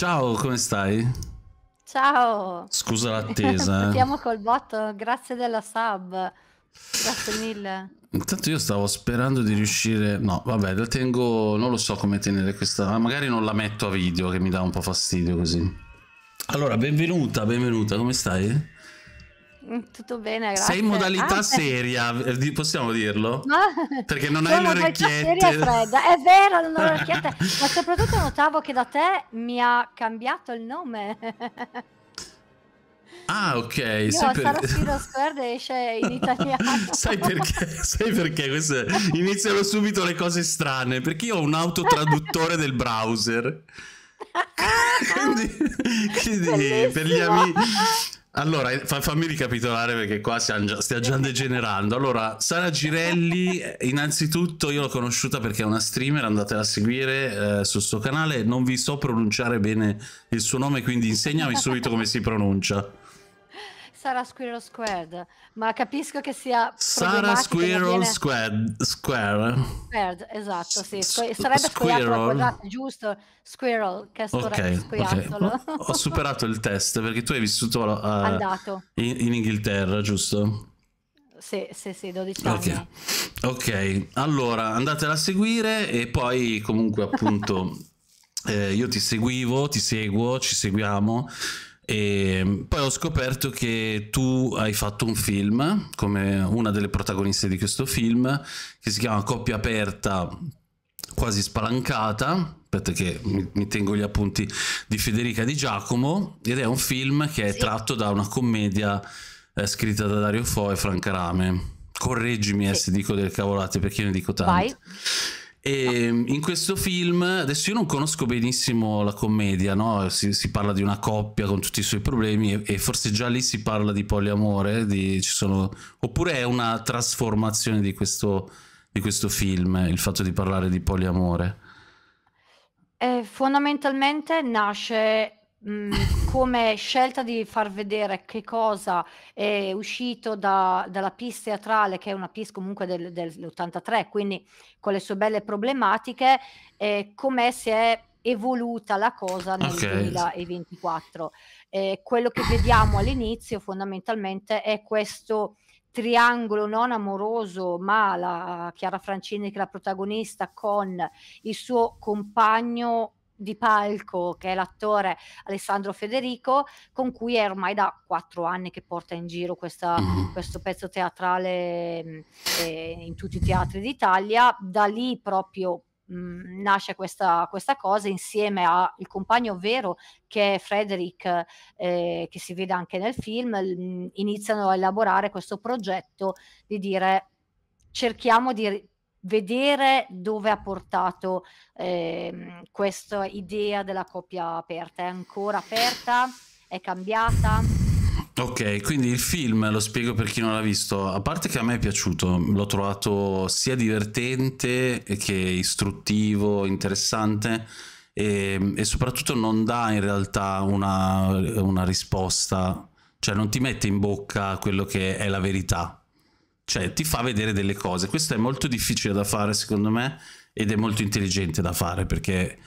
Ciao, come stai? Ciao. Scusa l'attesa. Siamo eh. col botto, grazie della sub. Grazie mille. Intanto io stavo sperando di riuscire... No, vabbè, la tengo... Non lo so come tenere questa... Magari non la metto a video che mi dà un po' fastidio così. Allora, benvenuta, benvenuta, come stai? Mm, tutto bene, grazie. Sei in modalità ah, seria, eh, possiamo dirlo? No. Perché non hai le orecchiette. Seria, Fred. È vero, non ho le orecchiette. Ma soprattutto notavo che da te mi ha cambiato il nome. Ah, ok. Io sai per... Sfida Squared esce in italiano. sai perché? Sai perché? Queste... Iniziano subito le cose strane. Perché io ho un autotraduttore del browser. Ah, quindi, ah, quindi per gli amici allora, fa, fammi ricapitolare perché qua stiamo già, già degenerando. Allora, Sara Girelli, innanzitutto io l'ho conosciuta perché è una streamer, andatela a seguire eh, sul suo canale. Non vi so pronunciare bene il suo nome, quindi insegnami subito come si pronuncia. Sara Squirrel Squared, ma capisco che sia Sara Squirrel viene... Squared, Square. Squared, esatto, sì. Squ- sarebbe squirrel. quadrato, giusto, Squirrel, che è okay, okay. Ho superato il test perché tu hai vissuto uh, in, in, Inghilterra, giusto? Sì, sì, sì, 12 okay. Ok, allora andatela a seguire e poi comunque appunto... Eh, io ti seguivo, ti seguo, ci seguiamo e ehm, poi ho scoperto che tu hai fatto un film come una delle protagoniste di questo film che si chiama Coppia aperta quasi spalancata. Aspetta, che mi, tengo gli appunti di Federica Di Giacomo. Ed è un film che è sì. tratto da una commedia eh, scritta da Dario Fo e Franca Rame. Correggimi eh, sì. eh, se dico delle cavolate perché io ne dico tante. Vai. E ah. in questo film, adesso io non conosco benissimo la commedia, no? si, si, parla di una coppia con tutti i suoi problemi e, e forse già lì si parla di poliamore, di, sono... oppure è una trasformazione di questo, di questo film, il fatto di parlare di poliamore. Eh, fondamentalmente nasce Mm, come scelta di far vedere che cosa è uscito da, dalla pista teatrale, che è una pista comunque del, dell'83, quindi con le sue belle problematiche, eh, come si è evoluta la cosa nel okay. 2024. Eh, quello che vediamo all'inizio fondamentalmente è questo triangolo non amoroso, ma la Chiara Francini che è la protagonista con il suo compagno di palco, che è l'attore Alessandro Federico, con cui è ormai da quattro anni che porta in giro questa, mm-hmm. questo pezzo teatrale eh, in tutti i teatri d'Italia. Da lì proprio mh, mm, nasce questa, questa, cosa insieme al compagno vero che è Frederick, eh, che si vede anche nel film, mh, mm, iniziano a elaborare questo progetto di dire cerchiamo di vedere dove ha portato eh, questa idea della coppia aperta. È ancora aperta? È cambiata? Ok, quindi il film, lo spiego per chi non l'ha visto, a parte che a me è piaciuto, l'ho trovato sia divertente che istruttivo, interessante e, ehm, e soprattutto non dà in realtà una, una risposta, cioè non ti mette in bocca quello che è la verità, cioè ti fa vedere delle cose. Questo è molto difficile da fare secondo me ed è molto intelligente da fare perché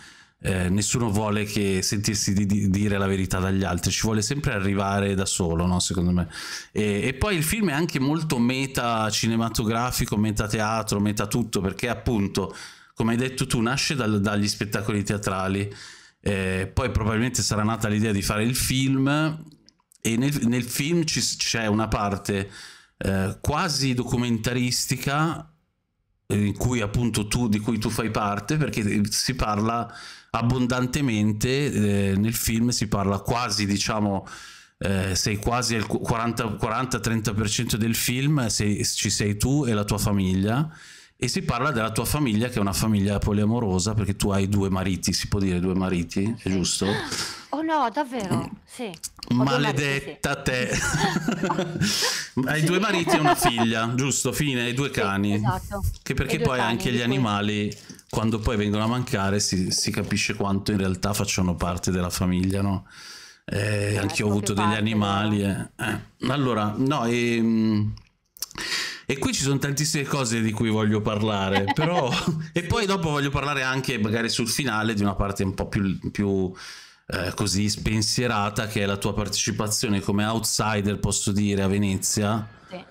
eh, nessuno vuole che sentirsi di, di dire la verità dagli altri, ci vuole sempre arrivare da solo, no? secondo me. E, e, poi il film è anche molto meta cinematografico, meta teatro, meta tutto, perché appunto, come hai detto tu, nasce dal, dagli spettacoli teatrali. Eh, poi probabilmente sarà nata l'idea di fare il film e nel, nel film c'è una parte eh, quasi documentaristica cui tu, di cui tu fai parte, perché si parla abbondantemente eh, nel film, si parla quasi, diciamo, eh, sei quasi al 40-30% del film, sei, ci sei tu e la tua famiglia e si parla della tua famiglia che è una famiglia poliamorosa perché tu hai due mariti, si può dire due mariti, eh, è giusto? Oh no, davvero? Mm. Sì. Maledetta te. hai sì. due mariti e una figlia, giusto? Fine, hai due cani. Sì, esatto. Che perché poi cani, anche gli animali, cui... quando poi vengono a mancare, si, si, capisce quanto in realtà facciano parte della famiglia, no? Eh, eh anche io ho avuto degli animali. Eh. Eh. Allora, no, e... Ehm, e qui ci sono tantissime cose di cui voglio parlare, però... e poi dopo voglio parlare anche, magari sul finale, di una parte un po' più, più eh, così spensierata, che è la tua partecipazione come outsider, posso dire, a Venezia. Sì.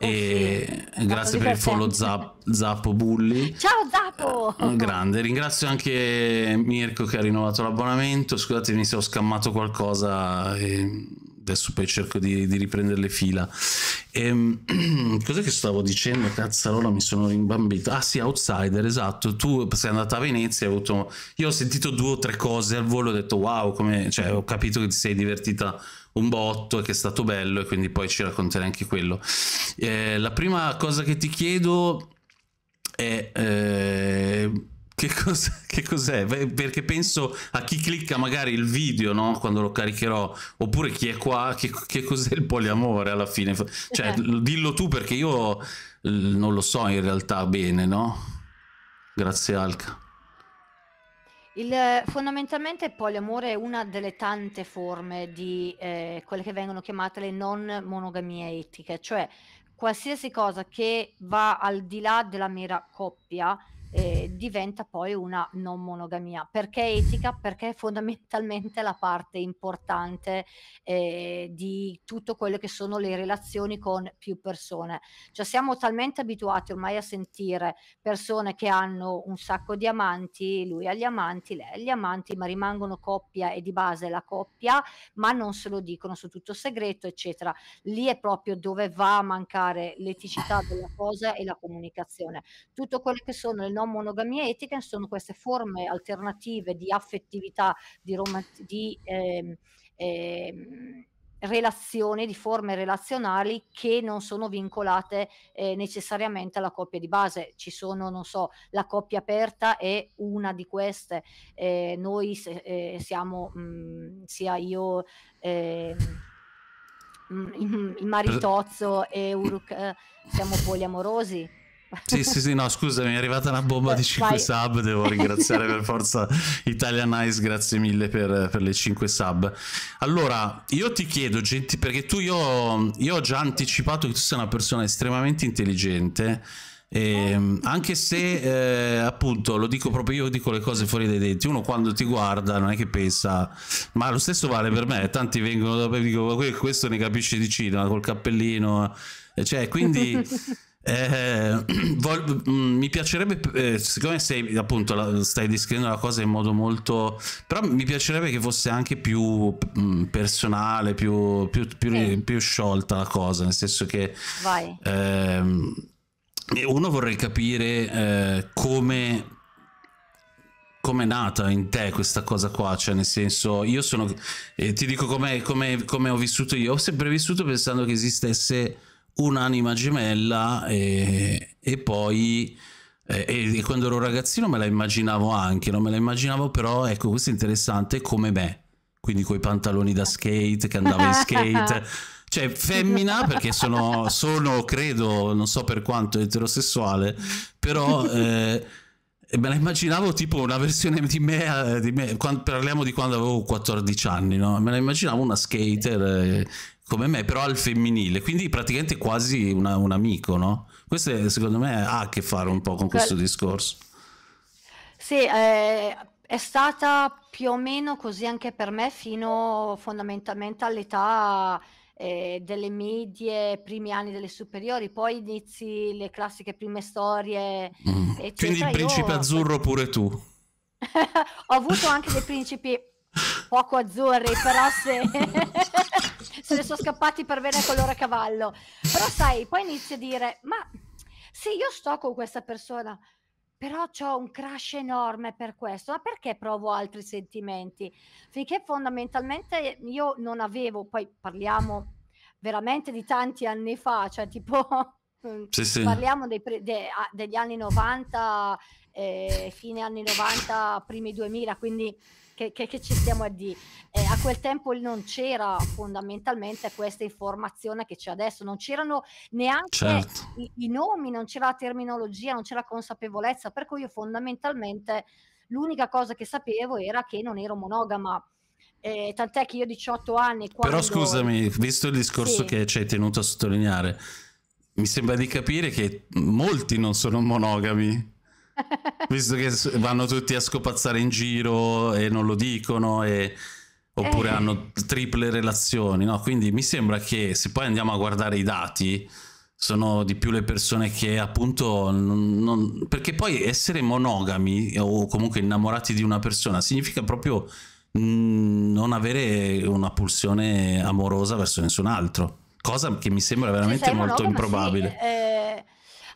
E eh sì, grazie per il follow Zap, Zappo Bulli. Ciao Zappo! Eh, grande, ringrazio anche Mirko che ha rinnovato l'abbonamento. Scusatemi se ho scammato qualcosa. E adesso poi cerco di, di riprendere le fila. E, ehm, cos'è che stavo dicendo? Cazzarola, mi sono rimbambito. Ah sì, Outsider, esatto. Tu sei andata a Venezia, hai avuto... Io ho sentito due o tre cose al volo, ho detto wow, come... Cioè, ho capito che ti sei divertita un botto e che è stato bello e quindi poi ci racconterai anche quello. Eh, la prima cosa che ti chiedo è... Eh che, cos- che, cos'è? Beh, perché penso a chi clicca magari il video no? quando lo caricherò, oppure chi è qua, che, che cos'è il poliamore alla fine? Cioè, esatto. dillo tu perché io non lo so in realtà bene, no? Grazie Alca. Il, fondamentalmente il poliamore è una delle tante forme di eh, quelle che vengono chiamate le non monogamie etiche, cioè qualsiasi cosa che va al di là della mera coppia eh, diventa poi una non monogamia. Perché etica? Perché è fondamentalmente la parte importante eh, di tutto quello che sono le relazioni con più persone. Cioè siamo talmente abituati ormai a sentire persone che hanno un sacco di amanti, lui ha gli amanti, lei ha gli amanti, ma rimangono coppia e di base la coppia, ma non se lo dicono su tutto segreto, eccetera. Lì è proprio dove va a mancare l'eticità della cosa e la comunicazione. Tutto quello che sono le non monogamia etica sono queste forme alternative di affettività, di, romant- di ehm, ehm, relazioni, di forme relazionali che non sono vincolate eh, necessariamente alla coppia di base. Ci sono, non so, la coppia aperta è una di queste. Eh, noi se, eh, siamo, mh, mm, sia io, eh, il maritozzo e Uruk, eh, siamo poliamorosi. Sì, sì, sì, no, scusa, mi è arrivata una bomba di 5 Vai. sub, devo ringraziare per forza Italian Ice, grazie mille per, per, le 5 sub. Allora, io ti chiedo, gente, perché tu io, io ho già anticipato che tu sei una persona estremamente intelligente, e, ehm, anche se eh, appunto lo dico proprio io dico le cose fuori dai denti uno quando ti guarda non è che pensa ma lo stesso vale per me tanti vengono da me dicono, questo ne capisce di cinema col cappellino eh, cioè quindi Eh, vol- mm, mi piacerebbe, eh, siccome sei, appunto, la, stai descrivendo la cosa in modo molto... però mi piacerebbe che fosse anche più mh, mm, personale, più, più, più, sì. più, sciolta la cosa, nel senso che... Ehm, uno vorrei capire eh, come, come è nata in te questa cosa qua, cioè nel senso io sono... ti dico come, come ho vissuto io, ho sempre vissuto pensando che esistesse un'anima gemella e, e poi... Eh, e, e, quando ero ragazzino me la immaginavo anche, non me la immaginavo però, ecco, questo è interessante, come me. Quindi coi pantaloni da skate, che andavo in skate. Cioè, femmina, perché sono, sono, credo, non so per quanto, eterosessuale, però... Eh, me la immaginavo tipo una versione di me, eh, di me quando, parliamo di quando avevo 14 anni, no? me la immaginavo una skater eh, come me, però al femminile, quindi praticamente quasi una, un amico, no? Questo è, secondo me ha a che fare un po' con questo discorso. Sì, eh, è stata più o meno così anche per me fino fondamentalmente all'età eh, delle medie, primi anni delle superiori, poi inizi le classiche prime storie. Mm. Quindi il principe Io... azzurro pure tu. ho avuto anche dei principi poco azzurri, però se... se ne sono scappati per bene colore cavallo. Però sai, poi inizi a dire, ma sì, io sto con questa persona, però ho un crash enorme per questo, ma perché provo altri sentimenti? Finché fondamentalmente io non avevo, poi parliamo veramente di tanti anni fa, cioè tipo... Mm, sì, sì. Parliamo dei, de, degli anni 90, eh, fine anni 90, primi 2000, quindi che, che, che ci stiamo a dire. Eh, a quel tempo non c'era fondamentalmente questa informazione che c'è adesso, non c'erano neanche certo. i, i nomi, non c'era la terminologia, non c'era consapevolezza, per cui io fondamentalmente l'unica cosa che sapevo era che non ero monogama. Eh, tant'è che io 18 anni. Quando... Però scusami, visto il discorso sì. che ci hai tenuto a sottolineare, mi sembra di capire che molti non sono monogami. Visto che vanno tutti a scopazzare in giro e non lo dicono e oppure eh. hanno triple relazioni, no? Quindi mi sembra che se poi andiamo a guardare i dati, sono di più le persone che appunto... Non, non... perché poi essere monogami o comunque innamorati di una persona significa proprio non avere una pulsione amorosa verso nessun altro, cosa che mi sembra veramente molto improbabile. Sì, eh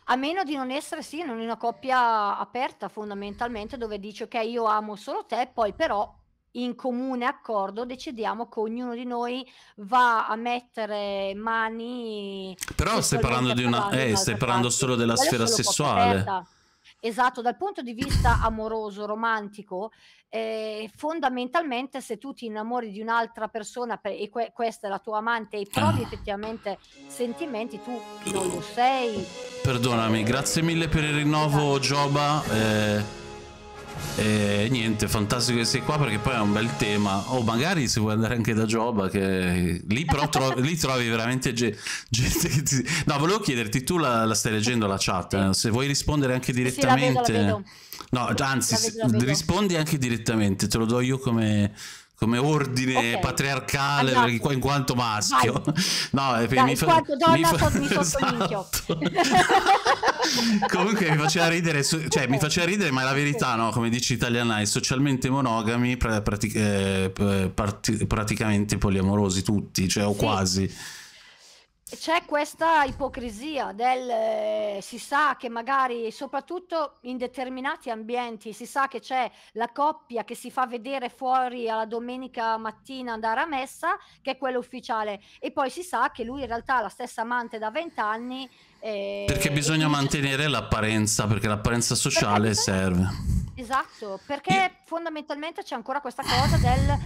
a meno di non essere sì, non in una coppia aperta fondamentalmente dove dici ok io amo solo te, poi però in comune accordo decidiamo che ognuno di noi va a mettere mani. Però eh, stai parlando, di una, eh, stai parlando solo della sfera solo sessuale. Esatto, dal punto di vista amoroso, romantico, eh, fondamentalmente se tu ti innamori di un'altra persona per, e que- questa è la tua amante e provi ah. effettivamente sentimenti, tu non lo sei. Perdonami, grazie mille per il rinnovo, esatto. Gioba. Eh e niente, fantastico che sei qua perché poi è un bel tema. O oh, magari se vuoi andare anche da Gioba, che lì però tro lì trovi veramente ge gente che ti... No, volevo chiederti, tu la, la stai leggendo la chat, eh? se vuoi rispondere anche direttamente... Sì, la vedo, la vedo. No, anzi, la vedo, rispondi anche direttamente, te lo do io come come ordine okay. patriarcale esatto. in quanto maschio. Vai. No, eh, Dai, mi fa, quanto donna mi, fa... mi esatto. Comunque mi faceva ridere, cioè okay. mi faceva ridere, ma è la verità, okay. no? Come dici Italian Eye, socialmente monogami, pra, pratic eh, pra, praticamente poliamorosi tutti, cioè o sì. quasi c'è questa ipocrisia del eh, si sa che magari soprattutto in determinati ambienti si sa che c'è la coppia che si fa vedere fuori alla domenica mattina andare a messa che è quella ufficiale e poi si sa che lui in realtà ha la stessa amante da vent'anni eh, perché bisogna mantenere l'apparenza perché l'apparenza sociale perché serve esatto perché Io... fondamentalmente c'è ancora questa cosa del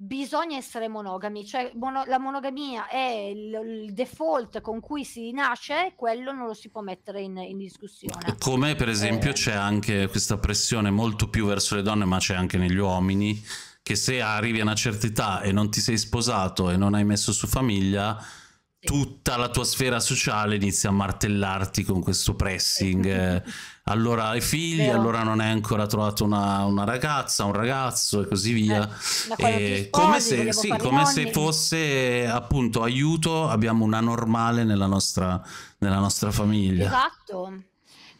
bisogna essere monogami, cioè mono- la monogamia è il, il, default con cui si nasce, quello non lo si può mettere in, in discussione. Come per esempio eh. c'è anche questa pressione molto più verso le donne, ma c'è anche negli uomini, che se arrivi a una certa età e non ti sei sposato e non hai messo su famiglia, sì. tutta la tua sfera sociale inizia a martellarti con questo pressing. allora ha i figli, Vero. allora non hai ancora trovato una, una, ragazza, un ragazzo e così via. Eh, eh e sposi, come, se, sì, come se, fosse appunto aiuto, abbiamo una normale nella nostra, nella nostra famiglia. Esatto.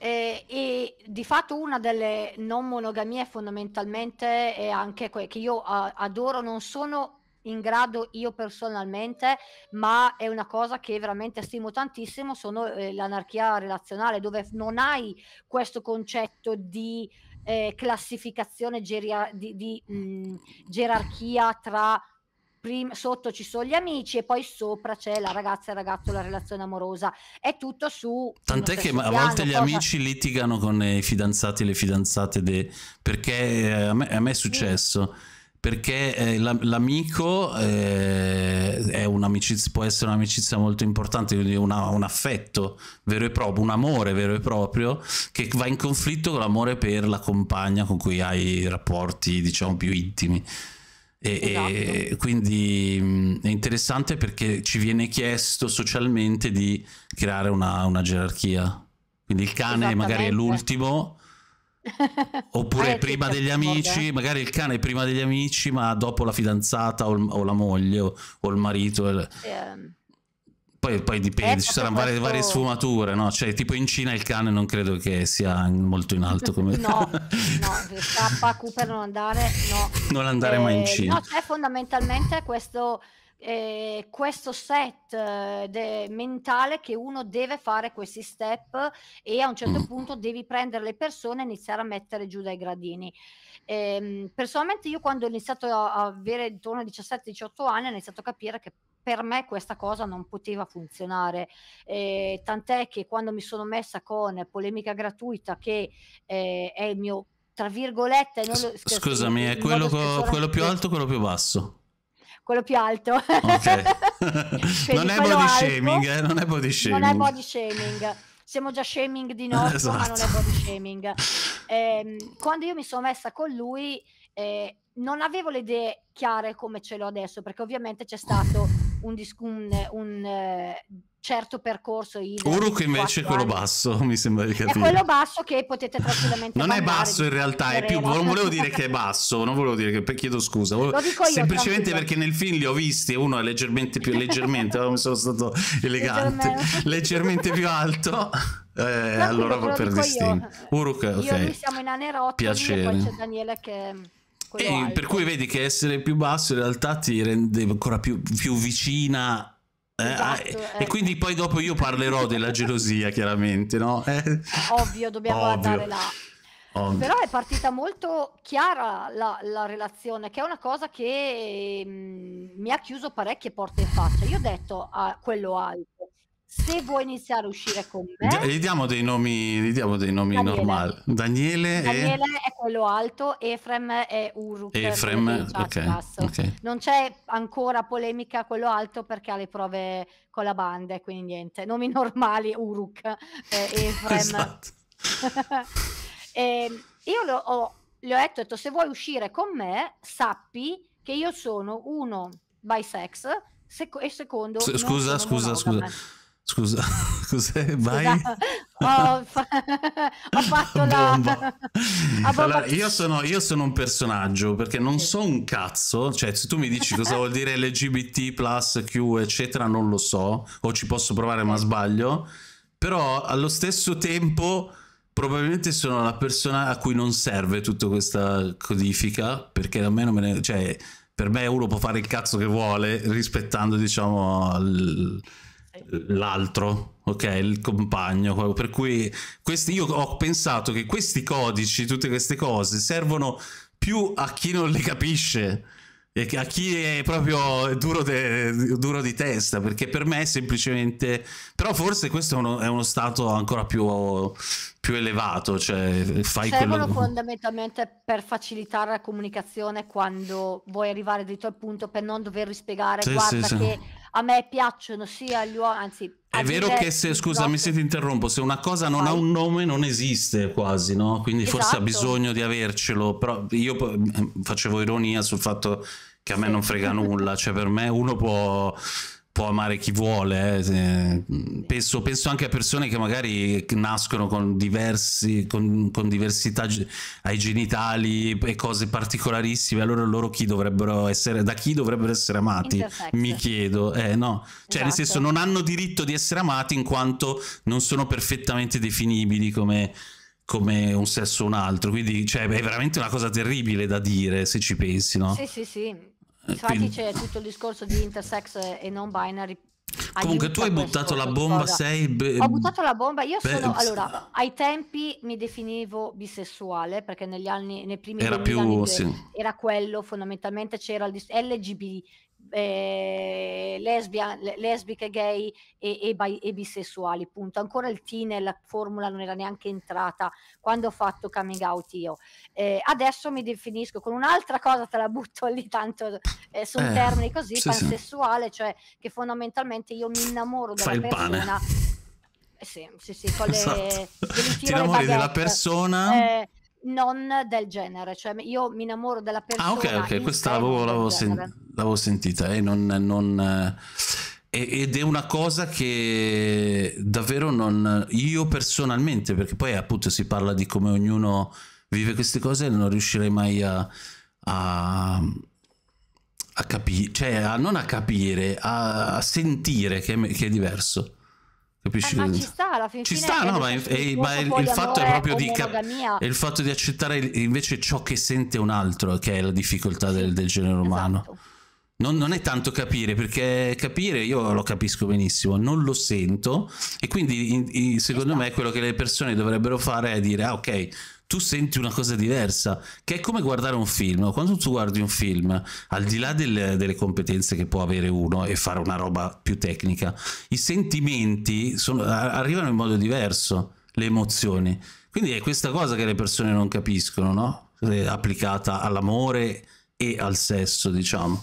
Eh, e di fatto una delle non monogamie fondamentalmente è anche quella che io adoro, non sono in grado io personalmente, ma è una cosa che veramente stimo tantissimo, sono eh, l'anarchia relazionale, dove non hai questo concetto di eh, classificazione, geria- di, di mh, gerarchia tra prim- sotto ci sono gli amici e poi sopra c'è la ragazza e il ragazzo, la relazione amorosa. È tutto su... Tant'è che piano, a volte gli cosa... amici litigano con i fidanzati e le fidanzate de... perché eh, a me, a me è successo. Sì perché eh, l'amico eh, può essere un'amicizia molto importante, quindi una, un affetto vero e proprio, un amore vero e proprio che va in conflitto con l'amore per la compagna con cui hai rapporti diciamo più intimi. E, esatto. e quindi mh, è interessante perché ci viene chiesto socialmente di creare una, una gerarchia. Quindi il cane magari è l'ultimo Oppure eh, prima degli amici, magari il cane prima degli amici, ma dopo la fidanzata o, il, o la moglie o, o il marito. Il... Eh. Poi, poi, dipende, ecco ci saranno questo... varie, varie, sfumature, no? Cioè, tipo in Cina il cane non credo che sia molto in alto come... no, no, scappa, Cooper non andare, no. Non andare eh, mai in eh, Cina. No, c'è cioè, fondamentalmente questo eh, questo set eh, de- mentale che uno deve fare questi step e a un certo mm. punto devi prendere le persone e iniziare a mettere giù dai gradini. Eh, personalmente io quando ho iniziato a avere intorno ai 17-18 anni ho iniziato a capire che per me questa cosa non poteva funzionare, eh, tant'è che quando mi sono messa con polemica gratuita che eh, è il mio tra virgolette... Lo, scusami, è quello, quello più eh, alto o quello più basso? quello più alto. Okay. non, è body shaming, eh? non è body shaming. Non è body shaming. Siamo già shaming di noi, esatto. ma non è esatto. body shaming. Eh, quando io mi sono messa con lui, eh, non avevo le idee chiare come ce l'ho adesso, perché ovviamente c'è stato un, dis- un, un eh, certo percorso. Uruk invece è quello basso, mi sembra di capire. È quello basso che potete tranquillamente... non è basso in realtà, è più... Non volevo dire che è basso, non volevo dire che... Chiedo scusa. Volevo... Io, semplicemente perché nel film li ho visti e uno è leggermente più... Leggermente, oh, mi sono stato elegante. leggermente più alto. Eh, no, allora per distinto Uruk, ok. Io siamo in Anerotti, Piacere. poi c'è Daniele che... E per cui vedi che essere più basso in realtà ti rende ancora più, più vicina eh, eh, esatto, eh. E ecco. quindi poi dopo io parlerò della gelosia, chiaramente, no? Eh. Ovvio, dobbiamo Ovvio. andare là. Ovvio. Però è partita molto chiara la, la relazione, che è una cosa che mh, mm, mi ha chiuso parecchie porte in faccia. Io ho detto a quello alto se vuoi iniziare a uscire con me... Gli diamo dei nomi, gli diamo dei nomi Daniele. normali. Daniele, Daniele è... è quello alto, Efrem è Uruk. Efrem, okay, ok. Non c'è ancora polemica quello alto perché ha le prove con la banda, quindi niente. Nomi normali, Uruk, eh, Efrem. esatto. Ehm, io lo, ho, le ho detto, detto, se vuoi uscire con me, sappi che io sono uno bisex seco- e secondo... S- scusa, scusa, scusa. Scusa, cos'è? Vai. Ho, fatto la bomba. Allora, io, sono, io, sono, un personaggio perché non so un cazzo. Cioè, se tu mi dici cosa vuol dire LGBT, Q, eccetera, non lo so. O ci posso provare, ma sbaglio. Però allo stesso tempo, probabilmente sono la persona a cui non serve tutta questa codifica. Perché a me non me ne. Cioè, per me uno può fare il cazzo che vuole rispettando, diciamo. Il l'altro, ok, il compagno. Per cui questi, io ho pensato che questi codici, tutte queste cose, servono più a chi non le capisce e a chi è proprio duro, de, duro, di testa, perché per me è semplicemente... Però forse questo è uno, è uno stato ancora più, più, elevato, cioè fai Servono quello... fondamentalmente per facilitare la comunicazione quando vuoi arrivare dritto al punto, per non dover rispiegare, sì, guarda sì, che... Sì a me piacciono sia gli uomini, anzi... È vero che se, scusami se ti interrompo, se una cosa non Vai. ha un nome non esiste quasi, no? Quindi esatto. forse ha esatto. bisogno di avercelo, però io facevo ironia sul fatto che a me sì. non frega nulla, cioè per me uno può può amare chi vuole. Eh. Penso, penso, anche a persone che magari nascono con, diversi, con, con diversità ai genitali e cose particolarissime, allora loro chi dovrebbero essere, da chi dovrebbero essere amati? Intersex. Mi chiedo, eh, no? Cioè, esatto. nel senso, esatto. non hanno diritto di essere amati in quanto non sono perfettamente definibili come come un sesso o un altro, quindi cioè, è veramente una cosa terribile da dire se ci pensi, no? Sì, sì, sì, eh, Infatti Quindi... c'è tutto il discorso di intersex e non binary. Comunque tu hai buttato la bomba, cosa. sei... Be... Ho buttato la bomba, io Beh, sono... Allora, ai tempi mi definivo bisessuale perché negli anni, nei primi era più, anni sì. era quello fondamentalmente, c'era il LGBT, eh, lesbia, lesbiche, gay e, e, bi, e, bisessuali, punto. Ancora il T nella formula non era neanche entrata quando ho fatto coming out io. Eh, adesso mi definisco con un'altra cosa, te la butto lì tanto eh, su un eh, termine così, sì, pansessuale, sì. cioè che fondamentalmente io mi innamoro della Fai persona. Pane. Eh, sì, sì, sì, con le, esatto. Ti innamori della persona eh, non del genere, cioè io mi innamoro della persona. Ah, ok, ok, questa l'avevo, l'avevo, sen- l'avevo sentita eh? non, non, eh, ed è una cosa che davvero non io personalmente, perché poi appunto si parla di come ognuno vive queste cose, non riuscirei mai a, a a capire, cioè a non a capire, a, a sentire che è, che è diverso. Capisci? Eh, ma ci sta alla fine. Ci sta, no, ma, è, eh, ma il, il fatto è proprio di cap- è il fatto di accettare invece ciò che sente un altro, che è la difficoltà del, del genere umano. Esatto. Non, non, è tanto capire, perché capire io lo capisco benissimo, non lo sento e quindi in, in, secondo esatto. me quello che le persone dovrebbero fare è dire ah ok, tu senti una cosa diversa, che è come guardare un film. Quando tu guardi un film, al di là del, delle competenze che può avere uno e fare una roba più tecnica, i sentimenti sono, arrivano in modo diverso, le emozioni. Quindi è questa cosa che le persone non capiscono, no? applicata all'amore e al sesso, diciamo.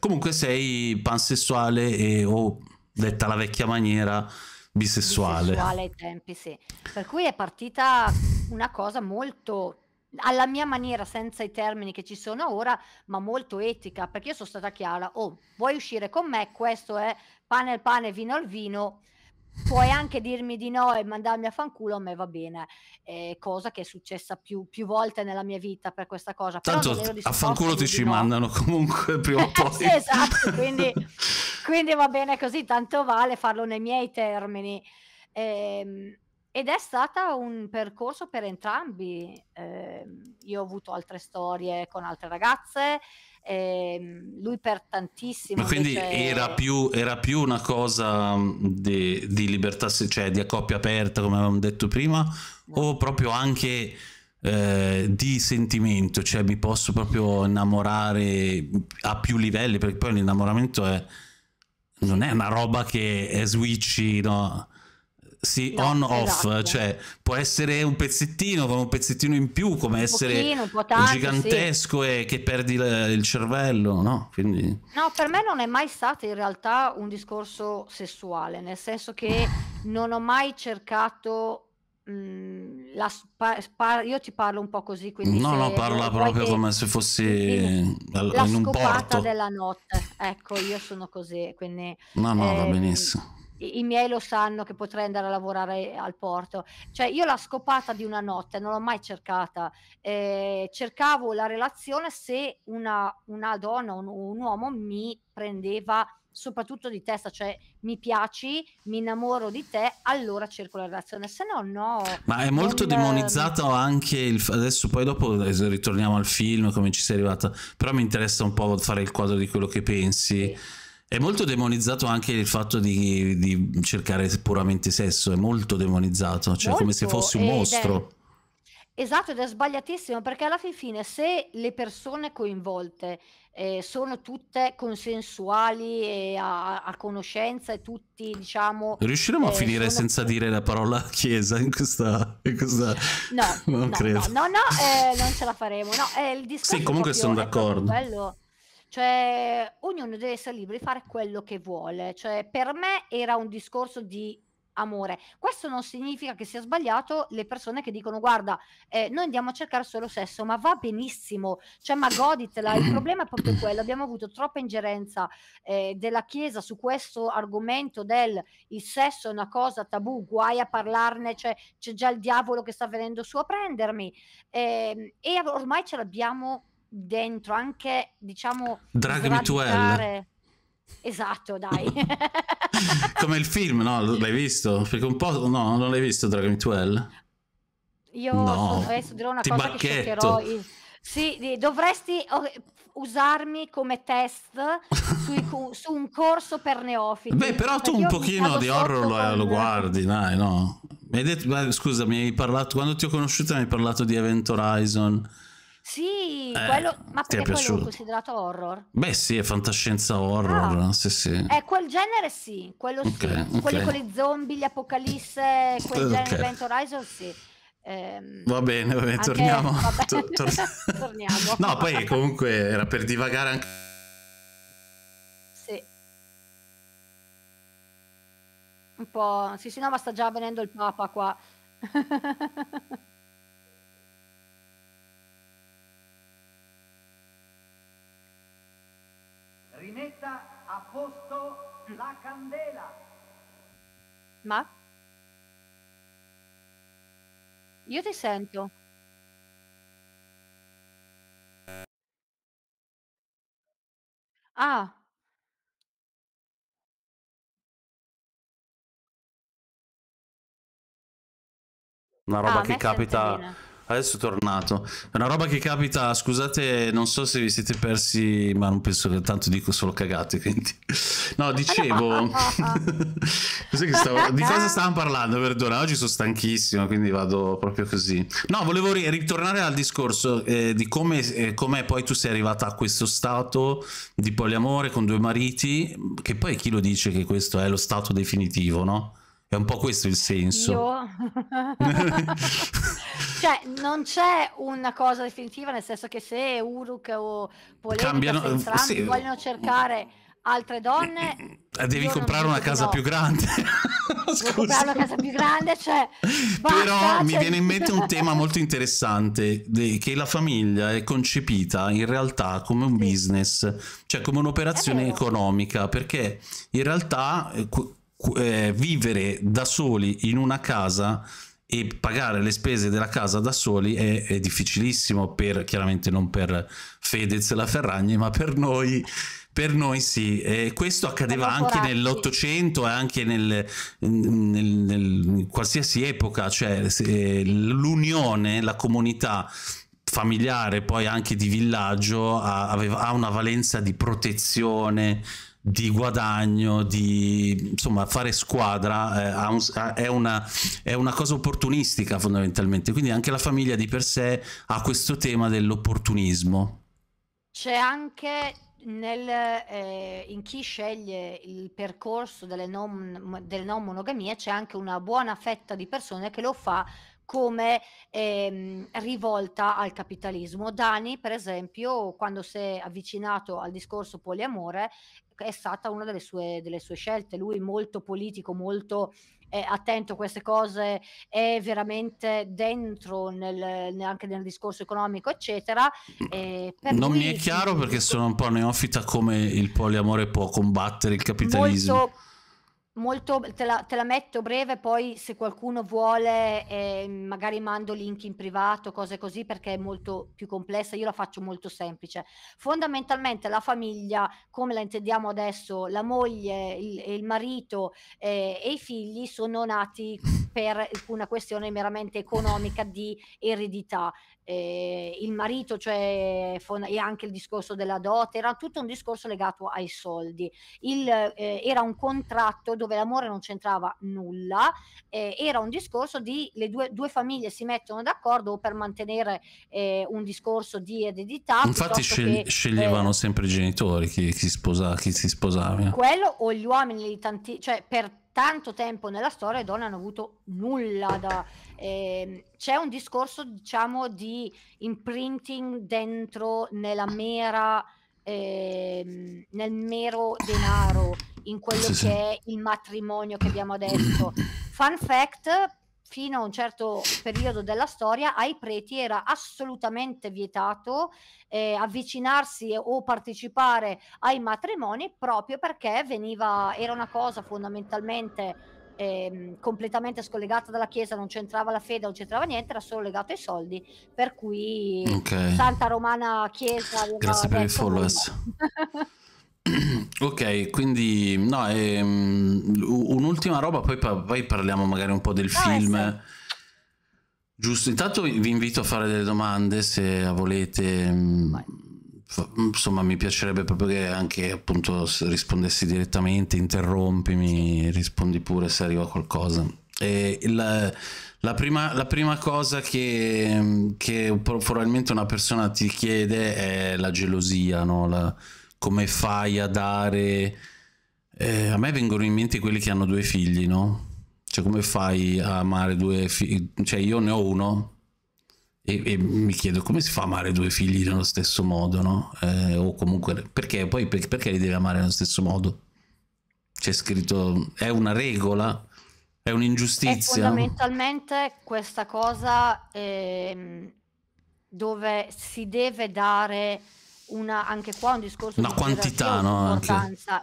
Comunque sei pansessuale e o oh, detta alla vecchia maniera bisessuale. Bisessuale ai tempi, sì. Per cui è partita una cosa molto alla mia maniera, senza i termini che ci sono ora, ma molto etica, perché io sono stata chiara, oh, vuoi uscire con me, questo è pane al pane, vino al vino, puoi anche dirmi di no e mandarmi a fanculo, a me va bene, eh, cosa che è successa più, più, volte nella mia vita per questa cosa. Tanto a fanculo ti ci no. mandano comunque prima o poi. sì, esatto, quindi, quindi, va bene così, tanto vale farlo nei miei termini. Eh, ed è stato un percorso per entrambi. Eh, io ho avuto altre storie con altre ragazze, eh, lui per tantissimo. Ma quindi invece... era, più, era, più, una cosa mm, di, di, libertà, cioè di coppia aperta, come avevamo detto prima, no. o proprio anche eh, di sentimento, cioè mi posso proprio innamorare a più livelli, perché poi l'innamoramento è, non è una roba che è switchy, no? sì, no, on esatto. off, cioè può essere un pezzettino con un pezzettino in più, come un essere pochino, un tanto, gigantesco sì. e che perdi il cervello, no? Quindi... No, per me non è mai stato in realtà un discorso sessuale, nel senso che non ho mai cercato mm, la, io ti parlo un po' così quindi no no parla proprio come se fossi in, in un porto della notte ecco io sono così quindi no no eh, va ehm, benissimo i, i, miei lo sanno che potrei andare a lavorare al porto. Cioè, io la scopata di una notte non l'ho mai cercata. Eh, cercavo la relazione se una, una donna o un, un uomo mi prendeva soprattutto di testa, cioè mi piaci, mi innamoro di te, allora cerco la relazione, se no no. Ma è molto non... Ehm, demonizzato anche il... adesso poi dopo ritorniamo al film, come ci sei arrivata, però mi interessa un po' fare il quadro di quello che pensi. Sì è molto demonizzato anche il fatto di, di cercare puramente sesso, è molto demonizzato, cioè molto, come se fossi un mostro. È, esatto, ed è sbagliatissimo perché alla fine se le persone coinvolte eh, sono tutte consensuali e a, a, conoscenza e tutti diciamo riusciremo eh, a finire sono... senza dire la parola chiesa in questa, in questa... no non no, credo no no, no eh, non ce la faremo no, eh, il discorso sì comunque sono d'accordo cioè, ognuno deve essere libero di fare quello che vuole. Cioè, per me era un discorso di amore. Questo non significa che sia sbagliato le persone che dicono guarda, eh, noi andiamo a cercare solo sesso, ma va benissimo, cioè ma goditela, il problema è proprio quello, abbiamo avuto troppa ingerenza eh, della Chiesa su questo argomento del il sesso è una cosa tabù, guai a parlarne, cioè, c'è già il diavolo che sta venendo su a prendermi eh, e ormai ce l'abbiamo dentro, anche diciamo... Drag Me Esatto, dai. Come il film, no? L'hai visto? Perché un po'... No, non l'hai visto Drag Me to Hell? Io no, adesso dirò una cosa bacchetto. che sceglierò. Sì, dovresti oh, usarmi come test sui, su un corso per neofiti. Beh, però tu un pochino di horror lo, eh, lo, guardi, dai, no? Mi hai detto, scusa, mi hai parlato, quando ti ho conosciuto mi hai parlato di Event Horizon sì, eh, quello, ma perché è quello è considerato horror? Beh sì, è fantascienza ah. horror, ah. sì sì. Eh, quel genere sì, quello sì. Okay, okay. con i zombie, gli apocalisse, quel okay. genere Event Horizon sì. Eh, va bene, va bene, anche... torniamo. Vabbè. Tor- tor- torniamo. no, poi comunque era per divagare anche... Sì. Un po'... Sì, sì, no, ma sta già venendo il Papa qua. rimetta a posto la candela. Ma? Io ti sento. Ah. Una roba ah, che capita Adesso è tornato. È una roba che capita, scusate, non so se vi siete persi, ma non penso che tanto dico solo cagate, quindi... No, dicevo... stavo... di cosa stavamo parlando? Perdona, oggi sono stanchissimo, quindi vado proprio così. No, volevo ritornare al discorso eh, di come, eh, come poi tu sei arrivata a questo stato di poliamore con due mariti, che poi chi lo dice che questo è lo stato definitivo, no? È un po' questo il senso. Io... cioè, non c'è una cosa definitiva, nel senso che se Uruk o Polemica, Cambiano... se eh, entrambi sì. Eh, vogliono cercare altre donne. Eh, devi comprare una casa no. più grande. Scusa. comprare una casa più grande, cioè. Basta, Però cioè... mi viene in mente un tema molto interessante: che la famiglia è concepita in realtà come un business, cioè come un'operazione economica, perché in realtà eh, vivere da soli in una casa e pagare le spese della casa da soli è, è, difficilissimo per chiaramente non per Fedez e la Ferragni ma per noi per noi sì, e questo accadeva anche nell'Ottocento e anche nel, nel, nel, qualsiasi epoca, cioè eh, l'unione, la comunità familiare, poi anche di villaggio, ha, aveva, ha una valenza di protezione, di guadagno, di insomma fare squadra eh, un, è, una, è, una, cosa opportunistica fondamentalmente, quindi anche la famiglia di per sé ha questo tema dell'opportunismo. C'è anche nel, eh, in chi sceglie il percorso delle non, delle non monogamie, c'è anche una buona fetta di persone che lo fa come ehm, rivolta al capitalismo. Dani, per esempio, quando si è avvicinato al discorso poliamore, è stata una delle sue, delle sue scelte. Lui molto politico, molto eh, attento a queste cose, è veramente dentro nel, anche nel discorso economico, eccetera. Eh, non mi è chiaro perché sono un po' neofita come il poliamore può combattere il capitalismo. Molto molto, te la, te la, metto breve, poi se qualcuno vuole eh, magari mando link in privato, cose così, perché è molto più complessa, io la faccio molto semplice. Fondamentalmente la famiglia, come la intendiamo adesso, la moglie, il, il marito eh, e i figli sono nati per una questione meramente economica di eredità. Eh, il marito, cioè, e anche il discorso della dote, era tutto un discorso legato ai soldi. Il, eh, era un contratto dove l'amore non c'entrava nulla, eh, era un discorso di le due, due famiglie si mettono d'accordo per mantenere eh, un discorso di eredità. Infatti scegli, che, sceglievano eh, sempre i genitori chi, chi, sposa, chi si sposava. Quello o gli uomini, tanti, cioè per tanto tempo nella storia le donne hanno avuto nulla da... Eh, c'è un discorso, diciamo, di imprinting dentro nella mera... Eh, nel mero denaro in quello sì, che sì. è il matrimonio che abbiamo adesso. Fun fact, fino a un certo periodo della storia ai preti era assolutamente vietato eh, avvicinarsi o partecipare ai matrimoni proprio perché veniva, era una cosa fondamentalmente Ehm, completamente scollegata dalla Chiesa, non c'entrava la fede, non c'entrava niente, era solo legato ai soldi. Per cui okay. Santa Romana Chiesa. Grazie per il follow. Ok, quindi no, ehm, un'ultima roba, poi, poi, parliamo magari un po' del ah, film. Sì. Giusto, intanto vi invito a fare delle domande se volete. Mm, Vai. Insomma, mi piacerebbe proprio che anche appunto rispondessi direttamente, interrompimi, rispondi pure se arriva qualcosa. La, la, prima, la, prima, cosa che, che probabilmente una persona ti chiede è la gelosia, no? La, come fai a dare... Eh, a me vengono in mente quelli che hanno due figli, no? Cioè come fai a amare due figli? Cioè io ne ho uno e, e, mi chiedo come si fa a amare due figli nello stesso modo, no? Eh, o comunque perché poi perché li devi amare nello stesso modo? C'è scritto è una regola? È un'ingiustizia. È fondamentalmente questa cosa eh, dove si deve dare una, anche qua un discorso una di quantità, no?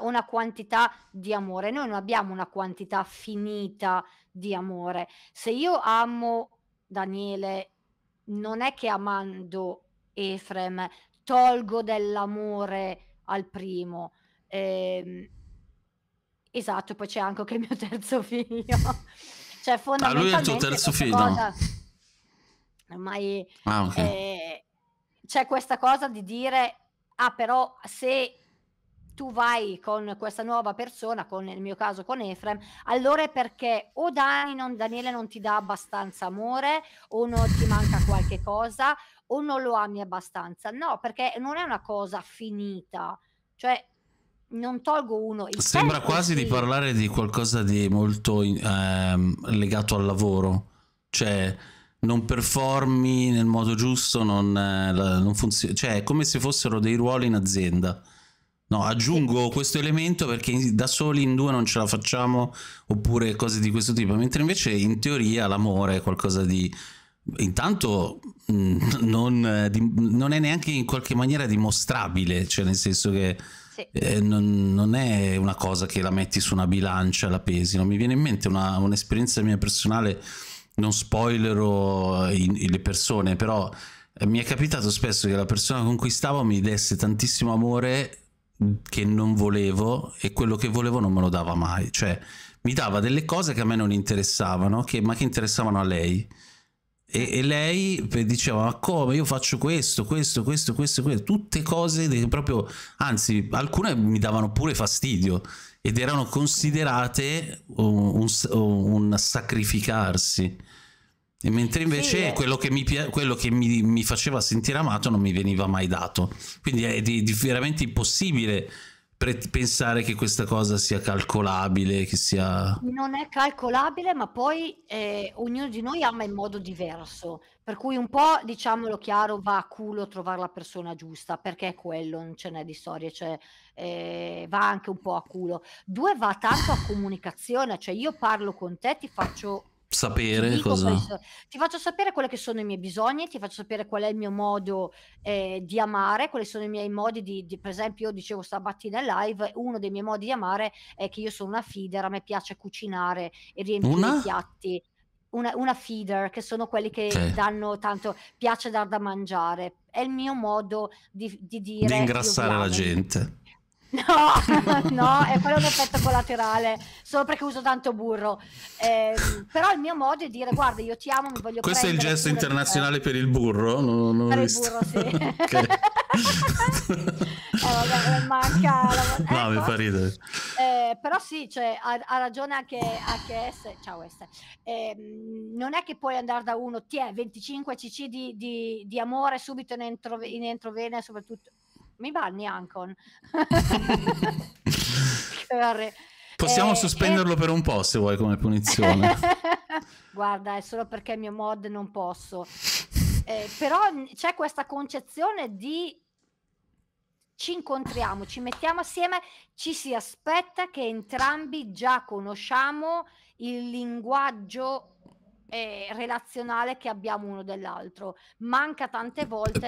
una quantità di amore. Noi non abbiamo una quantità finita di amore. Se io amo Daniele, non è che amando Efrem tolgo dell'amore al primo. Eh, esatto, poi c'è anche il mio terzo figlio. cioè, fondamentalmente... Ah, lui è il tuo terzo figlio? Cosa... Ormai... Ah, okay. eh, c'è questa cosa di dire ah però se tu vai con questa nuova persona, con, nel mio caso con Efrem, allora è perché o Dani non, Daniele non ti dà abbastanza amore, o non ti manca qualche cosa, o non lo ami abbastanza. No, perché non è una cosa finita. Cioè, non tolgo uno. Il Sembra quasi sì. di parlare di qualcosa di molto ehm, legato al lavoro. Cioè non performi nel modo giusto, non, eh, non funziona. Cioè, è come se fossero dei ruoli in azienda. No, aggiungo questo elemento perché da soli in due non ce la facciamo, oppure cose di questo tipo. Mentre invece in teoria l'amore è qualcosa di. Intanto mm, non, eh, non è neanche in qualche maniera dimostrabile, cioè nel senso che sì. eh, non, non, è una cosa che la metti su una bilancia, la pesi. Non mi viene in mente un'esperienza un mia personale non spoilero eh, le persone, però eh, mi è capitato spesso che la persona con cui stavo mi desse tantissimo amore che non volevo e quello che volevo non me lo dava mai, cioè mi dava delle cose che a me non interessavano, che, ma che interessavano a lei. E, e, lei diceva ma come io faccio questo, questo, questo, questo, questo, tutte cose proprio, anzi alcune mi davano pure fastidio ed erano considerate un, un, un sacrificarsi. E mentre invece sì, eh. quello che, mi, quello che mi, mi, faceva sentire amato non mi veniva mai dato. Quindi è di, di veramente impossibile pensare che questa cosa sia calcolabile, che sia... Non è calcolabile, ma poi eh, ognuno di noi ama in modo diverso, per cui un po', diciamolo chiaro, va a culo trovare la persona giusta, perché quello, non ce n'è di storie, cioè eh, va anche un po' a culo. Due va tanto a comunicazione, cioè io parlo con te, ti faccio sapere ti cosa. Questo. Ti faccio sapere quelli che sono i miei bisogni, ti faccio sapere qual è il mio modo eh, di amare, quali sono i miei modi di, di, per esempio, io dicevo stamattina in live, uno dei miei modi di amare è che io sono una feeder, a me piace cucinare e riempire una? i piatti. Una, una, feeder, che sono quelli che sì. danno tanto, piace dar da mangiare. È il mio modo di, di dire... Di ingrassare la gente. No, no, è quello un effetto collaterale, solo perché uso tanto burro. Eh, però il mio modo è dire, guarda, io ti amo, mi voglio Questo è il gesto internazionale per il burro? No, no, per il burro, sì. okay. eh, vabbè, eh, manca la... No, ecco. mi fa ecco. ridere. Eh, però sì, cioè, ha, ha, ragione anche, anche S. Ciao S. Ehm, non è che puoi andare da uno, ti è 25 cc di, di, di amore subito in, entro, soprattutto mi banni Ancon. Eh, Possiamo eh, sospenderlo eh... per un po' se vuoi come punizione. Guarda, è solo perché il mio mod non posso. Eh, però c'è questa concezione di ci incontriamo, ci mettiamo assieme, ci si aspetta che entrambi già conosciamo il linguaggio eh, relazionale che abbiamo uno dell'altro. Manca tante eh, volte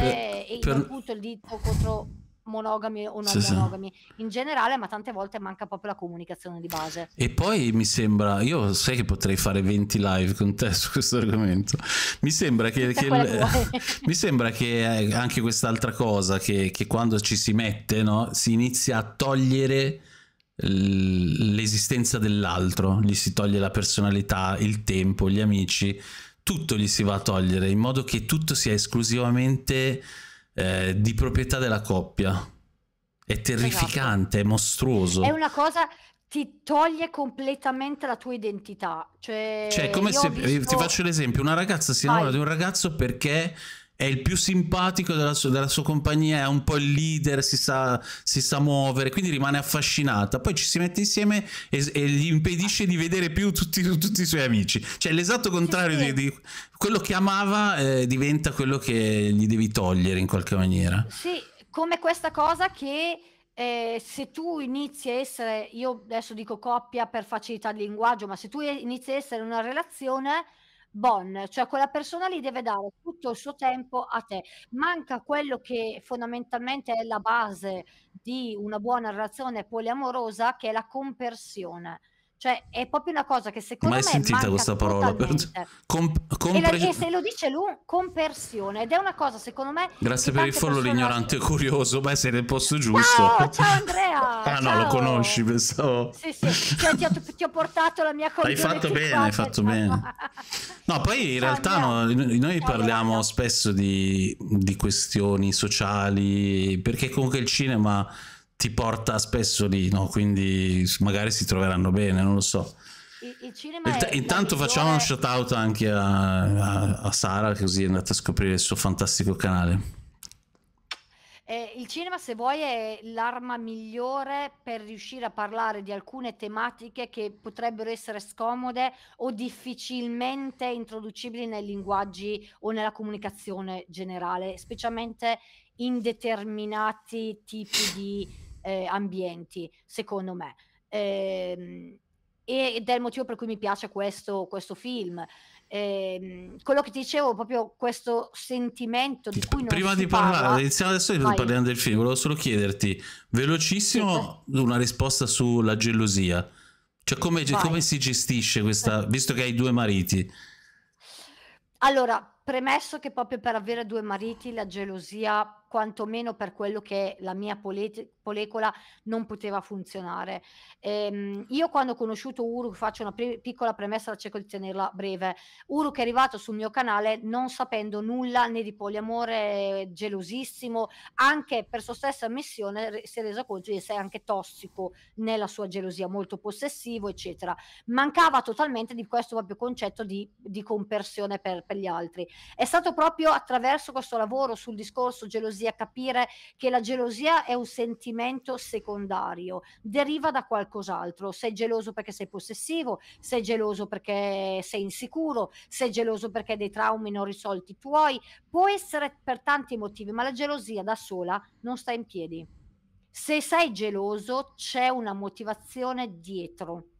eh, per, e per... il dito contro monogami o non sì, monogami sì. in generale ma tante volte manca proprio la comunicazione di base e poi mi sembra io sai che potrei fare 20 live con te su questo argomento mi sembra che, che mi sembra che eh, anche quest'altra cosa che, che, quando ci si mette no, si inizia a togliere l'esistenza dell'altro gli si toglie la personalità il tempo gli amici tutto gli si va a togliere in modo che tutto sia esclusivamente eh, di proprietà della coppia. È terrificante, esatto. è mostruoso. È una cosa ti toglie completamente la tua identità. Cioè, cioè come se visto... ti faccio l'esempio: una ragazza si innamora di un ragazzo perché è il più simpatico della, su della sua, compagnia, è un po' il leader, si sa, si sa, muovere, quindi rimane affascinata. Poi ci si mette insieme e, e gli impedisce di vedere più tutti, tutti i suoi amici. Cioè l'esatto contrario sì, sì. Di, di, quello che amava eh, diventa quello che gli devi togliere in qualche maniera. Sì, come questa cosa che... Eh, se tu inizi a essere, io adesso dico coppia per facilità di linguaggio, ma se tu inizi a essere una relazione, bon, cioè quella persona lì deve dare tutto il suo tempo a te. Manca quello che fondamentalmente è la base di una buona relazione poliamorosa, che è la compersione cioè, è proprio una cosa che secondo Mai me. Mai sentita questa parola. Per... Comp- compre... e, la, e, se lo dice lui, compersione. Ed è una cosa, secondo me. Grazie per il follow, persone... l'ignorante curioso. Beh, sei nel posto giusto. Ciao, ciao Andrea. ah, ciao. no, lo conosci, pensavo. Sì, sì. Cioè, ti, ho, ti, ho, portato la mia cosa. Hai fatto cioè, bene, hai fatto bene. No, poi in ciao, realtà no, noi ciao, parliamo ciao. spesso di, di questioni sociali, perché comunque il cinema ti porta spesso lì, no? quindi magari si troveranno bene, non lo so. Il, il cinema Int intanto facciamo migliore... un shout out anche a, a, a Sara, così è andata a scoprire il suo fantastico canale. Eh, il cinema, se vuoi, è l'arma migliore per riuscire a parlare di alcune tematiche che potrebbero essere scomode o difficilmente introducibili nei linguaggi o nella comunicazione generale, specialmente in determinati tipi di eh, ambienti, secondo me. Eh, ed è il motivo per cui mi piace questo, questo film. Eh, quello che ti dicevo, proprio questo sentimento di cui non Prima di parla... parlare, iniziamo adesso Vai. parliamo del film, volevo solo chiederti, velocissimo, sì, una risposta sulla gelosia. Cioè come, come si gestisce questa, visto che hai due mariti? Allora, premesso che proprio per avere due mariti la gelosia, quantomeno per quello che è la mia politica, molecola non poteva funzionare. Ehm, io quando ho conosciuto Uruk, faccio una pre- piccola premessa, cerco di tenerla breve, Uruk è arrivato sul mio canale non sapendo nulla né di poliamore, gelosissimo, anche per sua stessa missione si è reso conto di essere anche tossico nella sua gelosia, molto possessivo, eccetera. Mancava totalmente di questo proprio concetto di, di compersione per, per gli altri. È stato proprio attraverso questo lavoro sul discorso gelosia capire che la gelosia è un sentimento sentimento secondario, deriva da qualcos'altro. Sei geloso perché sei possessivo, sei geloso perché sei insicuro, sei geloso perché hai dei traumi non risolti tuoi. Può essere per tanti motivi, ma la gelosia da sola non sta in piedi. Se sei geloso c'è una motivazione dietro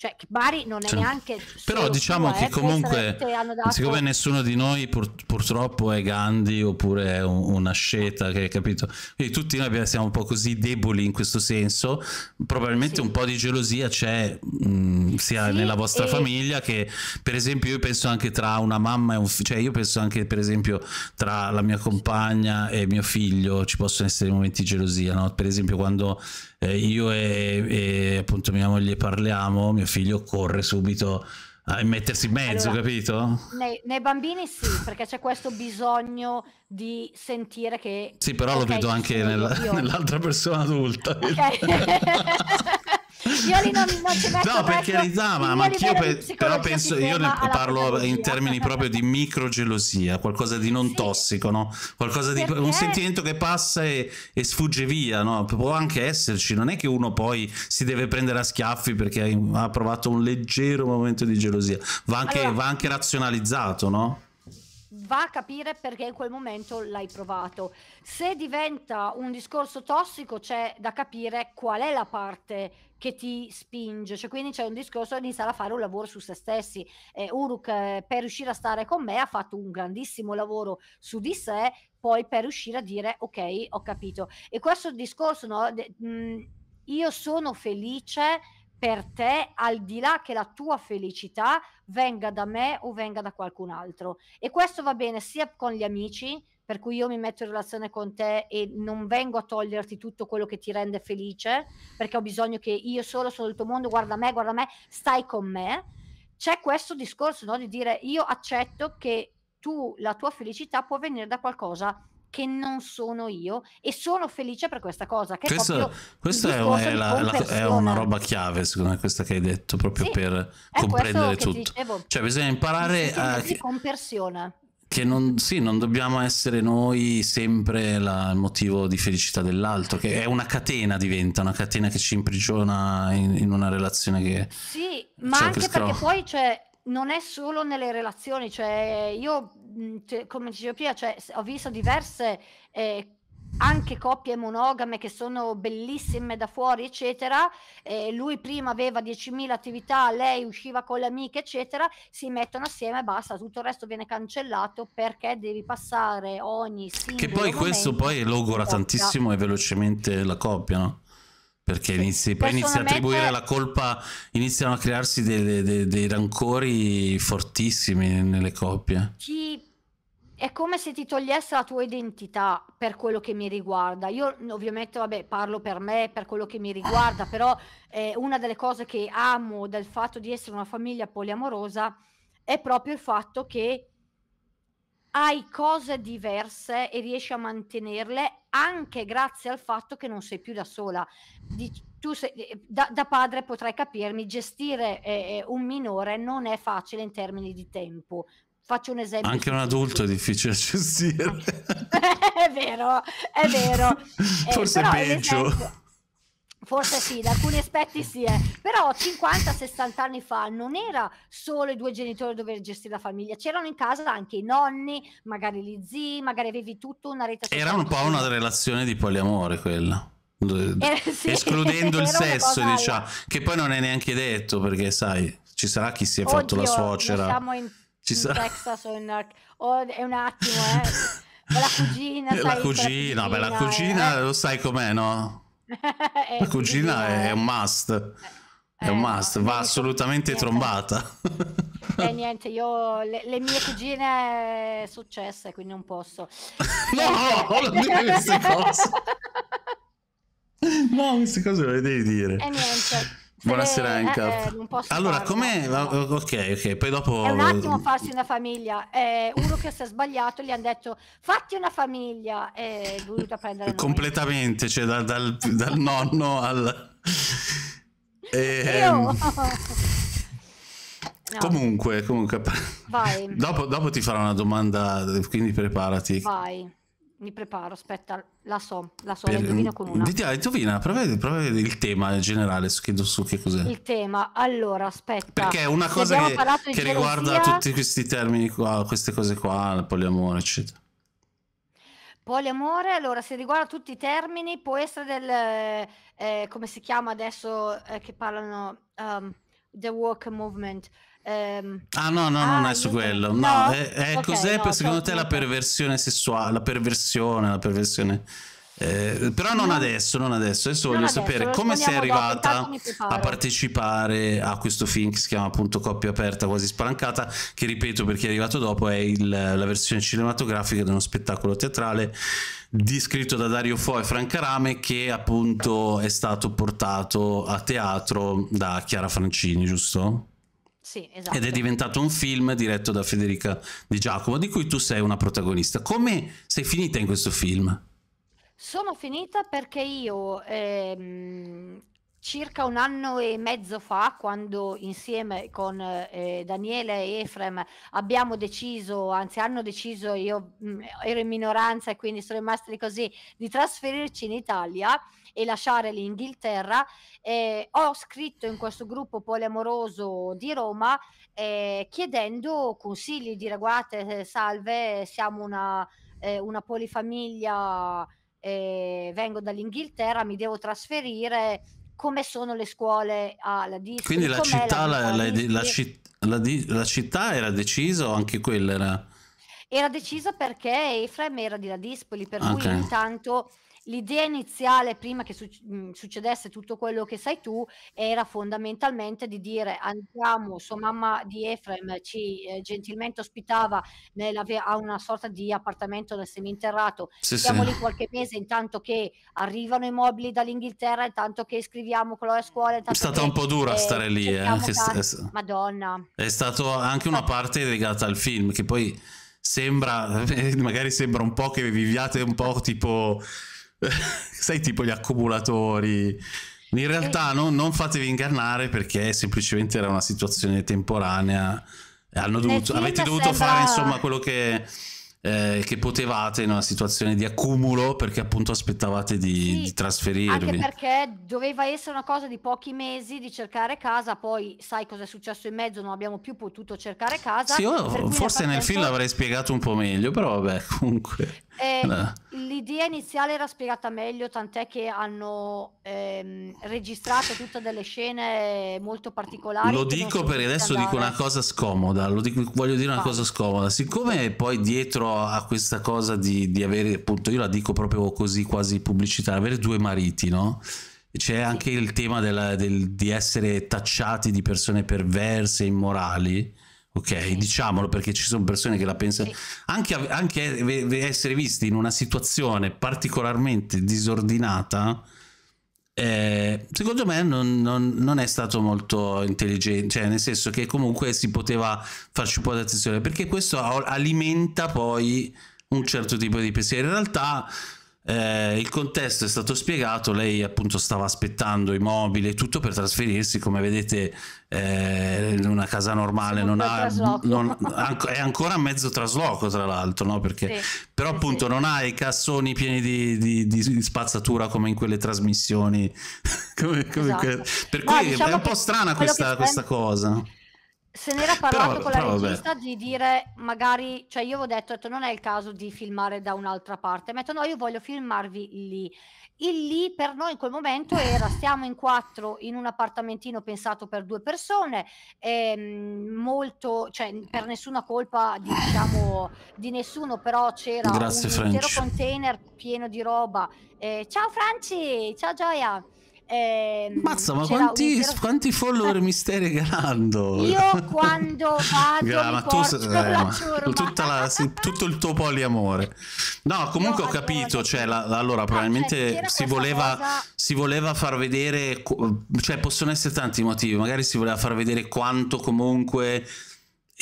cioè, Bari non è cioè, neanche... Però diciamo che eh, comunque, dato... siccome nessuno di noi pur, purtroppo è Gandhi oppure è un, una scelta, che hai capito? Quindi tutti noi siamo un po' così deboli in questo senso, probabilmente sì. un po' di gelosia c'è mh, mm, sia sì, nella vostra e... famiglia che per esempio io penso anche tra una mamma e un figlio, cioè io penso anche per esempio tra la mia compagna e mio figlio ci possono essere momenti di gelosia, no? Per esempio quando eh, io e, e, appunto mia moglie parliamo, mio figlio corre subito a mettersi in mezzo, allora, capito? Nei, nei, bambini sì, perché c'è questo bisogno di sentire che... Sì, però okay, lo vedo anche nella, nell'altra persona adulta. Okay. Io lì non, non ci metto No, per carità, ma, ma anch'io pe- però penso, io ne parlo in termini proprio di microgelosia, qualcosa di non sì. tossico, no? Qualcosa di, un sentimento che passa e, e sfugge via, no? Può anche esserci, non è che uno poi si deve prendere a schiaffi perché ha provato un leggero momento di gelosia, va anche, allora, va anche razionalizzato, no? va a capire perché in quel momento l'hai provato. Se diventa un discorso tossico, c'è da capire qual è la parte che ti spinge, cioè quindi c'è un discorso di iniziare a fare un lavoro su se stessi. Eh, Uruk eh, per riuscire a stare con me ha fatto un grandissimo lavoro su di sé, poi per riuscire a dire ok, ho capito. E questo discorso, no, de- mh, mm, io sono felice per te, al di là che la tua felicità venga da me o venga da qualcun altro. E questo va bene sia con gli amici, per cui io mi metto in relazione con te e non vengo a toglierti tutto quello che ti rende felice, perché ho bisogno che io solo sono il tuo mondo, guarda me, guarda me, stai con me. C'è questo discorso no? di dire io accetto che tu, la tua felicità può venire da qualcosa che non sono io e sono felice per questa cosa. Che questo, questa è, è, la, la, è, una roba chiave, secondo me, questa che hai detto, proprio sì, per comprendere tutto. Dicevo, Cioè bisogna imparare a... Che, con persona. Che non, sì, non dobbiamo essere noi sempre la, il motivo di felicità dell'altro, che è una catena, diventa una catena che ci imprigiona in, in una relazione che... Sì, ma anche perché poi c'è... Cioè, non è solo nelle relazioni, cioè io, mhmm, cioè, come dicevo prima, cioè, ho visto diverse eh, anche coppie monogame che sono bellissime da fuori, eccetera. Eh, lui prima aveva 10.000 attività, lei usciva con le amiche, eccetera. Si mettono assieme e basta, tutto il resto viene cancellato perché devi passare ogni singolo Che poi questo poi logora tantissimo e velocemente la coppia, no? perché inizi, poi inizia a attribuire la colpa, iniziano a crearsi dei, dei, dei rancori fortissimi nelle coppie. Ci... È come se ti togliesse la tua identità per quello che mi riguarda. Io ovviamente vabbè, parlo per me, per quello che mi riguarda, però eh, una delle cose che amo del fatto di essere una famiglia poliamorosa è proprio il fatto che hai cose diverse e riesci a mantenerle anche grazie al fatto che non sei più da sola. Di, tu sei, eh, da, da, padre potrai capirmi, gestire eh, eh, un minore non è facile in termini di tempo. Faccio un esempio. Anche un adulto è difficile gestire. è vero, è vero. Eh, Forse eh, è peggio forse sì, da alcuni aspetti sì, eh. però 50-60 anni fa non era solo i due genitori a dover gestire la famiglia, c'erano in casa anche i nonni, magari gli zii, magari avevi tutta una rete sociale. Era un po' una relazione di poliamore quella. Eh, sì. Eh, escludendo il sesso diciamo, che poi non è neanche detto perché sai ci sarà chi si è Oddio, fatto la suocera siamo in, ci in sarà... Texas o in oh, è un attimo eh la cugina la sai, cugina, cugina, beh, la cugina eh. lo sai com'è no? la eh, cugina è, è eh. un must. Eh, è un eh, must, no, va assolutamente niente. trombata. Eh, niente, io le, le mie cugine successe, quindi non posso. no, non queste cose. No, queste cose le devi dire. E niente. Buonasera Anka. Eh, allora, come Ok, ok, poi dopo... È un attimo farsi una famiglia. Eh, uno che si è sbagliato gli ha detto fatti una famiglia e eh, lui prendere... Completamente, cioè da, dal, dal, nonno al... Eh, no. Comunque, comunque... Vai. Dopo, dopo ti farò una domanda, quindi preparati. Vai mi preparo, aspetta, la so, la so, per... la indovino con una. Dai, indovina, prova, prova il tema generale, chiedo su che cos'è. Il tema, allora, aspetta. Perché è una cosa che, che riguarda tutti questi termini qua, queste cose qua, il poliamore, eccetera. Poliamore, allora, se riguarda tutti i termini, può essere del, eh, eh come si chiama adesso, eh, che parlano, um, the work movement, Ehm, ah no, no, ah, non è su ehm, quello. No, no? È, è okay, cos'è no, per, secondo te la perversione sessuale, la perversione, la perversione... Eh, però non adesso, non adesso, adesso non voglio adesso, sapere come sei arrivata a partecipare a questo film che si chiama appunto Coppia aperta quasi spalancata, che ripeto perché è arrivato dopo è il, la versione cinematografica di uno spettacolo teatrale descritto da Dario Fo e Franca Rame che appunto è stato portato a teatro da Chiara Francini, giusto? Sì, esatto. Ed è diventato un film diretto da Federica Di Giacomo, di cui tu sei una protagonista. Come sei finita in questo film? Sono finita perché io ehm, circa un anno e mezzo fa, quando insieme con eh, Daniele e Efrem abbiamo deciso, anzi hanno deciso, io mh, mm, ero in minoranza e quindi sono rimasti così, di trasferirci in Italia, e lasciare l'Inghilterra, eh, ho scritto in questo gruppo poliamoroso di Roma eh, chiedendo consigli, dire guardate, eh, salve, siamo una, eh, una polifamiglia, eh, vengo dall'Inghilterra, mi devo trasferire, come sono le scuole alla Disney. Quindi la città, la, la, la città, era decisa o anche quella era? Era decisa perché Efraim era di Ladispoli, per ah, okay. cui intanto l'idea iniziale, prima che mm, succedesse tutto quello che sai tu, era fondamentalmente di dire andiamo, sua mamma di Efrem ci eh, gentilmente ospitava nella, a una sorta di appartamento nel seminterrato, sì, siamo sì. lì qualche mese intanto che arrivano i mobili dall'Inghilterra, intanto che scriviamo con a scuola. È stata un po' dura eh, stare lì, eh, st- Madonna. È stata anche una parte legata al film che poi sembra, magari sembra un po' che viviate un po' tipo sai tipo gli accumulatori. In realtà eh. no, non fatevi ingannare perché semplicemente era una situazione temporanea. Dovuto, avete dovuto sembra... fare insomma quello che... Eh, che potevate in una situazione di accumulo perché appunto aspettavate di, sì, di, trasferirvi. Anche perché doveva essere una cosa di pochi mesi di cercare casa, poi sai cosa è successo in mezzo, non abbiamo più potuto cercare casa. Sì, io forse nel film l'avrei spiegato un po' meglio, però vabbè, comunque. Eh, eh, l'idea iniziale era spiegata meglio, tant'è che hanno ehm, registrato tutte delle scene molto particolari. Lo dico perché adesso andare. dico una cosa scomoda, dico, voglio dire una ah. cosa scomoda. Siccome poi dietro a questa cosa di, di, avere, appunto, io la dico proprio così quasi pubblicità, avere due mariti, no? C'è anche il tema della, del, di essere tacciati di persone perverse, immorali Ok, sì. diciamolo perché ci sono persone che la pensano. Sì. Anche, anche, essere visti in una situazione particolarmente disordinata, eh, secondo me non, non, non, è stato molto intelligente, cioè nel senso che comunque si poteva farci un po' di attenzione perché questo alimenta poi un certo tipo di pensiero. In realtà eh, il contesto è stato spiegato, lei appunto stava aspettando i mobili e tutto per trasferirsi, come vedete eh, una casa normale non ha, non, è ancora a mezzo trasloco tra l'altro, no? Perché, sì, però appunto sì. non ha i cassoni pieni di, di, di spazzatura come in quelle trasmissioni, come, come esatto. in quelle... per no, cui diciamo è un po' strana questa, questa cosa se n'era parlato però, con la regista vabbè. di dire magari, cioè io avevo detto, detto, non è il caso di filmare da un'altra parte, metto no io voglio filmarvi lì. Il lì per noi in quel momento era stiamo in quattro in un appartamentino pensato per due persone, ehm, molto, cioè per nessuna colpa diciamo di nessuno, però c'era Grazie, un Franci. intero container pieno di roba. Eh, ciao Franci, ciao Gioia. Ehm, Mazza, ma quanti, intero... quanti, follower mi stai regalando? Io quando vado ah, ma tu, eh, la la, tutto il tuo poliamore. No, comunque no, ho capito, no, cioè, la, allora ah, cioè, probabilmente cioè, si, voleva, cosa... si voleva far vedere, cioè possono essere tanti motivi, magari si voleva far vedere quanto comunque...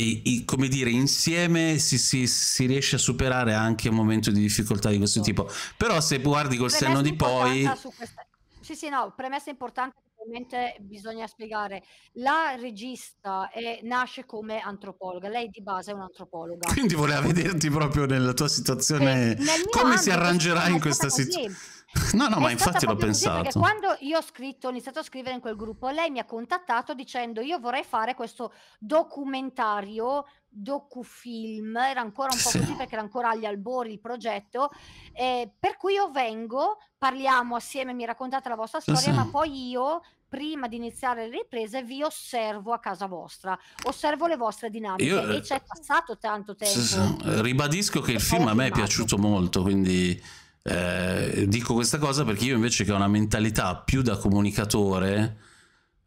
E, e, come dire, insieme si, si, si, riesce a superare anche un momento di difficoltà di questo certo. tipo. Però se guardi col senno di poi, sì, sì, no, premessa importante ovviamente bisogna spiegare. La regista è, nasce come antropologa, lei di base è un'antropologa. Quindi voleva vederti proprio nella tua situazione, come si arrangerai in questa situazione. No, no, è ma infatti l'ho pensato. Perché quando io ho scritto, ho iniziato a scrivere in quel gruppo, lei mi ha contattato dicendo io vorrei fare questo documentario docufilm, era ancora un po' così perché era ancora agli albori il progetto, eh, per cui io vengo, parliamo assieme, mi raccontate la vostra storia, ma poi io prima di iniziare le riprese vi osservo a casa vostra, osservo le vostre dinamiche Io, e eh, c'è passato tanto tempo. Ribadisco che il film a me è piaciuto molto, quindi eh, dico questa cosa perché io invece che ho una mentalità più da comunicatore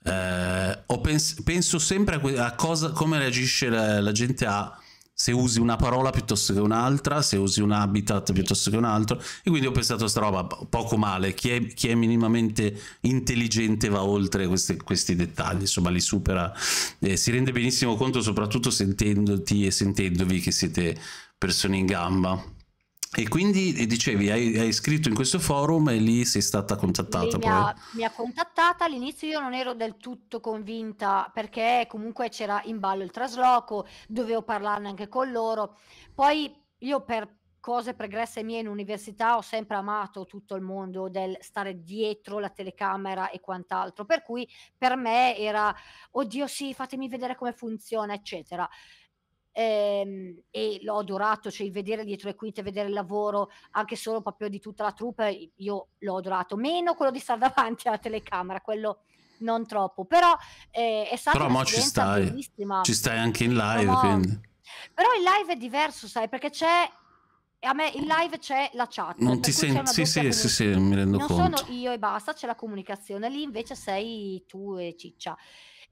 eh, pens penso sempre a, a cosa, come reagisce la, la gente a se usi una parola piuttosto che un'altra, se usi un habitat piuttosto che un altro. E quindi ho pensato a questa roba poco male. Chi è, chi è minimamente intelligente va oltre queste, questi dettagli, insomma, li supera. Eh, si rende benissimo conto, soprattutto sentendoti e sentendovi che siete persone in gamba. E quindi eh, dicevi, hai, hai, scritto in questo forum e lì sei stata contattata. Mi ha, mi ha, contattata, all'inizio io non ero del tutto convinta perché comunque c'era in ballo il trasloco, dovevo parlarne anche con loro. Poi io per cose pregresse mie in università ho sempre amato tutto il mondo del stare dietro la telecamera e quant'altro, per cui per me era, oddio sì, fatemi vedere come funziona, eccetera e, ehm, e l'ho adorato, cioè vedere dietro le quinte, vedere il lavoro anche solo proprio di tutta la troupe, io l'ho adorato, meno quello di stare davanti alla telecamera, quello non troppo, però eh, è stato... però ci stai. bellissima. Ci stai anche in live, però, però il live è diverso, sai, perché c'è a me in live c'è la chat. Non ti senti? Sì, sì, sì, sì, mi rendo non conto. Non sono io e basta, c'è la comunicazione. Lì invece sei tu e Ciccia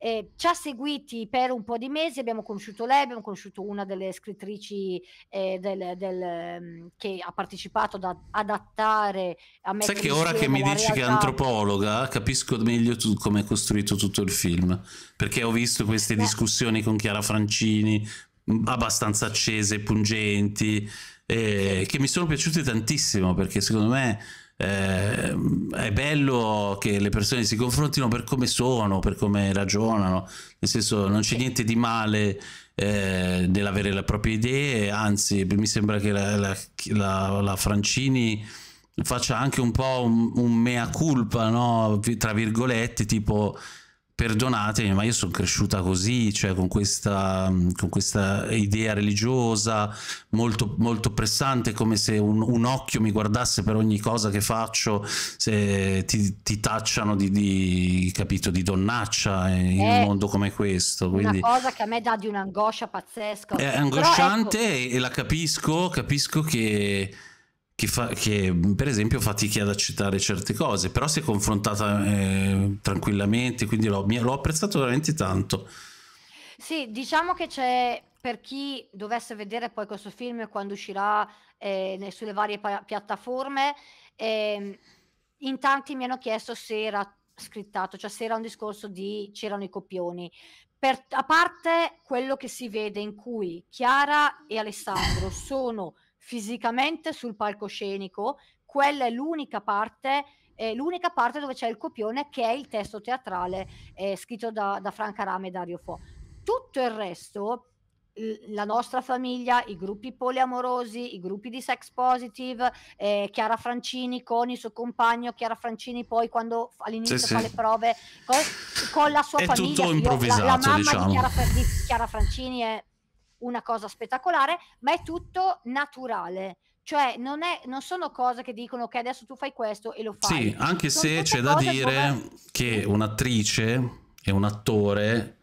eh, ci ha seguiti per un po' di mesi, abbiamo conosciuto lei, abbiamo conosciuto una delle scrittrici eh, del, del, mm, che ha partecipato ad adattare a me. Sai che ora che mi dici realtà... che è antropologa capisco meglio tu, come è costruito tutto il film, perché ho visto queste Beh. discussioni con Chiara Francini mm, abbastanza accese, pungenti, eh, che mi sono piaciute tantissimo perché secondo me eh, è bello che le persone si confrontino per come sono, per come ragionano, nel senso non c'è niente di male eh, nell'avere le proprie idee, anzi mi sembra che la, la, la, la Francini faccia anche un po' un, un mea culpa, no? tra virgolette, tipo perdonatemi, ma io sono cresciuta così, cioè con questa, con questa idea religiosa molto, molto, pressante, come se un, un, occhio mi guardasse per ogni cosa che faccio, se ti, ti tacciano di, di, capito, di donnaccia in eh, un mondo come questo. Quindi... Una cosa che a me dà di un'angoscia pazzesca. È angosciante ecco... e la capisco, capisco che che, fa, che, per esempio fatichi ad accettare certe cose, però si è confrontata eh, tranquillamente, quindi l'ho, l'ho apprezzato veramente tanto. Sì, diciamo che c'è per chi dovesse vedere poi questo film quando uscirà eh, sulle varie pa- piattaforme, eh, in tanti mi hanno chiesto se era scrittato, cioè se era un discorso di c'erano i copioni. Per, a parte quello che si vede in cui Chiara e Alessandro sono fisicamente sul palcoscenico, quella è l'unica parte eh, l'unica parte dove c'è il copione che è il testo teatrale eh, scritto da, da Franca Rame e Dario Fo. Tutto il resto, l- la nostra famiglia, i gruppi poliamorosi, i gruppi di sex positive, eh, Chiara Francini con il suo compagno, Chiara Francini poi quando all'inizio sì, fa sì. le prove con, con la sua è famiglia. Tutto improvvisato, la, la mamma diciamo. di, Chiara, di Chiara Francini è una cosa spettacolare, ma è tutto naturale. Cioè, non, è, non sono cose che dicono che adesso tu fai questo e lo fai. Sì, anche sono se c'è da dire come... che un'attrice e un attore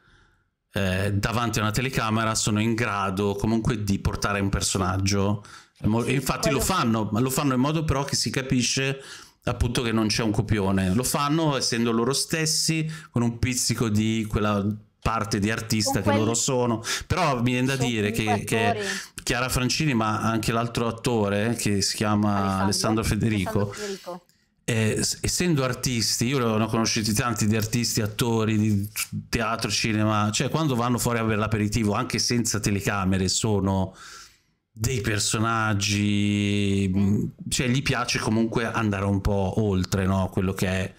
eh, davanti a una telecamera sono in grado comunque di portare un personaggio. Sì, infatti lo fanno, ma lo fanno in modo però che si capisce appunto che non c'è un copione. Lo fanno essendo loro stessi, con un pizzico di quella parte di artista che loro sono, però mi viene da dire che, che, Chiara Francini, ma anche l'altro attore che si chiama Alessandro, Alessandro Federico, Alessandro Federico. Eh, essendo artisti, io ne ho conosciuti tanti di artisti, attori, di teatro, cinema, cioè quando vanno fuori a per l'aperitivo, anche senza telecamere, sono dei personaggi, mm. cioè gli piace comunque andare un po' oltre no? quello che è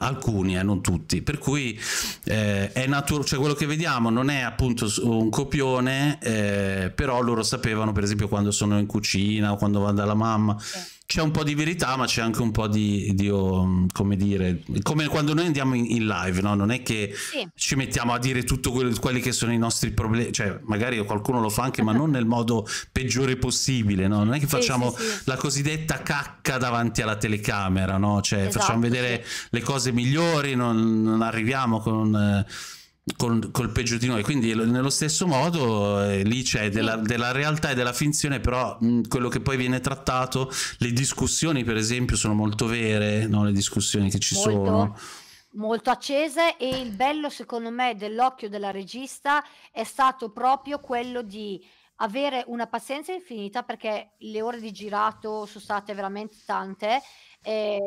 alcuni, eh, non tutti. Per cui eh, è naturale, cioè quello che vediamo non è appunto un copione, eh, però loro sapevano, per esempio, quando sono in cucina o quando va dalla mamma. Sì c'è un po' di verità, ma c'è anche un po' di, di oh, come dire, come quando noi andiamo in, in live, no? Non è che sì. ci mettiamo a dire tutto quello, quelli che sono i nostri problemi, cioè magari qualcuno lo fa anche, ma non nel modo peggiore possibile, no? Non è che facciamo sì, sì, la cosiddetta cacca davanti alla telecamera, no? Cioè esatto, facciamo vedere le cose migliori, non, non arriviamo con... Eh, con, col peggio di noi. Quindi, nello stesso modo, eh, lì c'è della, della, realtà e della finzione, però mh, quello che poi viene trattato, le discussioni, per esempio, sono molto vere, no? le discussioni che ci molto, sono. Molto accese e il bello, secondo me, dell'occhio della regista è stato proprio quello di avere una pazienza infinita perché le ore di girato sono state veramente tante eh,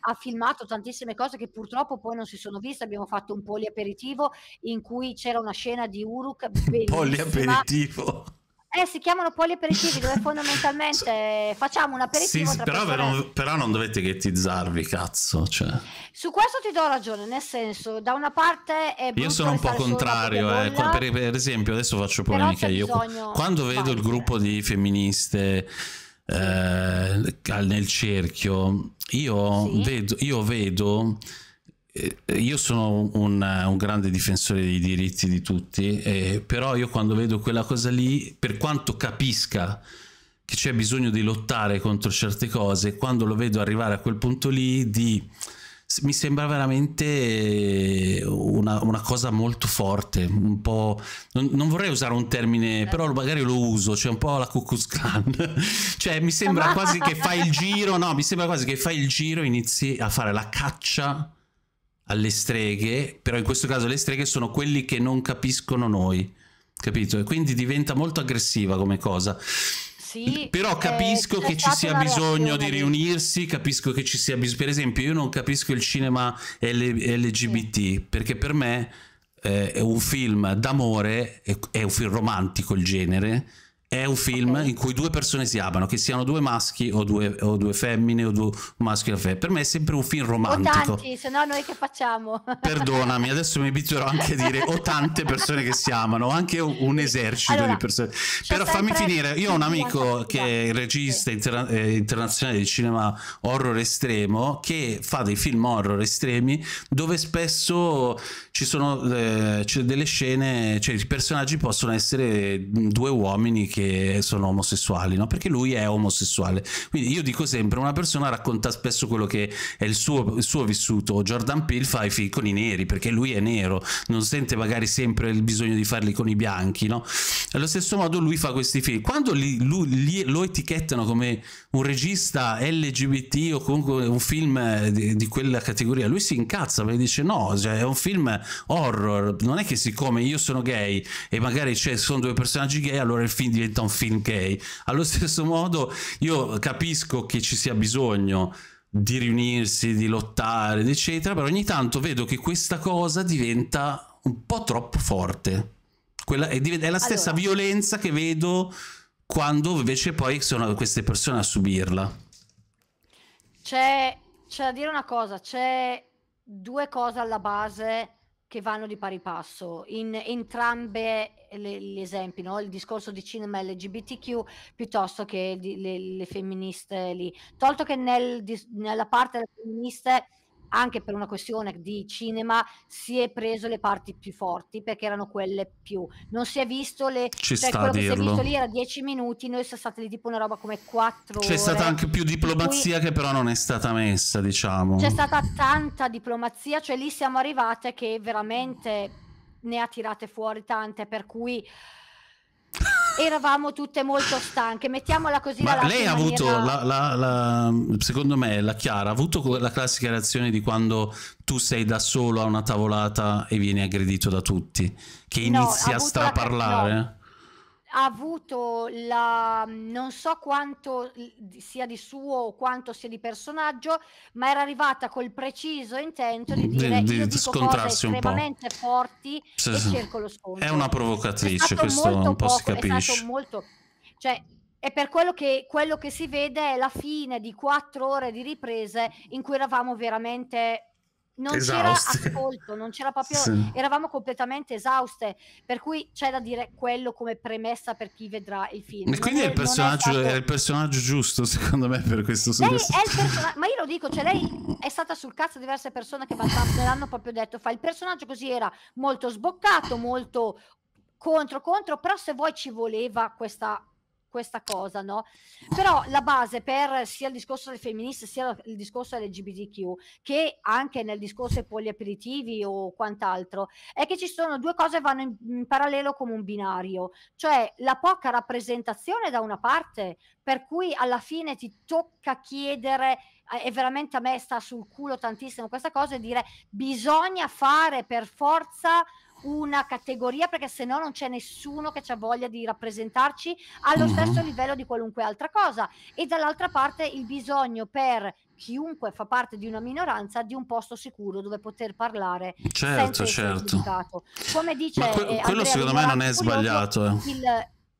ha filmato tantissime cose che purtroppo poi non si sono viste, abbiamo fatto un poliaperitivo in cui c'era una scena di Uruk Poliaperitivo? Eh, si chiamano poliaperitivi dove fondamentalmente facciamo un aperitivo. Sì, sì però, non, però, non, dovete ghettizzarvi, cazzo. Cioè. Su questo ti do ragione, nel senso, da una parte è Io sono un po' contrario, eh, per, per, esempio, adesso faccio polemica io. Quando vedo farne. il gruppo di femministe eh, nel cerchio, io sì. vedo, io, vedo eh, io sono un, un, grande difensore dei diritti di tutti, eh, però io quando vedo quella cosa lì, per quanto capisca che c'è bisogno di lottare contro certe cose, quando lo vedo arrivare a quel punto lì di mi sembra veramente eh, una, una cosa molto forte, un po'... Non, non, vorrei usare un termine, però magari lo uso, cioè un po' la Cucus Clan. cioè mi sembra quasi che fai il giro, no, mi sembra quasi che fai il giro e inizi a fare la caccia alle streghe, però in questo caso le streghe sono quelli che non capiscono noi, capito? E quindi diventa molto aggressiva come cosa sì. Però eh, capisco eh, che ci sia bisogno di riunirsi, capisco che ci sia bisogno... Per esempio, io non capisco il cinema L LGBT, sì. perché per me eh, è un film d'amore, è, è un film romantico il genere, è un film okay. in cui due persone si amano, che siano due maschi o due, o due femmine o due maschi o femmine. Per me è sempre un film romantico. O tanti, se no noi che facciamo? Perdonami, adesso mi abituerò anche a dire o tante persone che si amano, anche un esercito allora, di persone. Però fammi finire, io ho un amico che è regista interna eh, internazionale di cinema horror estremo che fa dei film horror estremi dove spesso ci sono eh, delle scene, cioè i personaggi possono essere due uomini che che sono omosessuali, no? perché lui è omosessuale. Quindi io dico sempre, una persona racconta spesso quello che è il suo, il suo vissuto. Jordan Peele fa i film con i neri, perché lui è nero, non sente magari sempre il bisogno di farli con i bianchi. No? Allo stesso modo lui fa questi film. Quando li, lui, li, lo etichettano come un regista LGBT o comunque un film eh, di, di quella categoria, lui si incazza perché dice no, cioè è un film horror, non è che siccome io sono gay e magari ci sono due personaggi gay, allora il film diventa diventa un film gay. Allo stesso modo io capisco che ci sia bisogno di riunirsi, di lottare, eccetera, però ogni tanto vedo che questa cosa diventa un po' troppo forte. Quella è, è la stessa allora. violenza che vedo quando invece poi sono queste persone a subirla. C'è, c'è da dire una cosa, c'è due cose alla base che vanno di pari passo in entrambi gli esempi, no? il discorso di cinema LGBTQ piuttosto che di, le, le, femministe lì. Tolto che nel, di, nella parte delle femministe anche per una questione di cinema, si è preso le parti più forti perché erano quelle più. Non si è visto le. Ci cioè, sta a dirlo. si è visto lì era 10 minuti, noi siamo stati lì tipo una roba come 4 C'è stata anche più diplomazia cui... che però non è stata messa, diciamo. C'è stata tanta diplomazia, cioè lì siamo arrivate che veramente ne ha tirate fuori tante, per cui. eravamo tutte molto stanche, mettiamola così. Ma lei ha avuto, maniera... la, la, la, secondo me, la Chiara ha avuto la classica reazione di quando tu sei da solo a una tavolata e vieni aggredito da tutti, che no, inizia a straparlare. No ha avuto la non so quanto sia di suo o quanto sia di personaggio, ma era arrivata col preciso intento di dire di, di scontrarsi un po'. estremamente forti sì, e cerco lo scontro. È una provocatrice, è questo un po' poco, si capisce. Molto, cioè, e per quello che, quello che si vede è la fine di quattro ore di riprese in cui eravamo veramente non Esauste. c'era ascolto, non c'era proprio, sì. eravamo completamente esauste, per cui c'è da dire quello come premessa per chi vedrà il film. E quindi è, il, personaggio, è, stato... è il personaggio, giusto secondo me per questo lei questo... Person... ma io lo dico, cioè lei è stata sul cazzo diverse persone che l'hanno proprio detto, fa il personaggio così era molto sboccato, molto contro contro, però se vuoi ci voleva questa questa cosa, no? Però la base per sia il discorso del femminista sia il discorso LGBTQ che anche nel discorso dei poliaperitivi o quant'altro è che ci sono due cose che vanno in, in parallelo come un binario, cioè la poca rappresentazione da una parte, per cui alla fine ti tocca chiedere eh, e veramente a me sta sul culo tantissimo questa cosa e dire bisogna fare per forza una categoria perché se no non c'è nessuno che ha voglia di rappresentarci allo mhm. stesso livello di qualunque altra cosa e dall'altra parte il bisogno per chiunque fa parte di una minoranza di un posto sicuro dove poter parlare certo, senza certo. Come dice que- quello Andrea secondo me non è sbagliato. Eh. Il,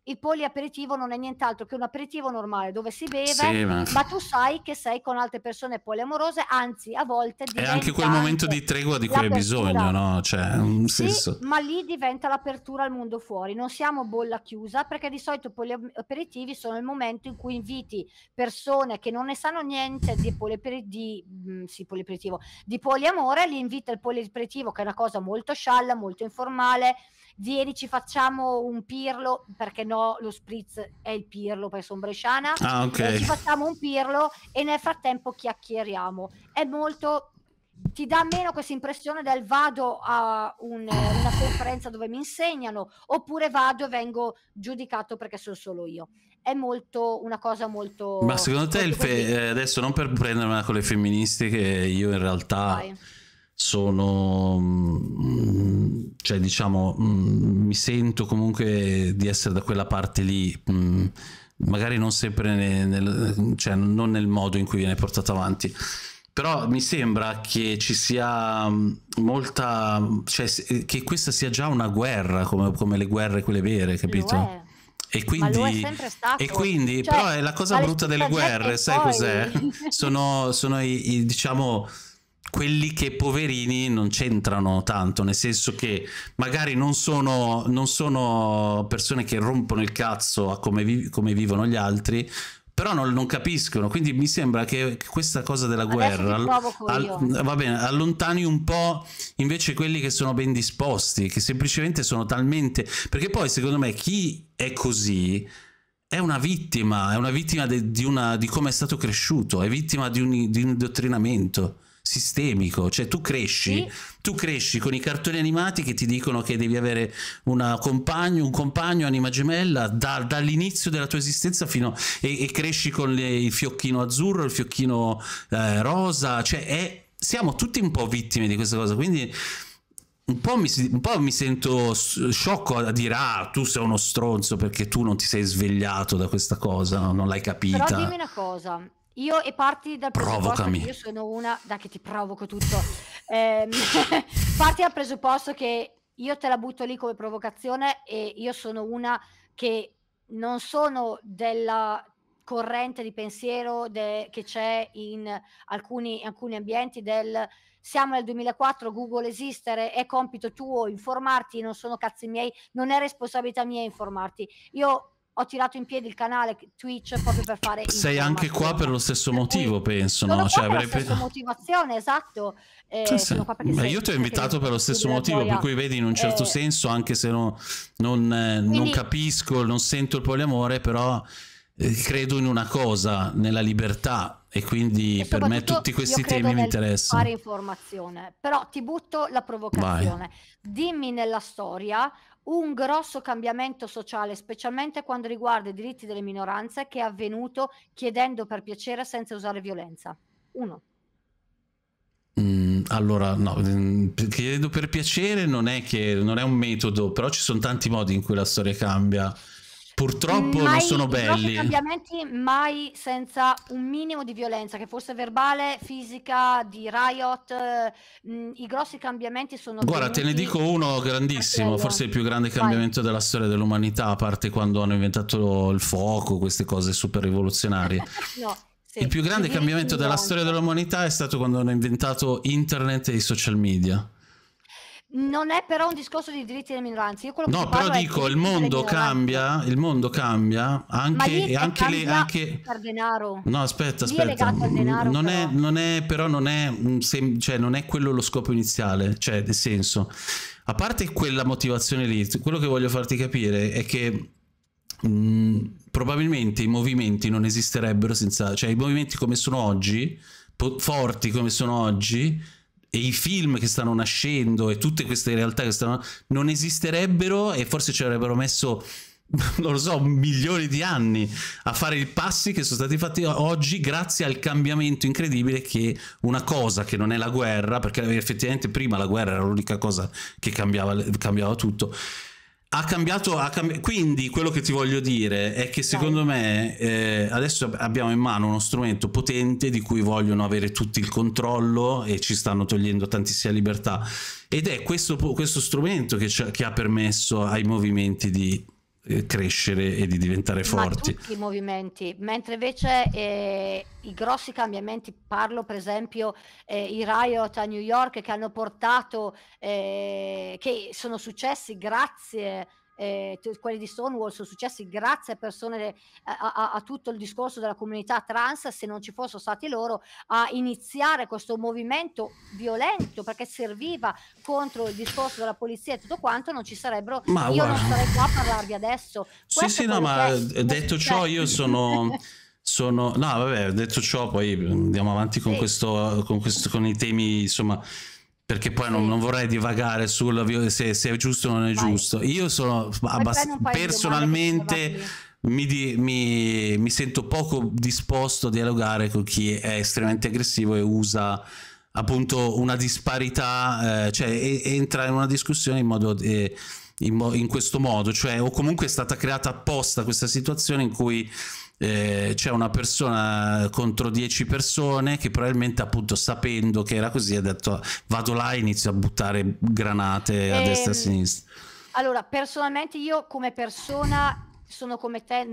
il poliaperitivo non è nient'altro che un aperitivo normale dove si beve, sì, ma... ma... tu sai che sei con altre persone poliamorose, anzi a volte è anche quel momento anche di tregua di cui hai bisogno, no? Cioè, un sì, senso... ma lì diventa l'apertura al mondo fuori, non siamo bolla chiusa perché di solito i poliaperitivi sono il momento in cui inviti persone che non ne sanno niente di, poliaperi- di, mh, mm, sì, poliaperitivo, di poliamore, li invita il poliaperitivo che è una cosa molto scialla, molto informale vieni ci facciamo un pirlo, perché no, lo spritz è il pirlo, perché sono bresciana, ah, okay. ci facciamo un pirlo e nel frattempo chiacchieriamo. È molto ti dà meno questa impressione del vado a un, una conferenza dove mi insegnano oppure vado e vengo giudicato perché sono solo io. È molto una cosa molto. Ma secondo te, fe- eh, adesso non per prendermela con le femministe, che io in realtà. Vai sono mm, cioè diciamo mm, mi sento comunque di essere da quella parte lì mm, magari non sempre nel, nel, cioè non nel modo in cui viene portato avanti però mi sembra che ci sia molta cioè che questa sia già una guerra come, come le guerre quelle vere capito e quindi, e quindi cioè, però è la cosa brutta delle guerre sai poi... cos'è sono, sono i, i diciamo quelli che poverini non c'entrano tanto, nel senso che magari non sono, non sono persone che rompono il cazzo a come, vi, come vivono gli altri, però non, non, capiscono. Quindi mi sembra che questa cosa della guerra all, va bene, allontani un po' invece quelli che sono ben disposti, che semplicemente sono talmente. Perché poi, secondo me, chi è così è una vittima, è una vittima de, di, una, di, come è stato cresciuto, è vittima di un, di un indottrinamento sistemico, cioè tu cresci, sì. tu cresci con i cartoni animati che ti dicono che devi avere compagno, un compagno, anima gemella da, dall'inizio della tua esistenza fino a, e, e cresci con le, il fiocchino azzurro, il fiocchino eh, rosa, cioè è, siamo tutti un po' vittime di questa cosa, quindi un po, mi, un po' mi sento sciocco a dire ah tu sei uno stronzo perché tu non ti sei svegliato da questa cosa, non l'hai capita. Però dimmi una cosa, io e parti dal presupposto che io sono una... da che ti provoco tutto. Eh, parti dal presupposto che io te la butto lì come provocazione e io sono una che non sono della corrente di pensiero de- che c'è in alcuni, alcuni ambienti del siamo nel 2004, Google esistere, è compito tuo informarti, non sono cazzi miei, non è responsabilità mia informarti. Io ho tirato in piedi il canale Twitch proprio per fare... Sei anche qua per lo stesso motivo, penso, no? Cioè, avrei per la stessa motivazione, esatto. Eh, sì, sì. Ma io ti ho invitato per lo stesso motivo, per cui vedi in un certo eh... senso, anche se no, eh, non, Quindi... non capisco, non sento il poliamore, però eh, credo in una cosa, nella libertà e quindi e per me tutti questi temi mi interessano. fare informazione, però ti butto la provocazione. Vai. Dimmi nella storia un grosso cambiamento sociale, specialmente quando riguarda i diritti delle minoranze, che è avvenuto chiedendo per piacere senza usare violenza. Uno. Mm, allora, no, mm, chiedendo per piacere non è, che, non è un metodo, però ci sono tanti modi in cui la storia cambia Purtroppo mai, non sono belli. I cambiamenti mai senza un minimo di violenza, che fosse verbale, fisica, di riot. Mh, eh, mm, I grossi cambiamenti sono... Guarda, te ne dico uno grandissimo, forse il più grande cambiamento Vai. della storia dell'umanità, a parte quando hanno inventato il fuoco, queste cose super rivoluzionarie. no. Sì, il più grande cambiamento della storia dell'umanità è stato quando hanno inventato internet e i social media non è però un discorso di diritti delle minoranze. Io quello che no, però dico, il mondo cambia, il mondo cambia, anche, anche le... Anche... denaro. No, aspetta, aspetta. È denaro, non, però. È, non è, però non è, se, cioè, non è quello lo scopo iniziale, cioè, nel senso, a parte quella motivazione lì, quello che voglio farti capire è che mh, mm, probabilmente i movimenti non esisterebbero senza... Cioè, i movimenti come sono oggi, forti come sono oggi e i film che stanno nascendo e tutte queste realtà che stanno non esisterebbero e forse ci avrebbero messo non lo so, milioni di anni a fare i passi che sono stati fatti oggi grazie al cambiamento incredibile che una cosa che non è la guerra, perché effettivamente prima la guerra era l'unica cosa che cambiava, cambiava tutto, ha cambiato, ha cambi quindi quello che ti voglio dire è che secondo me eh, adesso abbiamo in mano uno strumento potente di cui vogliono avere tutti il controllo e ci stanno togliendo tantissima libertà ed è questo, questo strumento che, che ha permesso ai movimenti di eh, crescere e di diventare forti. Ma tutti i movimenti, mentre invece eh, i grossi cambiamenti, parlo per esempio eh, i riot a New York che hanno portato, eh, che sono successi grazie a eh, quelli di Stonewall sono successi grazie a persone, eh, a, a, a, tutto il discorso della comunità trans, se non ci fossero stati loro a iniziare questo movimento violento perché serviva contro il discorso della polizia e tutto quanto, non ci sarebbero, ma io guarda. non sarei qua a parlarvi adesso. sì, sì, no, ma è, detto ciò io sono... sono no, vabbè, detto ciò, poi andiamo avanti con, sì. questo, con, questo, con i temi, insomma, perché poi sì. non, non, vorrei divagare sul se, se, è giusto o non è Vai. giusto. Io sono abbastanza personalmente mi, di, mi, mi, sento poco disposto a dialogare con chi è estremamente aggressivo e usa appunto una disparità, eh, cioè e, entra in una discussione in modo eh, in, mo in questo modo, cioè o comunque è stata creata apposta questa situazione in cui eh, c'è una persona contro 10 persone che probabilmente appunto sapendo che era così ha detto vado là e inizio a buttare granate ehm, a destra e a sinistra. Allora, personalmente io come persona sono come te,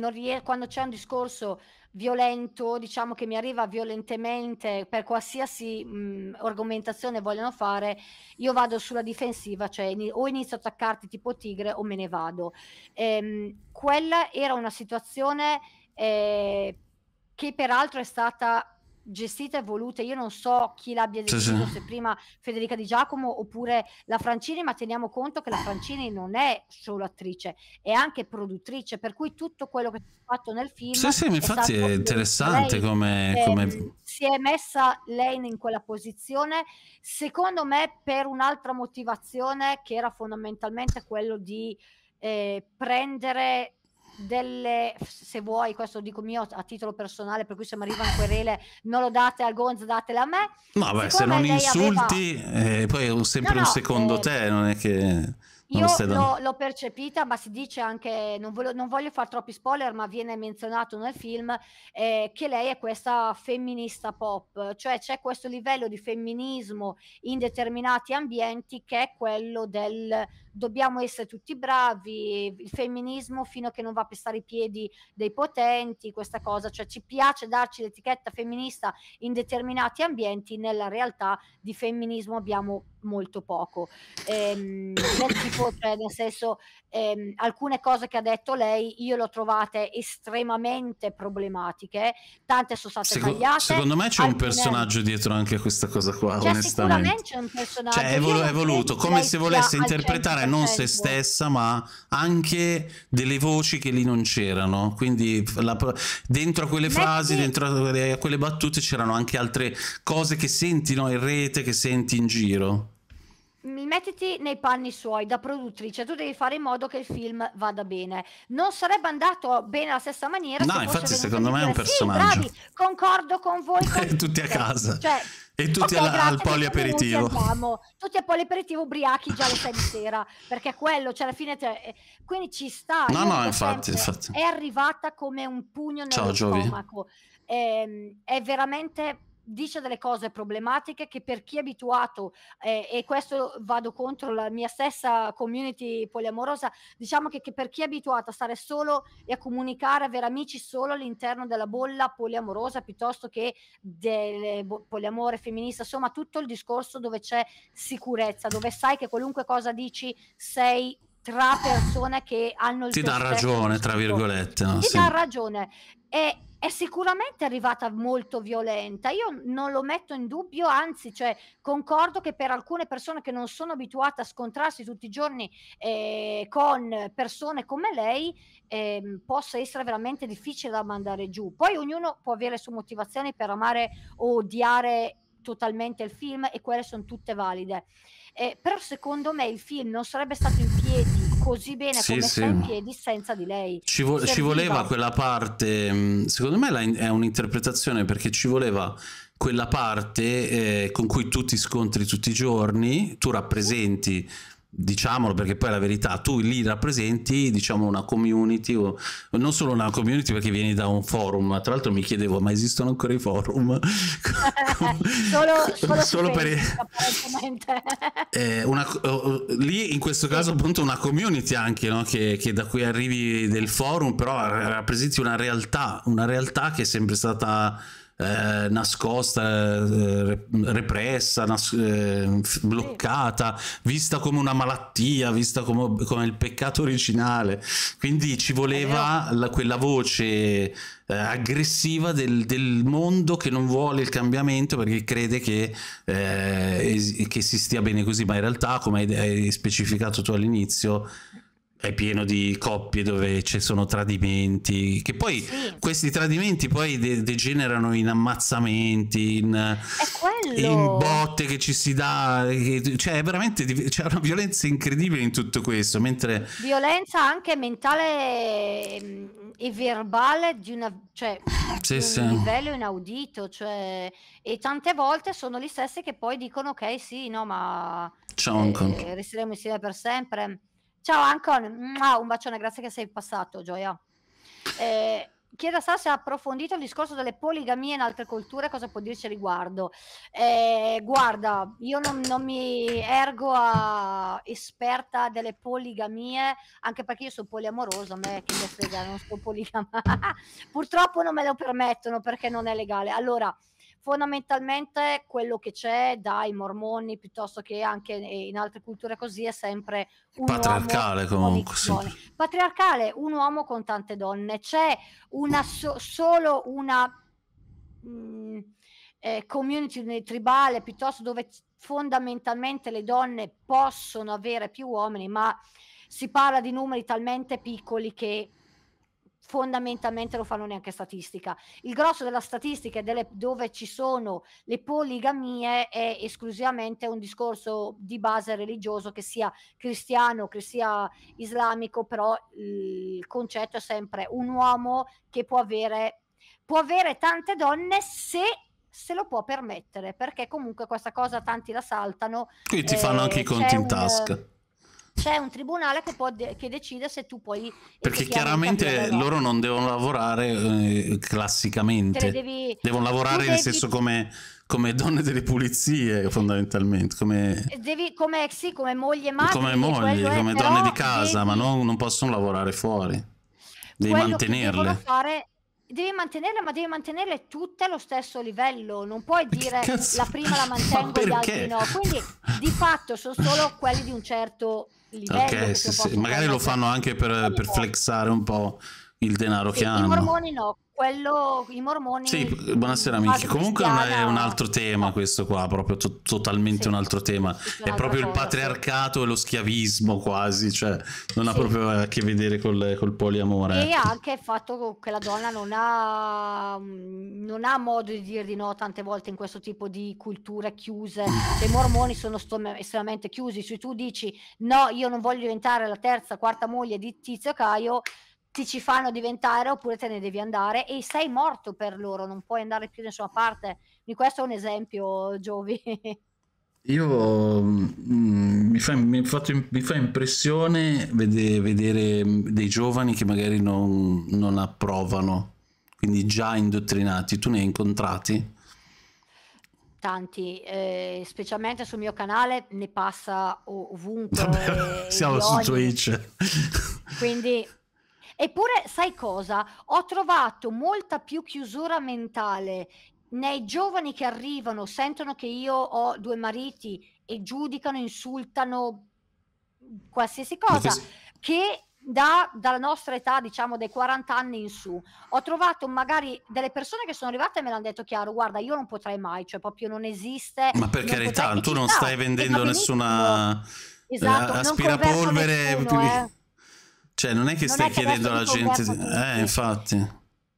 quando c'è un discorso violento, diciamo che mi arriva violentemente per qualsiasi mh, argomentazione vogliono fare, io vado sulla difensiva, cioè in o inizio a attaccarti tipo tigre o me ne vado. Ehm, quella era una situazione eh, che peraltro è stata gestita e voluta. Io non so chi l'abbia deciso, sì, se prima Federica Di Giacomo oppure la Francini, ma teniamo conto che la Francini non è solo attrice, è anche produttrice, per cui tutto quello che ha fatto nel film... Sì, sì, infatti è interessante come, eh, come... si è messa lei in quella posizione, secondo me per un'altra motivazione che era fondamentalmente quello di eh, prendere delle, se vuoi, questo dico mio a titolo personale, per cui se mi un querele non lo date al Gonza, datele a me. Ma beh, se non insulti, aveva... eh, poi sempre no, un secondo eh, te, non è che... Io l'ho, l'ho, percepita, ma si dice anche, non voglio, non voglio fare troppi spoiler, ma viene menzionato nel film eh, che lei è questa femminista pop, cioè c'è questo livello di femminismo in determinati ambienti che è quello del dobbiamo essere tutti bravi, il femminismo fino a che non va a pestare i piedi dei potenti, questa cosa, cioè ci piace darci l'etichetta femminista in determinati ambienti, nella realtà di femminismo abbiamo molto poco. Ehm, cioè nel senso ehm, alcune cose che ha detto lei io le ho trovate estremamente problematiche, tante sono state Seco- tagliate. Secondo me c'è un personaggio dietro anche a questa cosa qua, cioè, onestamente. c'è un personaggio. Cioè è, vol- è voluto, come se volesse interpretare non se stessa ma anche delle voci che lì non c'erano, quindi la, dentro a quelle Metti... frasi, dentro a quelle, a quelle battute c'erano anche altre cose che senti no, in rete, che senti in giro mettiti nei panni suoi da produttrice, tu devi fare in modo che il film vada bene. Non sarebbe andato bene alla stessa maniera. No, se infatti secondo me è un personaggio. Sì, bravi, concordo con voi. Con... tutti a casa. Cioè, e tutti okay, alla, al poliaperitivo. Tutti al poliaperitivo ubriachi già le sei di sera, perché quello, cioè alla fine... Te... Eh, quindi ci sta. No, no, infatti, infatti, È arrivata come un pugno nello Ciao, stomaco. Ehm, è veramente dice delle cose problematiche che per chi è abituato, eh, e questo vado contro la mia stessa community poliamorosa, diciamo che, che, per chi è abituato a stare solo e a comunicare, avere amici solo all'interno della bolla poliamorosa piuttosto che del poliamore femminista, insomma tutto il discorso dove c'è sicurezza, dove sai che qualunque cosa dici sei tra persone che hanno il ti dà ragione, tra virgolette. No? Ti sì. dà ragione. E è sicuramente arrivata molto violenta, io non lo metto in dubbio, anzi, cioè, concordo che per alcune persone che non sono abituate a scontrarsi tutti i giorni eh, con persone come lei, eh, possa essere veramente difficile da mandare giù. Poi ognuno può avere le sue motivazioni per amare o odiare totalmente il film e quelle sono tutte valide. Eh, però secondo me il film non sarebbe stato in piedi così bene sì, come sì. in piedi senza di lei. Ci, vo- ci voleva quella parte, mm, secondo me è un'interpretazione perché ci voleva quella parte eh, con cui tu ti scontri tutti i giorni, tu rappresenti diciamolo perché poi è la verità, tu lì rappresenti diciamo una community, o, non solo una community perché vieni da un forum, tra l'altro mi chiedevo ma esistono ancora i forum? solo, solo, per... eh, una, oh, lì in questo caso appunto una community anche no? che, che, da cui arrivi del forum però rappresenti una realtà, una realtà che è sempre stata eh, nascosta, eh, repressa, nas eh, f- bloccata, vista come una malattia, vista come, come il peccato originale. Quindi ci voleva eh, la, quella voce eh, aggressiva del, del, mondo che non vuole il cambiamento perché crede che, che si stia bene così, ma in realtà, come hai, hai specificato tu all'inizio, è pieno di coppie dove ci sono tradimenti, che poi sì. questi tradimenti poi de degenerano in ammazzamenti, in, in, botte che ci si dà, cioè è veramente c'è una violenza incredibile in tutto questo, mentre... Violenza anche mentale e verbale di, una, cioè, sì, di un sì. livello inaudito, cioè, e tante volte sono gli stessi che poi dicono ok sì, no ma... Eh, resteremo insieme per sempre Ciao Ancon, un bacione, grazie che sei passato, Gioia. Eh, a Sara se ha approfondito il discorso delle poligamie in altre culture, cosa può dirci a riguardo? Eh, guarda, io non, non, mi ergo a esperta delle poligamie, anche perché io sono poliamorosa, a me che mi frega, non sto poligama. Purtroppo non me lo permettono perché non è legale. Allora, fondamentalmente quello che c'è dai mormoni piuttosto che anche in altre culture così è sempre un patriarcale comunque sì. patriarcale un uomo con tante donne c'è una so- solo una mh, mm, eh, community tribale piuttosto dove fondamentalmente le donne possono avere più uomini ma si parla di numeri talmente piccoli che fondamentalmente lo fanno neanche statistica. Il grosso della statistica delle, dove ci sono le poligamie è esclusivamente un discorso di base religioso che sia cristiano, che sia islamico, però il concetto è sempre un uomo che può avere, può avere tante donne se se lo può permettere, perché comunque questa cosa tanti la saltano. Qui ti fanno anche i eh, conti in un, tasca c'è un tribunale che, può de- che decide se tu puoi... Perché chiaramente loro non devono lavorare eh, classicamente, devi... devono lavorare devi... nel senso come, come, donne delle pulizie eh. fondamentalmente, come... Devi, come, sì, come moglie madre. Come moglie, cioè, come donne di casa, devi... ma non, non, possono lavorare fuori, devi mantenerle devi mantenerle, ma devi mantenerle tutte allo stesso livello. Non puoi dire la prima la mantengo e gli altri no. Quindi di fatto sono solo quelli di un certo Ok, sì, sì. magari lo fanno anche per, per flexare un po' il denaro sì, che hanno. I mormoni no, quello, i mormoni. Sì, buonasera amici. Comunque è un altro tema questo qua, proprio to- totalmente sì, un altro tema. È proprio cosa, il patriarcato sì. e lo schiavismo quasi, cioè non sì. ha proprio a che vedere col, col poliamore. E ecco. anche il fatto che la donna non ha, mm, non ha modo di dire di no tante volte in questo tipo di culture chiuse. Cioè, I mormoni sono stom- estremamente chiusi, se tu dici no, io non voglio diventare la terza, quarta moglie di Tizio Caio, ti ci fanno diventare oppure te ne devi andare e sei morto per loro, non puoi andare più da nessuna parte. Di questo è un esempio, Giovi. Io mm, mi, fa, mi, fatto, mi, fa, impressione vedere, vedere, mm, dei giovani che magari non, non approvano, quindi già indottrinati. Tu ne hai incontrati? tanti, eh, specialmente sul mio canale ne passa ovunque. Vabbè, siamo su Twitch. Quindi Eppure, sai cosa? Ho trovato molta più chiusura mentale nei giovani che arrivano, sentono che io ho due mariti e giudicano, insultano qualsiasi cosa, sì. che da, dalla nostra età, diciamo dai 40 anni in su, ho trovato magari delle persone che sono arrivate e me l'hanno detto chiaro: guarda, io non potrei mai, cioè proprio non esiste. Ma per carità, potrei... tu non stai vendendo nessuna esatto, aspirapolvere. Nessuno, eh. Cioè, non è che non stai è che chiedendo alla gente... Eh, infatti.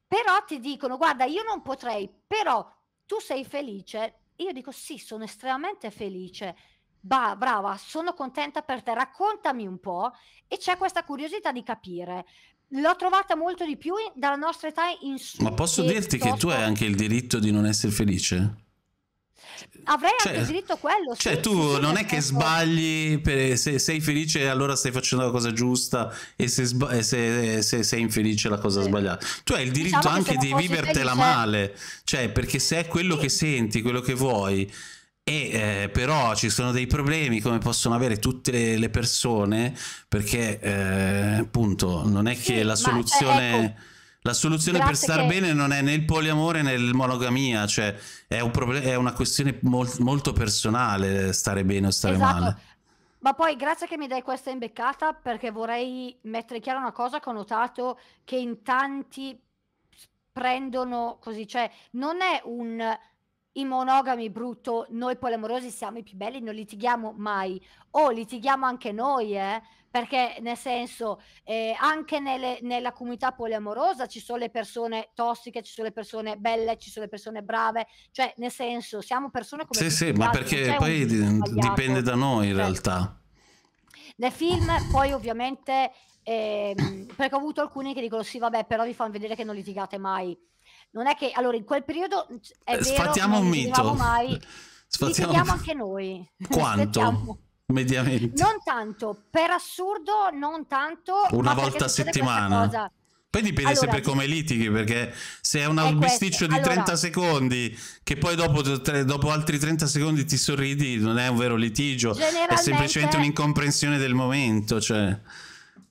Però ti dicono, guarda, io non potrei, però tu sei felice? Io dico, sì, sono estremamente felice. Bah, brava, sono contenta per te, raccontami un po'. E c'è questa curiosità di capire. L'ho trovata molto di più in, dalla nostra età in su. Ma posso dirti che tu hai anche il diritto di non essere felice? Avrei cioè, anche scritto quello. Cioè, sì, tu sì, non è che sbagli, per, se sei felice allora stai facendo la cosa giusta e se, sba- e se, se sei infelice la cosa sì. sbagliata. Tu hai il diciamo diritto diciamo anche di vivertela felice. male, cioè perché se è quello che senti, quello che vuoi. E, eh, però ci sono dei problemi come possono avere tutte le, le persone perché eh, appunto non è che la cioè, soluzione... Ma, ecco la soluzione Grazie per star che... bene non è né il poliamore né il monogamia, cioè è, un è una questione mol- molto personale stare bene o stare esatto. male. Ma poi grazie che mi dai questa imbeccata perché vorrei mettere chiaro una cosa che ho notato che in tanti prendono così, cioè non è un i monogami brutto, noi poliamorosi siamo i più belli, non litighiamo mai. O oh, litighiamo anche noi, eh? perché nel senso eh, anche nelle, nella comunità poliamorosa ci sono le persone tossiche, ci sono le persone belle, ci sono le persone brave, cioè nel senso siamo persone come... Sì, sì, ma perché poi dipende da noi in cioè, realtà. Nel film poi ovviamente, eh, perché ho avuto alcuni che dicono sì vabbè però vi fanno vedere che non litigate mai. Non è che, allora in quel periodo... È Sfattiamo eh, vero, un mito. Mai, Sfattiamo... Litighiamo anche noi. Quanto? mediamente. Non tanto, per assurdo, non tanto. Una volta a settimana. Poi dipende allora, sempre come litighi, perché se è un bisticcio di allora, 30 secondi che poi dopo, dopo, altri 30 secondi ti sorridi, non è un vero litigio, è semplicemente un'incomprensione del momento. Cioè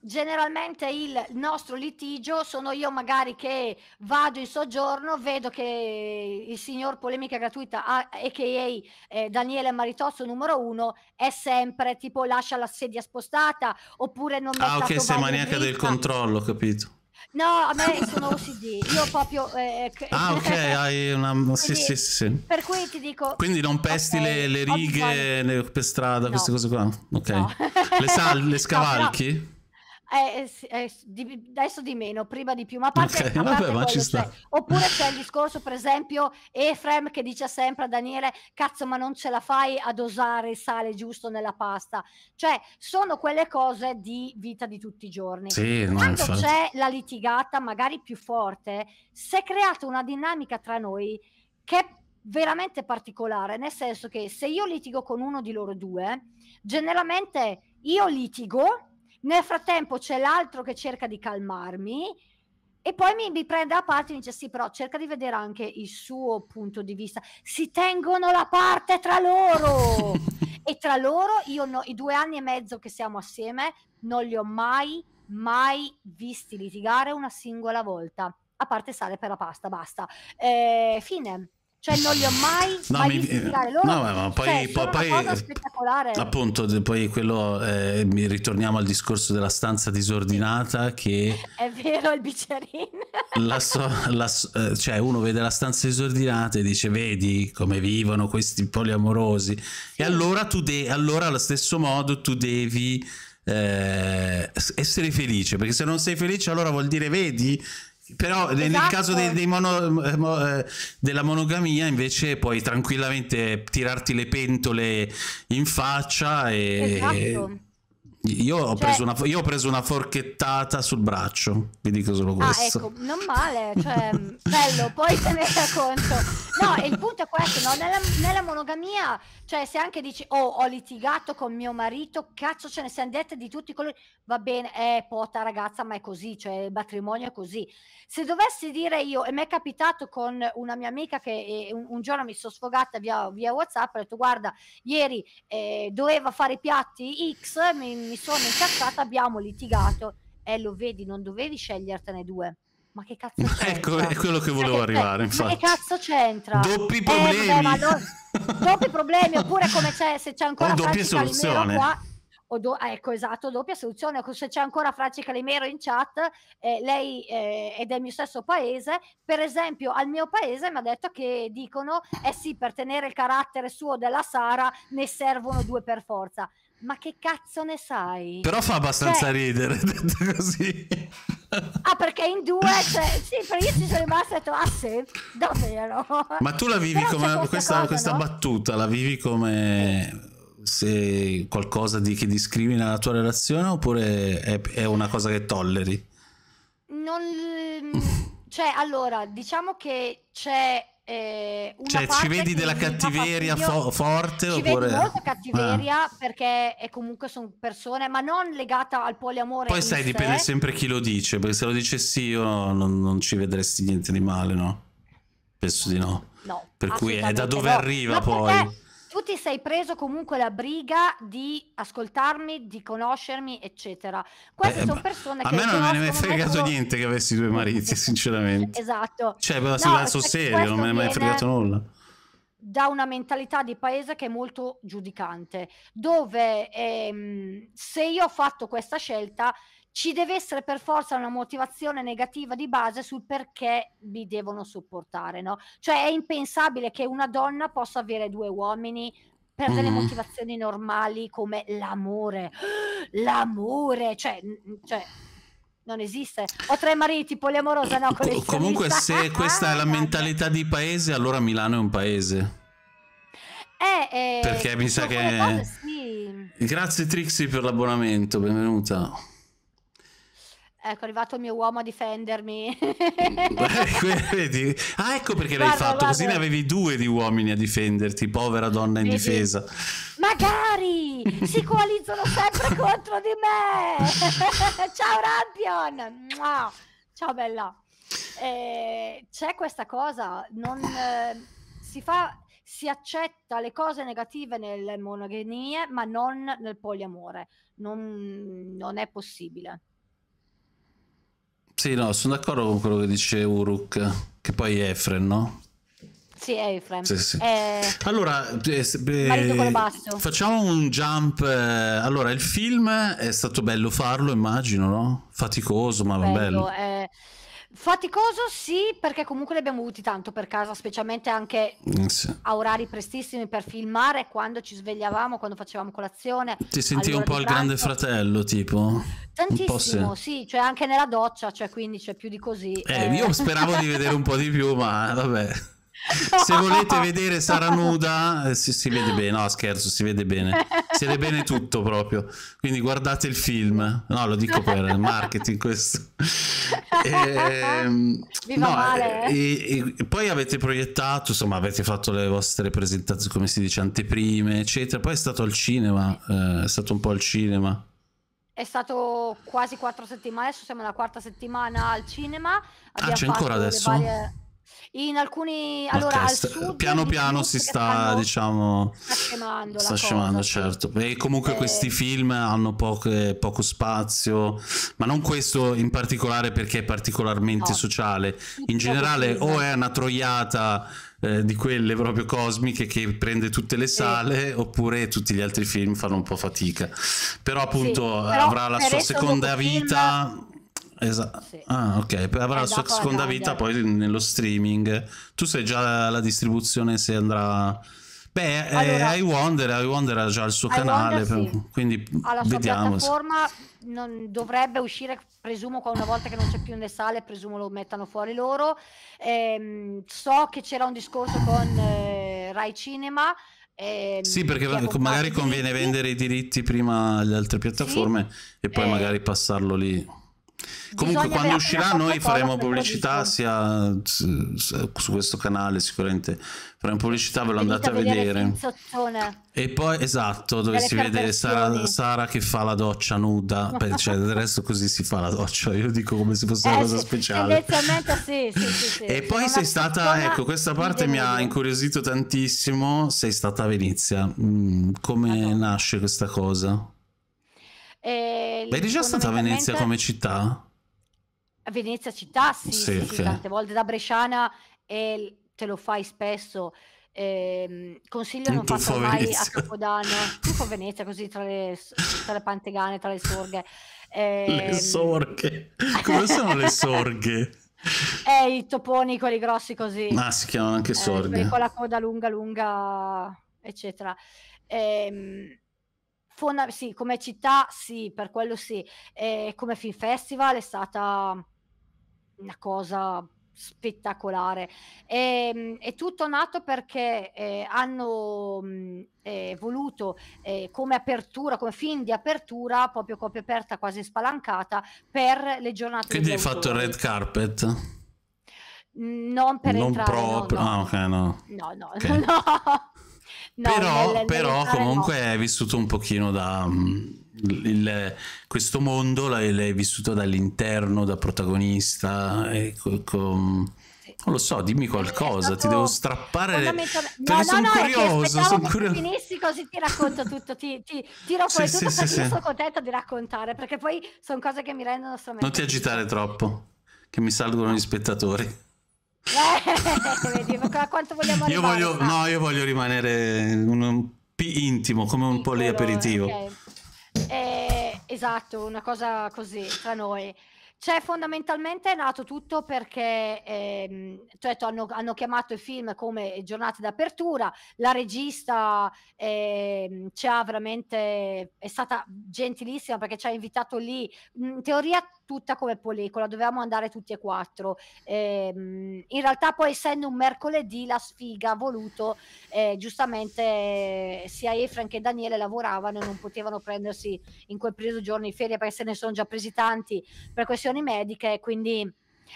generalmente il nostro litigio sono io magari che vado in soggiorno, vedo che il signor Polemica Gratuita, a.k.a. Eh, Daniele Maritozzo numero uno, è sempre tipo lascia la sedia spostata oppure non mi Ah ok, sei maniaca del controllo, capito. No, a me sono OCD, io proprio... Eh, ah ok, hai una... Sì, quindi, sì, sì, Per cui ti dico... Quindi non pesti okay, le, le, righe le, per strada, no. queste cose qua? Ok. No. Le, sal- le scavalchi? No, eh, eh, eh di, adesso di meno, prima di più, ma a parte, okay, a parte vabbè, ma ci sta. Cioè, oppure c'è il discorso, per esempio, Efrem che dice sempre a Daniele: Cazzo, ma non ce la fai a dosare il sale giusto nella pasta. Cioè, sono quelle cose di vita di tutti i giorni. Sì, Quando no, c'è la litigata, magari più forte, si è creata una dinamica tra noi che è veramente particolare, nel senso che se io litigo con uno di loro due, generalmente io litigo nel frattempo c'è l'altro che cerca di calmarmi e poi mi, mi prende a parte e mi dice sì però cerca di vedere anche il suo punto di vista. Si tengono la parte tra loro e tra loro io no, i due anni e mezzo che siamo assieme non li ho mai mai visti litigare una singola volta. A parte sale per la pasta, basta. Eh, fine. Cioè non li ho mai, no, mai mi... loro. No, ma poi, cioè, po- poi eh, spettacolare. Appunto, poi quello eh, ritorniamo al discorso della stanza disordinata che È vero il biccerino. So, so, eh, cioè uno vede la stanza disordinata e dice "Vedi come vivono questi poliamorosi". Sì. E allora tu de- allora allo stesso modo tu devi eh, essere felice, perché se non sei felice allora vuol dire vedi però esatto. nel caso dei, dei mono, mo, eh, della monogamia invece puoi tranquillamente tirarti le pentole in faccia e... Esatto io ho, cioè... preso una, io ho preso una forchettata sul braccio, vi dico solo ah, questo. Ah, ecco, non male, cioè, mm, bello, poi te ne racconto. No, il punto è questo, no? nella, nella, monogamia, cioè se anche dici, oh, ho litigato con mio marito, cazzo ce ne siamo dette di tutti i colori, va bene, è eh, pota ragazza, ma è così, cioè il matrimonio è così. Se dovessi dire io, e mi è capitato con una mia amica che eh, un, un, giorno mi sono sfogata via, via WhatsApp, ho detto, guarda, ieri eh, doveva fare i piatti X, mi mi sono incazzata, abbiamo litigato. E eh, lo vedi, non dovevi scegliertene due. Ma che cazzo ecco, c'entra? Ecco, è quello che volevo ma che, arrivare. Ma che cazzo c'entra? Doppi eh, problemi. Eh, vabbè, do... doppi problemi, oppure come c'è se c'è ancora doppia soluzione. Qua, do... Eh, ecco esatto, doppia soluzione. Se c'è ancora Franci Calimero in chat, eh, lei eh, è del mio stesso paese. Per esempio, al mio paese mi ha detto che dicono: eh sì, per tenere il carattere suo della Sara ne servono due per forza ma che cazzo ne sai? Però fa abbastanza cioè... ridere, detto così. Ah, perché in due, cioè, sì, perché io ci sono rimasto e ho detto, ah sì, davvero. Ma tu la vivi Però come, questa, questa, cosa, questa no? battuta la vivi come se qualcosa di, che discrimina la tua relazione oppure è, è una cosa che tolleri? Non... cioè, allora, diciamo che c'è eh, cioè, ci vedi della cattiveria fo- forte? Ci oppure... vedi molto cattiveria ah. perché comunque sono persone, ma non legata al poliamore. Poi sai, sé. dipende sempre chi lo dice, perché se lo dicessi io non, non ci vedresti niente di male, no? Penso di no. No. Per cui è da dove no. arriva ma poi. Perché tu ti sei preso comunque la briga di ascoltarmi, di conoscermi, eccetera. Queste eh, sono persone a che... A me non me ne è fregato sono... niente che avessi due mariti, sinceramente. esatto. Cioè, però no, sul serio, non me ne è mai fregato nulla da una mentalità di paese che è molto giudicante, dove ehm, se io ho fatto questa scelta ci deve essere per forza una motivazione negativa di base sul perché mi devono sopportare, no? Cioè è impensabile che una donna possa avere due uomini per delle mm. motivazioni normali come l'amore, l'amore, cioè, cioè non esiste. Ho tre mariti, poliamorosa, no, Comunque se questa è la mentalità di paese, allora Milano è un paese. Eh, eh Perché mi sa che... Cose, sì. Grazie Trixie per l'abbonamento, benvenuta. Ecco, è arrivato il mio uomo a difendermi. Beh, ah, ecco perché guarda, l'hai fatto, guarda. così ne avevi due di uomini a difenderti, povera donna in vedi? difesa. Magari si coalizzano sempre contro di me. Ciao Rampion. Ciao bella. Eh, c'è questa cosa, non eh, si fa si accetta le cose negative nelle monogamie, ma non nel poliamore. Non, non è possibile. Sì, no, sono d'accordo con quello che dice Uruk, che poi è Efren, no? Sì, è Efren. Sì, sì. È... Eh, allora, eh, eh, facciamo un jump. Eh, allora, il film è stato bello farlo, immagino, no? Faticoso, ma bello. bello. È eh, Faticoso sì, perché comunque li abbiamo avuti tanto per casa, specialmente anche mm, sì. a orari prestissimi per filmare, quando ci svegliavamo, quando facevamo colazione. Ti sentivo un po' il grande fratello, tipo? Tantissimo, sì. sì. cioè anche nella doccia, cioè quindi c'è cioè più di così. Eh, eh. Io speravo di vedere un po' di più, ma vabbè se volete vedere Sara nuda, eh, si, si, vede bene, no scherzo, si vede bene, si vede bene tutto proprio, quindi guardate il film, no lo dico per il marketing questo. E, ehm, no, e, e, eh, poi avete proiettato, insomma avete fatto le vostre presentazioni, come si dice, anteprime, eccetera, poi è stato al cinema, eh, è stato un po' al cinema. È stato quasi quattro settimane, adesso siamo alla quarta settimana al cinema. Abbiamo ah, c'è ancora adesso? Varie... In alcuni... Allora, sud, piano piano si sta, stanno, diciamo... Sta scemando. Sta scemando, cosa, certo. E comunque eh... questi film hanno poche, poco spazio, ma non questo in particolare perché è particolarmente no. sociale. In generale o è una troiata... Eh, di quelle proprio cosmiche che prende tutte le sale eh. oppure tutti gli altri film fanno un po' fatica però appunto sì, però avrà la sua seconda vita film Esatto. Sì. Ah, ok. Avrà la sua seconda vita poi nello streaming. Tu sai già la, distribuzione se andrà. Beh, allora, Wonder, I Wonder ha già il suo I canale, Wonder, sì. quindi Alla vediamo. piattaforma non dovrebbe uscire, presumo, una volta che non c'è più nelle sale, presumo lo mettano fuori loro. Ehm, so che c'era un discorso con eh, Rai Cinema. Ehm, sì, perché magari conviene vendere i diritti prima alle altre piattaforme sì, e poi eh, magari passarlo lì Comunque Bisogna quando uscirà noi faremo pubblicità sia su questo canale sicuramente faremo pubblicità, ve lo andate a vedere. vedere. E poi esatto, dovresti vedere Sara, Sara, che fa la doccia nuda, Beh, cioè del resto così si fa la doccia, io dico come se fosse eh, una cosa speciale. Sì, sì, sì, e poi sei stata, ecco questa parte mi ha incuriosito tantissimo, sei stata a Venezia, mm, come allora. nasce questa cosa? Eh, Eri già stata a Venezia come città? A Venezia città, sì, sì, sì, sì tante volte da Bresciana e te lo fai spesso. Eh, consiglio non farlo mai Venezia. a Capodanno, tuffo Venezia così tra le, tra le pantegane, tra le sorghe. Eh, le ehm, sorghe? Come sono le sorghe? Eh, i toponi, quelli grossi così. Ma si chiamano anche eh, sorghe. Eh, con la coda lunga, lunga, eccetera. Eh, Fona, sì, come città sì, per quello sì. E come film festival è stata una cosa spettacolare. E, ehm, è tutto nato perché eh, hanno mm, eh, voluto eh, come apertura, come film di apertura, proprio copia aperta, quasi spalancata, per le giornate. Quindi hai fatto il red carpet? Mm, non per non entrare, proprio, no, no. Ah, ok, no. No, no, okay. no però, nel, però comunque hai vissuto un pochino da... Um, il, questo mondo l'hai, l'hai, vissuto dall'interno, da protagonista, e co, con... Mm, non lo so, dimmi qualcosa, ti devo strappare No, no, sono no, curioso, sono curioso. finissi così ti racconto tutto, ti, ti tiro fuori sì, tutto sì, perché sì, sono contenta di raccontare, perché poi sono cose che mi rendono stramente... Non ti agitare troppo, che mi salgono gli spettatori. Eh, vedi, quanto vogliamo arrivare? Io voglio, no, io voglio rimanere un, un pi intimo, come un Piccolo, po' aperitivo. Okay. Eh, esatto, una cosa così tra noi. Cioè, fondamentalmente è nato tutto perché ehm, certo, hanno, hanno, chiamato il film come giornate d'apertura. La regista ehm, ci ha veramente è stata gentilissima perché ci ha invitato lì. In teoria tutta come polecola, dovevamo andare tutti e quattro. Ehm, in realtà poi essendo un mercoledì la sfiga ha voluto, eh, giustamente eh, sia Efren che Daniele lavoravano e non potevano prendersi in quel periodo giorni di ferie perché se ne sono già presi tanti per questioni mediche, quindi...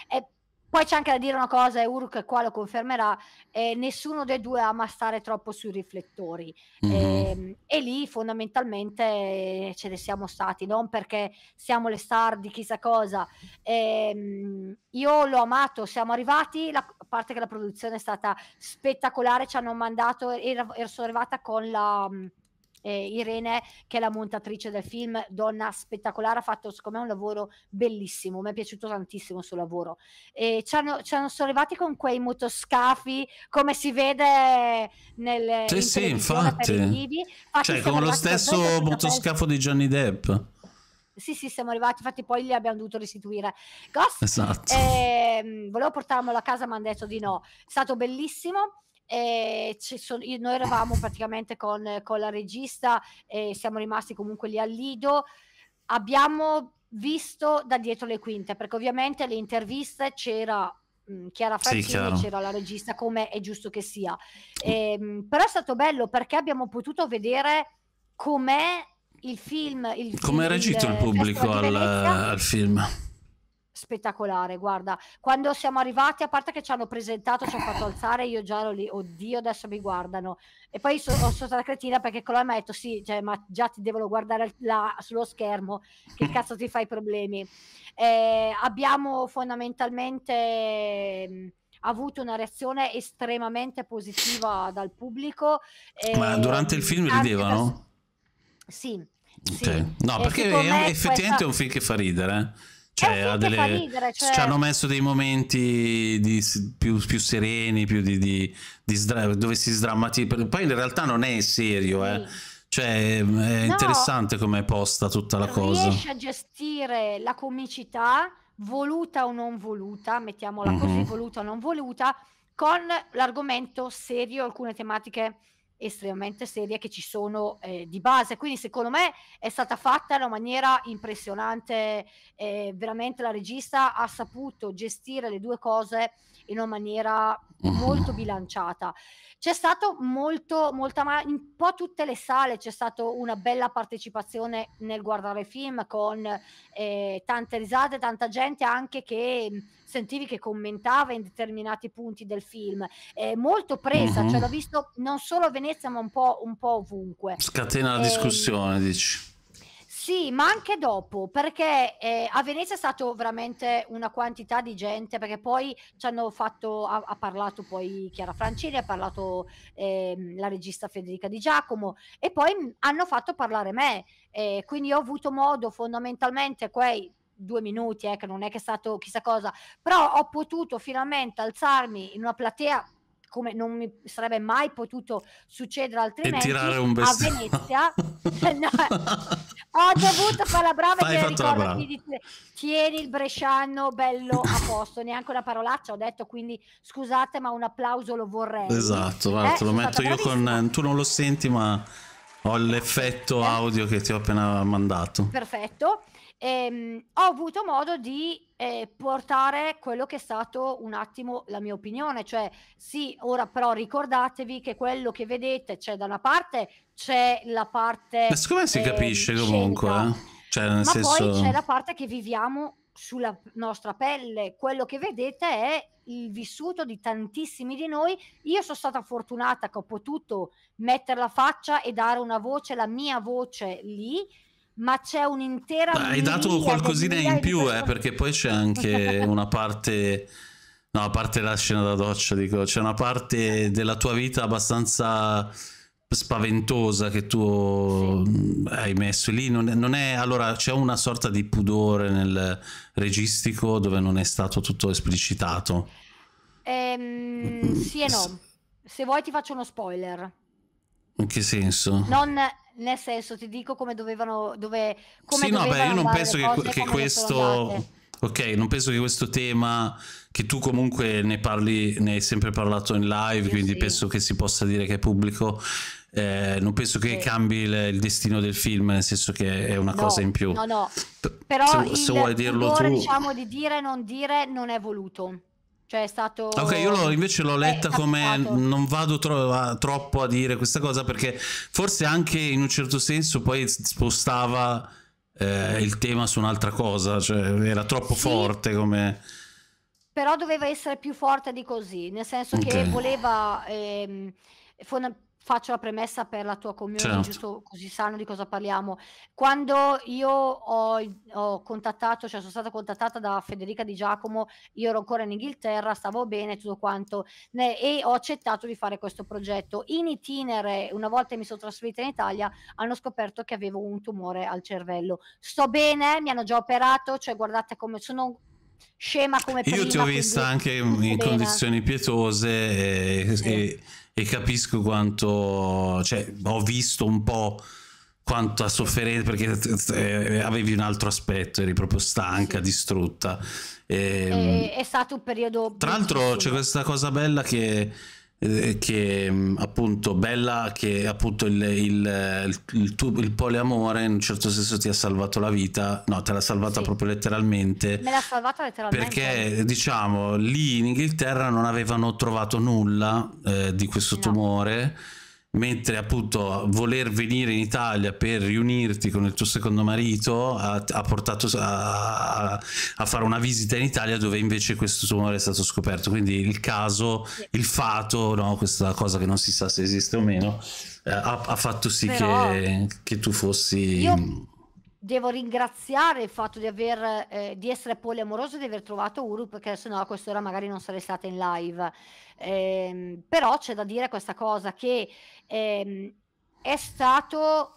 È, eh, poi c'è anche da dire una cosa, e Uruk qua lo confermerà, eh, nessuno dei due ama stare troppo sui riflettori. Mm-hmm. E, ehm, e, lì fondamentalmente eh, ce ne siamo stati, non perché siamo le star di chissà cosa. E, ehm, io l'ho amato, siamo arrivati, la, a parte che la produzione è stata spettacolare, ci hanno mandato, ero, ero sono arrivata con la eh, Irene che è la montatrice del film, donna spettacolare, ha fatto secondo me un lavoro bellissimo, mi è piaciuto tantissimo il suo lavoro. E ci, hanno, ci hanno sollevati con quei motoscafi, come si vede nelle Sì, in sì, infatti. Vivi, infatti. Cioè, con lo stesso motoscafo di Johnny Depp. Sì, sì, siamo arrivati, infatti poi li abbiamo dovuto restituire. Ghost, esatto. ehm, volevo portarmelo a casa, ma hanno detto di no. È stato bellissimo e ehm, sono, noi eravamo praticamente con, con la regista e siamo rimasti comunque lì al Lido. Abbiamo visto da dietro le quinte, perché ovviamente le interviste c'era mhmm, Chiara Frattini sì, c'era la regista come è giusto che sia ehm, però è stato bello perché abbiamo potuto vedere com'è il film il, come ha reagito il pubblico al, al film spettacolare. Guarda, quando siamo arrivati, a parte che ci hanno presentato, ci hanno fatto alzare, io già ero lì, oddio, adesso mi guardano. E poi so, sotto la cretina perché con la metto, sì, cioè, ma già ti devono guardare là, sullo schermo, che cazzo ti fai problemi. Eh, abbiamo fondamentalmente... Mh, avuto una reazione estremamente positiva dal pubblico. Ma durante il film ridevano? Da... Sì, okay. sì. No, perché è, effettivamente questa... è un film che fa ridere. Eh? Cioè, eh delle... ridere, cioè... Ci hanno messo dei momenti di, più, più, sereni, più di, di, di dove si sdrammatizza. Poi in realtà non è serio, eh. Cioè, è no, interessante come posta tutta la cosa. Riesce a gestire la comicità, voluta o non voluta, mettiamola mm -hmm. così, mhm. voluta o non voluta, con l'argomento serio, alcune tematiche estremamente serie che ci sono eh, di base. Quindi secondo me è stata fatta in una maniera impressionante, eh, veramente la regista ha saputo gestire le due cose in una maniera molto bilanciata. C'è stato molto, molta, ma in un po' tutte le sale c'è stata una bella partecipazione nel guardare film con eh, tante risate, tanta gente anche che mm, sentivi che commentava in determinati punti del film. Eh, molto presa, mm-hmm. cioè l'ho visto non solo a Venezia ma un po', un po ovunque. Scatena la eh, discussione, dici. Sì, ma anche dopo, perché eh, a Venezia è stato veramente una quantità di gente, perché poi ci hanno fatto, ha, ha parlato poi Chiara Francini, ha parlato eh, la regista Federica Di Giacomo e poi hanno fatto parlare me, eh, quindi ho avuto modo fondamentalmente quei due minuti, eh, che non è che è stato chissà cosa, però ho potuto finalmente alzarmi in una platea come non mi sarebbe mai potuto succedere altrimenti, a Venezia no, ho dovuto fare la brava e ricordo di dire tieni il bresciano bello a posto, neanche una parolaccia ho detto, quindi scusate ma un applauso lo vorrei. Esatto, guarda, eh, te lo metto io bravissima. con... tu non lo senti ma ho l'effetto eh. audio che ti ho appena mandato. Perfetto ehm, ho avuto modo di eh, portare quello che è stato un attimo la mia opinione, cioè sì, ora però ricordatevi che quello che vedete, cioè da una parte c'è la parte... Ma siccome si eh, capisce comunque, eh? cioè, ma senso... poi c'è la parte che viviamo sulla nostra pelle, quello che vedete è il vissuto di tantissimi di noi. Io sono stata fortunata che ho potuto mettere la faccia e dare una voce, la mia voce lì ma c'è un'intera... Beh, hai dato qualcosina in più, eh, perché poi c'è anche una parte... No, a parte la scena da doccia, dico, c'è una parte della tua vita abbastanza spaventosa che tu sì. hai messo lì. Non è, non è allora, c'è una sorta di pudore nel registico dove non è stato tutto esplicitato. Ehm, sì e no. Se vuoi ti faccio uno spoiler. In che senso? Non, nel senso ti dico come dovevano dove come sì no beh io non penso che, che questo ok non penso che questo tema che tu comunque ne parli ne hai sempre parlato in live io quindi sì. penso che si possa dire che è pubblico eh, non penso che sì. cambi il, il, destino del film nel senso che è una no, cosa in più no no però se, il se vuoi dirlo tu diciamo di dire non dire non è voluto cioè è stato... Ok, io lo, invece l'ho letta come non vado tro a, troppo a dire questa cosa perché forse anche in un certo senso poi spostava eh, il tema su un'altra cosa, cioè era troppo sì. forte come però doveva essere più forte di così, nel senso okay. che voleva ehm, faccio la premessa per la tua community, certo. giusto così sanno di cosa parliamo. Quando io ho, ho, contattato, cioè sono stata contattata da Federica Di Giacomo, io ero ancora in Inghilterra, stavo bene, tutto quanto, ne, e ho accettato di fare questo progetto. In itinere, una volta mi sono trasferita in Italia, hanno scoperto che avevo un tumore al cervello. Sto bene, mi hanno già operato, cioè guardate come sono scema come prima. Io ti ho vista anche in bene. condizioni pietose e, eh, sì. e e capisco quanto, cioè ho visto un po' quanta sofferenza perché eh, eh, eh, avevi un altro aspetto, eri proprio stanca, sì. distrutta. Ehm, e, è, è stato un periodo... Tra l'altro c'è questa cosa bella che eh, che mm, appunto bella che appunto il, il, il, tuo, il, poliamore in un certo senso ti ha salvato la vita no te l'ha salvata sì. proprio letteralmente me l'ha salvata letteralmente perché diciamo lì in Inghilterra non avevano trovato nulla eh, di questo no. tumore mentre appunto voler venire in Italia per riunirti con il tuo secondo marito ha, ha portato a, a, fare una visita in Italia dove invece questo tumore è stato scoperto quindi il caso il fato no? questa cosa che non si sa se esiste o meno eh, ha, ha, fatto sì che, che tu fossi Io devo ringraziare il fatto di, aver, eh, di essere poliamoroso e di aver trovato Uru perché sennò a quest'ora magari non sarei stata in live. Eh, però c'è da dire questa cosa che eh, è stato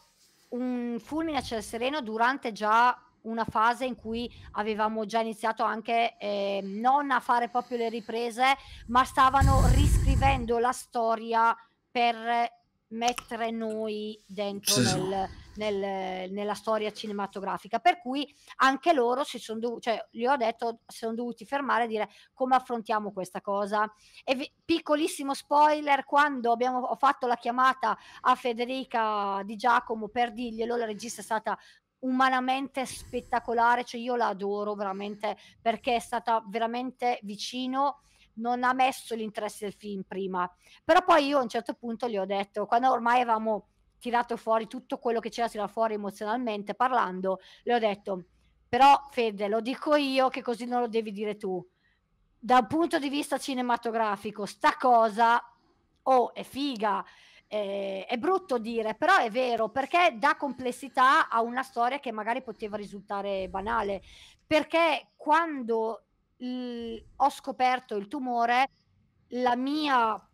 un fulmine a ciel sereno durante già una fase in cui avevamo già iniziato anche ehm, non a fare proprio le riprese, ma stavano riscrivendo la storia per mettere noi dentro sì. nel nel, nella storia cinematografica, per cui anche loro si sono dovuti, cioè gli ho detto, si sono dovuti fermare e dire come affrontiamo questa cosa. E vi, piccolissimo spoiler, quando abbiamo, ho fatto la chiamata a Federica Di Giacomo per dirglielo, la regista è stata umanamente spettacolare, cioè io la adoro veramente perché è stata veramente vicino non ha messo l'interesse del film prima. Però poi io a un certo punto gli ho detto, quando ormai avevamo tirato fuori tutto quello che c'era, tirato fuori emozionalmente parlando, le ho detto, però Fede, lo dico io che così non lo devi dire tu. Da un punto di vista cinematografico, sta cosa, oh, è figa, eh, è brutto dire, però è vero, perché dà complessità a una storia che magari poteva risultare banale. Perché quando l- ho scoperto il tumore, la mia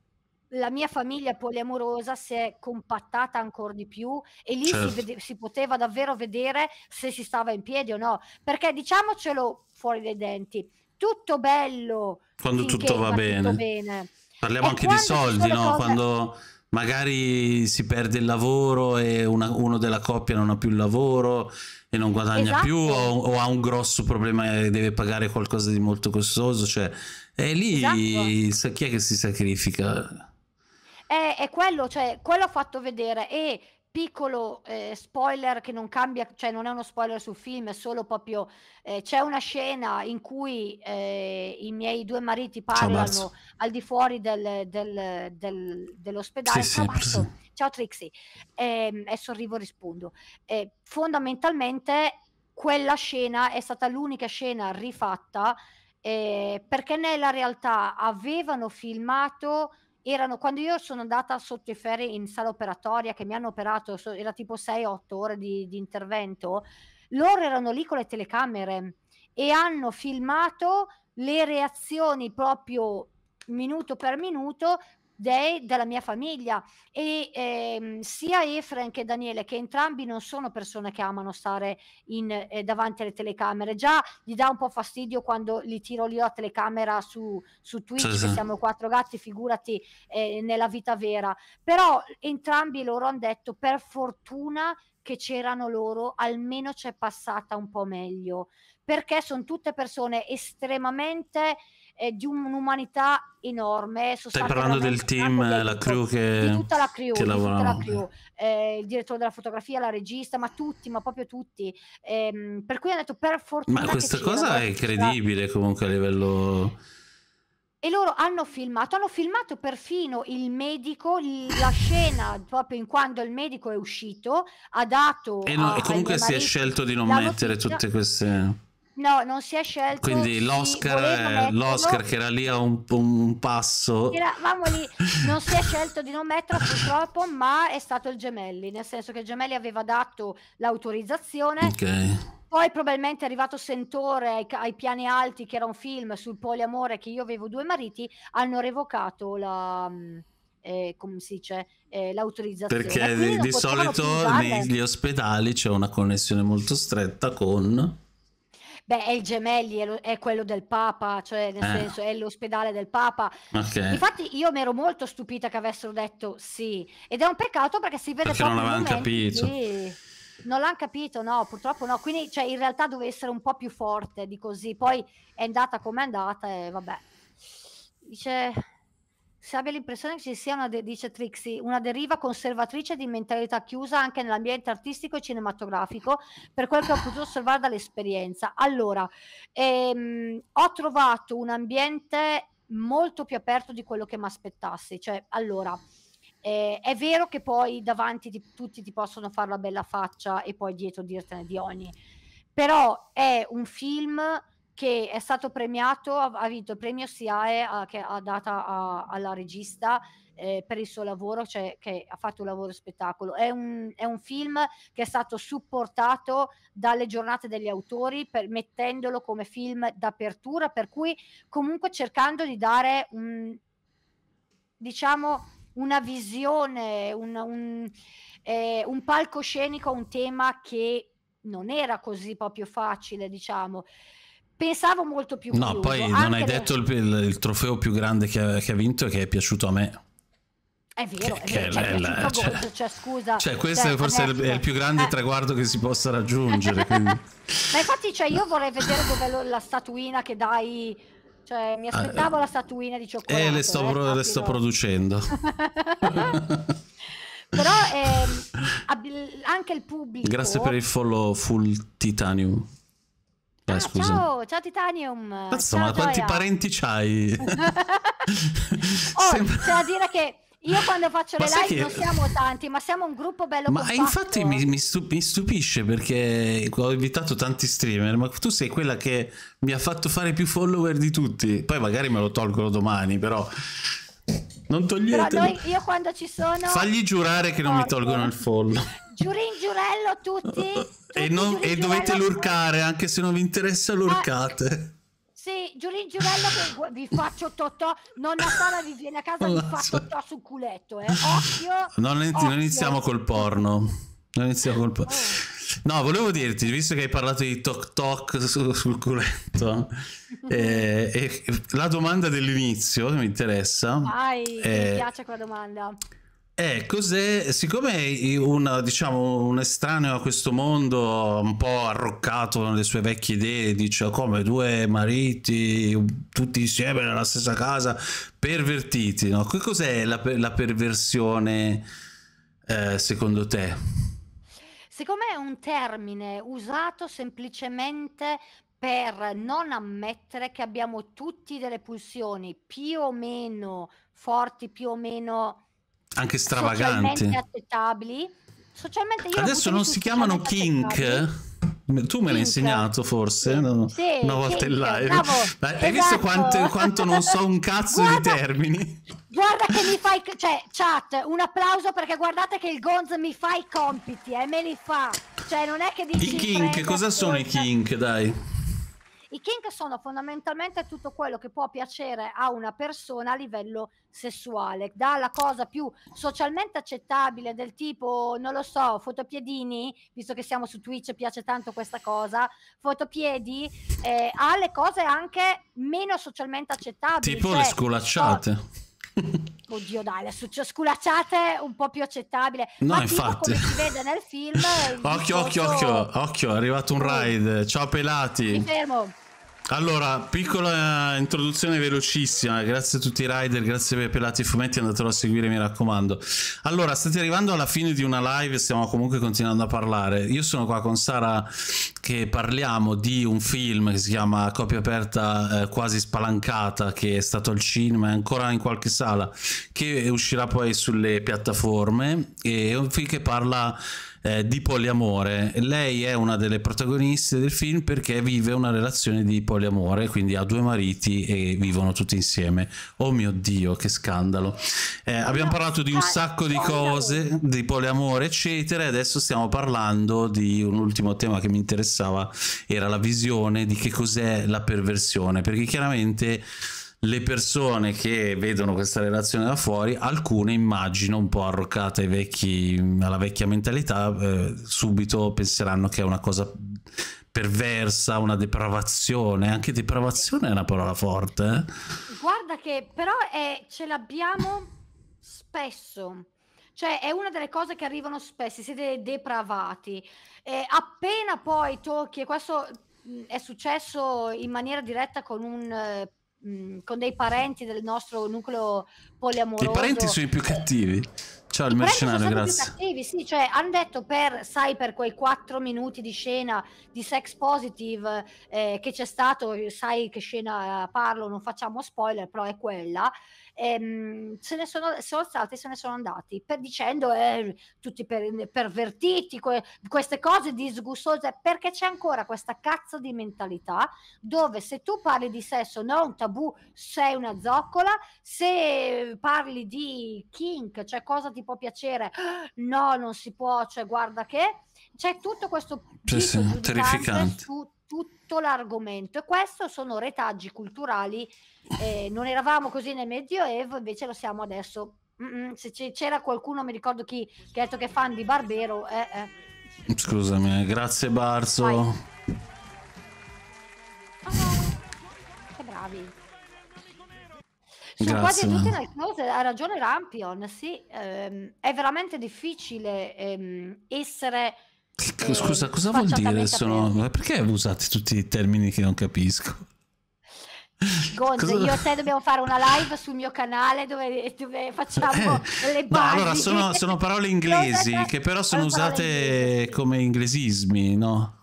la mia famiglia poliamorosa si è compattata ancora di più e lì certo. si, vede- si, poteva davvero vedere se si stava in piedi o no. Perché diciamocelo fuori dai denti, tutto bello quando tutto va bene. Tutto bene. Parliamo e anche di soldi, no? Cose... Quando magari si perde il lavoro e una, uno della coppia non ha più il lavoro e non guadagna esatto. più o, o, ha un grosso problema e deve pagare qualcosa di molto costoso, cioè è lì esatto. chi è che si sacrifica? è, è quello, cioè, quello ha fatto vedere e piccolo eh, spoiler che non cambia, cioè non è uno spoiler sul film, è solo proprio eh, c'è una scena in cui eh, i miei due mariti parlano ciao, al di fuori del, del, del, dell'ospedale. Sì, ciao, sì, ciao Trixie, ehm, e sorrivo rispondo. fondamentalmente quella scena è stata l'unica scena rifatta eh, perché nella realtà avevano filmato erano quando io sono andata sotto i ferri in sala operatoria che mi hanno operato, era tipo 6-8 ore di, di intervento, loro erano lì con le telecamere e hanno filmato le reazioni proprio minuto per minuto dei della mia famiglia e ehm, sia Efren che Daniele che entrambi non sono persone che amano stare in, eh, davanti alle telecamere già gli dà un po' fastidio quando li tiro lì la telecamera su, su Twitch sì, sì. siamo quattro gatti figurati eh, nella vita vera però entrambi loro hanno detto per fortuna che c'erano loro almeno c'è passata un po' meglio perché sono tutte persone estremamente eh, di un'umanità enorme. Stai parlando del team, dentro, la crew che... Di tutta la crew, che la crew. Eh, il direttore della fotografia, la regista, ma tutti, ma proprio tutti. Eh, per cui hanno detto per fortuna... Ma questa cosa è incredibile comunque a livello e loro hanno filmato, hanno filmato perfino il medico, la scena proprio in quando il medico è uscito, ha dato... E, no, a, e comunque si è scelto di non mettere notizia... tutte queste... No, non si è scelto. Quindi l'Oscar, l'Oscar che era lì a un, un passo. Era, lì, non si è scelto di non metterlo purtroppo, ma è stato il Gemelli, nel senso che il Gemelli aveva dato l'autorizzazione. Ok. Poi probabilmente è arrivato Sentore ai, ai, piani alti, che era un film sul poliamore che io avevo due mariti, hanno revocato la... Mm, eh, come si dice, eh, l'autorizzazione. Perché di, di solito negli ospedali c'è una connessione molto stretta con Beh, è il Gemelli, è, lo, è quello del Papa, cioè nel eh. senso è l'ospedale del Papa. Okay. Infatti io mi ero molto stupita che avessero detto sì, ed è un peccato perché si vede perché non l'avevano capito. Sì. Non l'hanno capito, no, purtroppo no. Quindi cioè, in realtà doveva essere un po' più forte di così. Poi è andata come è andata e vabbè. Dice se abbia l'impressione che ci sia una, de- dice Trixie, una deriva conservatrice di mentalità chiusa anche nell'ambiente artistico e cinematografico, per quel che ho potuto osservare dall'esperienza. Allora, ehm, ho trovato un ambiente molto più aperto di quello che mi aspettassi. Cioè, allora, eh, è vero che poi davanti ti, tutti ti possono fare la bella faccia e poi dietro dirtene di ogni, però è un film che è stato premiato, ha vinto il premio SIAE a, che ha data a, alla regista eh, per il suo lavoro, cioè che ha fatto un lavoro spettacolo. È un, è un film che è stato supportato dalle giornate degli autori, per, mettendolo come film d'apertura, per cui comunque cercando di dare un, diciamo, una visione, un, un, eh, un palcoscenico a un tema che non era così proprio facile, diciamo. Pensavo molto più. No, chiuso, poi non hai detto nel... il, il, trofeo più grande che ha, che ha vinto e che è piaciuto a me. È vero, che, è vero, che la, cioè, gold, eh, cioè, cioè, scusa. Cioè, questo cioè, è forse è il più grande eh. traguardo che si possa raggiungere. Ma infatti, cioè, io vorrei vedere dove lo, la statuina che dai. Cioè, mi ah, aspettavo ah, la statuina di cioccolato. Eh, le sto, eh, pro, le sto producendo. Però eh, anche il pubblico. Grazie per il follow full titanium ah, scusa. Ciao, ciao Titanium. Cazzo, ma quanti Gioia. parenti c'hai? oh, Sembra... c'è da dire che io quando faccio ma le live che... non siamo tanti, ma siamo un gruppo bello Ma compatto. infatti mi, mi, stup mi, stupisce perché ho invitato tanti streamer, ma tu sei quella che mi ha fatto fare più follower di tutti. Poi magari me lo tolgono domani, però non toglietelo. Però noi, io quando ci sono Fagli giurare che non mi tolgono il follow. Giurin giurello tutti. tutti e, non, e dovete lurcare, anche se non vi interessa ah, lurcate. Eh, sì, giurin giurello che vi faccio totò, nonna Sara vi viene a casa e vi fa totò sul culetto, eh. Occhio. non, occhio. non iniziamo col porno. Non iniziamo col porno. Oh. No, volevo dirti, visto che hai parlato di toc toc su, sul culetto, eh, eh, la domanda dell'inizio mi interessa. Vai, eh, mi piace quella domanda. Eh, cos'è? Siccome una, diciamo, un estraneo a questo mondo, un po' arroccato nelle sue vecchie idee, dice oh, come due mariti, tutti insieme nella stessa casa, pervertiti, no? Che cos'è la, la, perversione eh, secondo te? Siccome è un termine usato semplicemente per non ammettere che abbiamo tutti delle pulsioni più o meno forti, più o meno anche stravaganti. Socialmente accettabili. Socialmente io Adesso non si chiamano kink. Tu me l'hai insegnato forse no, sì, una volta sì, in live. Bravo, Hai esatto. visto quanto, quanto, non so un cazzo guarda, di termini? Guarda che mi fai, cioè chat, un applauso perché guardate che il Gonz mi fa i compiti e eh, me li fa. Cioè non è che dici... I kink, cosa sono i kink dai? I kink sono fondamentalmente tutto quello che può piacere a una persona a livello sessuale, dalla cosa più socialmente accettabile del tipo, non lo so, fotopiedini, visto che siamo su Twitch e piace tanto questa cosa, fotopiedi, eh, alle cose anche meno socialmente accettabili. Tipo cioè, le sculacciate. Oh, Oddio, dai, le cioè, sculacciate un po' più accettabile. No, Ma infatti. Tipo, come si vede nel film. occhio, occhio, occhio, occhio, è arrivato un ride. Ciao, pelati. Mi fermo. Allora, piccola introduzione velocissima, grazie a tutti i rider, grazie per i Pelati e Fumetti, andatelo a seguire mi raccomando. Allora, state arrivando alla fine di una live, stiamo comunque continuando a parlare. Io sono qua con Sara che parliamo di un film che si chiama Copia aperta eh, quasi spalancata, che è stato al cinema e ancora in qualche sala, che uscirà poi sulle piattaforme, e è un film che parla eh, di poliamore. Lei è una delle protagoniste del film perché vive una relazione di poliamore, quindi ha due mariti e vivono tutti insieme. Oh mio Dio, che scandalo! Eh, abbiamo parlato di un sacco di cose, di poliamore, eccetera, e adesso stiamo parlando di un ultimo tema che mi interessava, era la visione di che cos'è la perversione, perché chiaramente le persone che vedono questa relazione da fuori, alcune immagino un po' arroccate vecchi, alla vecchia mentalità, eh, subito penseranno che è una cosa perversa, una depravazione. Anche depravazione è una parola forte. Eh? Guarda che però è, ce l'abbiamo spesso. Cioè è una delle cose che arrivano spesso, siete depravati. Eh, appena poi tocchi, e questo mm, è successo in maniera diretta con un eh, con dei parenti del nostro nucleo poliamoroso. I parenti sono i più cattivi. Ciao il mercenario, grazie. Più cattivi, sì, cioè hanno detto per, sai, per quei quattro minuti di scena di Sex Positive eh, che c'è stato, sai che scena parlo, non facciamo spoiler, però è quella ehm, se ne sono, sono alzati e se ne sono andati per, dicendo eh, tutti per, pervertiti, que, queste cose disgustose, perché c'è ancora questa cazzo di mentalità dove se tu parli di sesso non tabù, sei una zoccola, se parli di kink, cioè cosa ti può piacere, no, non si può, cioè guarda che c'è tutto questo sì, terrificante su tutto l'argomento e questo sono retaggi culturali, eh, non eravamo così nel Medioevo, invece lo siamo adesso. Mm-mm, se c- c'era qualcuno, mi ricordo chi, che ha detto che è fan di Barbero. Eh, eh. Scusami, grazie Barzo. Oh, che bravi. Sono grazie, quasi tutte le cose, ha ragione Rampion, sì, ehm, è veramente difficile ehm, essere Scusa, cosa vuol dire? Sono... Perché usate tutti i termini che non capisco? Gonzo, cosa... io e te dobbiamo fare una live sul mio canale dove, dove facciamo eh, le basi. allora, sono, sono parole inglesi che però sono usate inglesi. come inglesismi, no?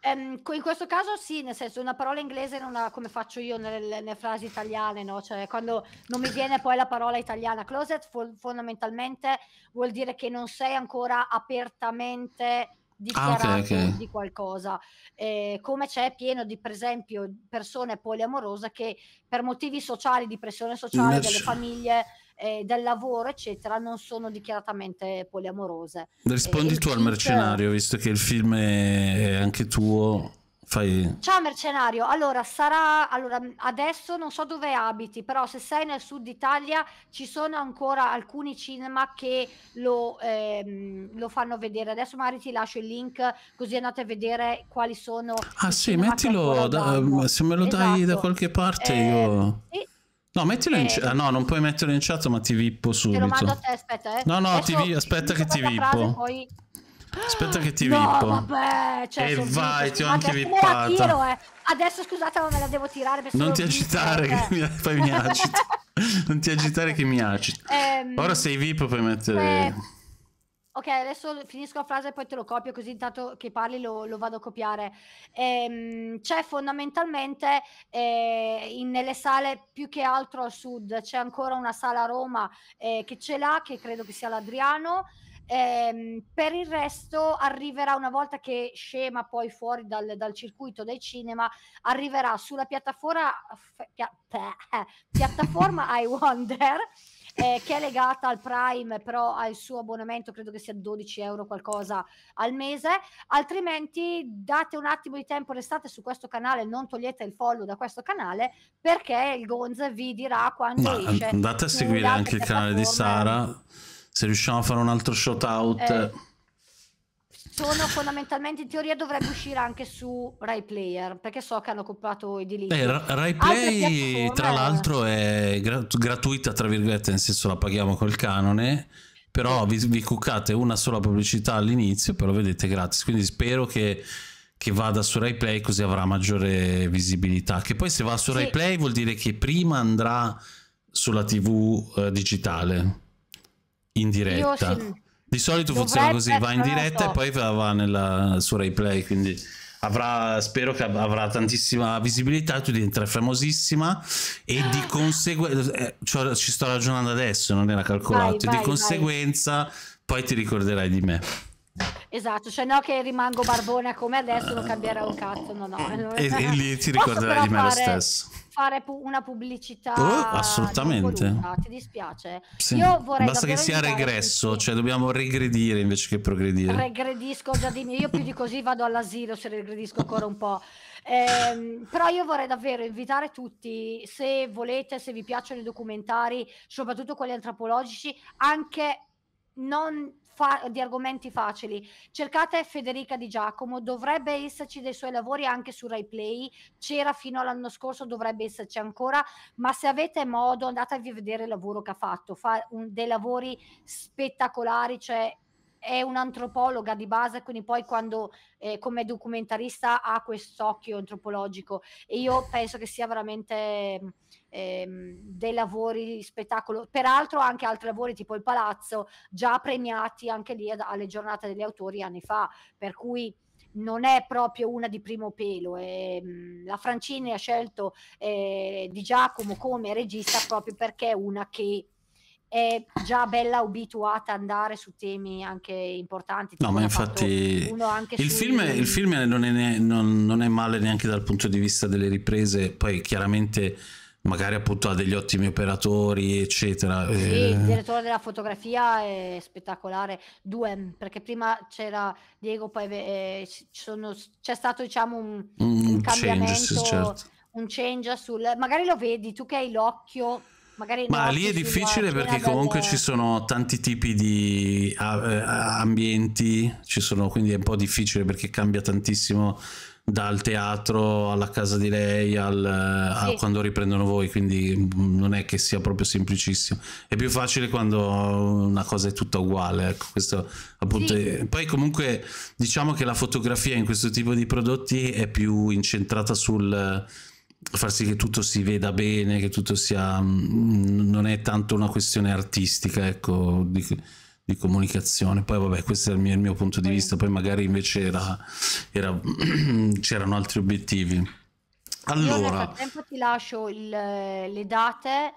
Ehm, in questo caso sì, nel senso una parola inglese non ha come faccio io nelle, nelle, frasi italiane, no? Cioè quando non mi viene poi la parola italiana. Closet fondamentalmente vuol dire che non sei ancora apertamente dichiarato ah, okay, okay. di qualcosa. Eh, come c'è pieno di, per esempio, persone poliamorose che per motivi sociali, di pressione sociale, delle famiglie, eh, del lavoro, eccetera, non sono dichiaratamente poliamorose. Rispondi eh, tu al mercenario, visto che il film è anche tuo. Fai... Ciao mercenario, allora, sarà... allora adesso non so dove abiti, però se sei nel sud Italia ci sono ancora alcuni cinema che lo, ehm, lo fanno vedere. Adesso magari ti lascio il link così andate a vedere quali sono... Ah sì, mettilo, da, mm, se me lo esatto. dai da esatto. qualche parte eh, io... Sì. No, mettilo in chat. Eh. Ah, no, non puoi metterlo in chat, ma ti vippo subito. Te lo mando a te, aspetta, eh. No, no, adesso, vi... aspetta che ti vippo. Frase, poi... Aspetta che ti no, rippo. vabbè, cioè, E vai, ti ho anche rippata. Tiro, eh. Adesso scusate, ma me la devo tirare Non ti agitare che mi, poi eh. mi agito. non ti agitare che mi agito. Um, Ora sei VIP per mettere... Eh. Ok, adesso finisco la frase e poi te lo copio così intanto che parli lo, lo vado a copiare. Ehm, c'è fondamentalmente eh, in, nelle sale più che altro al sud, c'è ancora una sala a Roma eh, che ce l'ha, che credo che sia l'Adriano, Ehm, per il resto arriverà una volta che scema poi fuori dal, dal circuito dei cinema, arriverà sulla piattaforma, f- pia- pia- piattaforma I Wonder. Eh, che è legata al Prime, però al suo abbonamento credo che sia 12 euro qualcosa al mese. Altrimenti date un attimo di tempo, restate su questo canale, non togliete il follow da questo canale perché il Gonz vi dirà quando Ma esce. Andate a seguire anche il canale di Sara. Se riusciamo a fare un altro shoutout... Eh, sono fondamentalmente in teoria dovrebbe uscire anche su Rai Player perché so che hanno comprato i diritti. Eh, Rai Play tra l'altro è grat gratuita tra virgolette, nel senso la paghiamo col canone però vi, vi cuccate una sola pubblicità all'inizio però vedete gratis quindi spero che, che vada su RaiPlay così avrà maggiore visibilità che poi se va su sì. RaiPlay vuol dire che prima andrà sulla tv eh, digitale in diretta. Di solito funziona così, va in diretta so. e poi va nella, su replay, quindi avrà, spero che avrà tantissima visibilità, tu diventerai famosissima e di ah. conseguenza, eh, cioè, ci sto ragionando adesso, non era calcolato, vai, vai, di conseguenza vai. poi ti ricorderai di me. Esatto, cioè no che rimango barbona come adesso non cambierà un cazzo, no no. Eh, e, e lì ti ricorderai di me lo stesso. Fare pu una pubblicità oh, assolutamente. ti dispiace? Sì. Io vorrei Basta che sia regresso, cioè dobbiamo regredire invece che progredire. Regredisco già di me, io più di così vado all'asilo se regredisco ancora un po'. Eh, però io vorrei davvero invitare tutti, se volete, se vi piacciono i documentari, soprattutto quelli antropologici, anche non fa- di argomenti facili. Cercate Federica Di Giacomo, dovrebbe esserci dei suoi lavori anche su RaiPlay, c'era fino all'anno scorso, dovrebbe esserci ancora, ma se avete modo andatevi a vedere il lavoro che ha fatto, fa un- dei lavori spettacolari, cioè è un'antropologa di base, quindi poi quando eh, come documentarista ha quest'occhio antropologico e io penso che sia veramente ehm, dei lavori spettacolo, peraltro anche altri lavori tipo il Palazzo, già premiati anche lì ad, alle giornate degli autori anni fa, per cui non è proprio una di primo pelo. E, ehm, la Francini ha scelto eh, Di Giacomo come regista proprio perché è una che è già bella abituata ad andare su temi anche importanti. No, ma infatti il, film, il, film, non è, non, non è male neanche dal punto di vista delle riprese, poi chiaramente magari appunto ha degli ottimi operatori, eccetera. Sì, il eh. direttore della fotografia è spettacolare. Due, perché prima c'era Diego, poi eh, sono, c'è stato diciamo un, un, un cambiamento, change, certo. un change sul... Magari lo vedi, tu che hai l'occhio... Magari Ma lì è difficile perché comunque ci sono tanti tipi di eh, ambienti, ci sono, quindi è un po' difficile perché cambia tantissimo dal teatro alla casa di lei al, eh, sì. a quando riprendono voi, quindi mm, non è che sia proprio semplicissimo. È più facile quando una cosa è tutta uguale, ecco, questo appunto. Sì. È... Poi comunque diciamo che la fotografia in questo tipo di prodotti è più incentrata sul eh, far sì che tutto si veda bene, che tutto sia mm, non è tanto una questione artistica, ecco. Di di comunicazione. Poi vabbè, questo è il mio, il mio punto di poi. vista, poi magari invece c'erano altri obiettivi. Allora, Io nel frattempo ti lascio il, le date,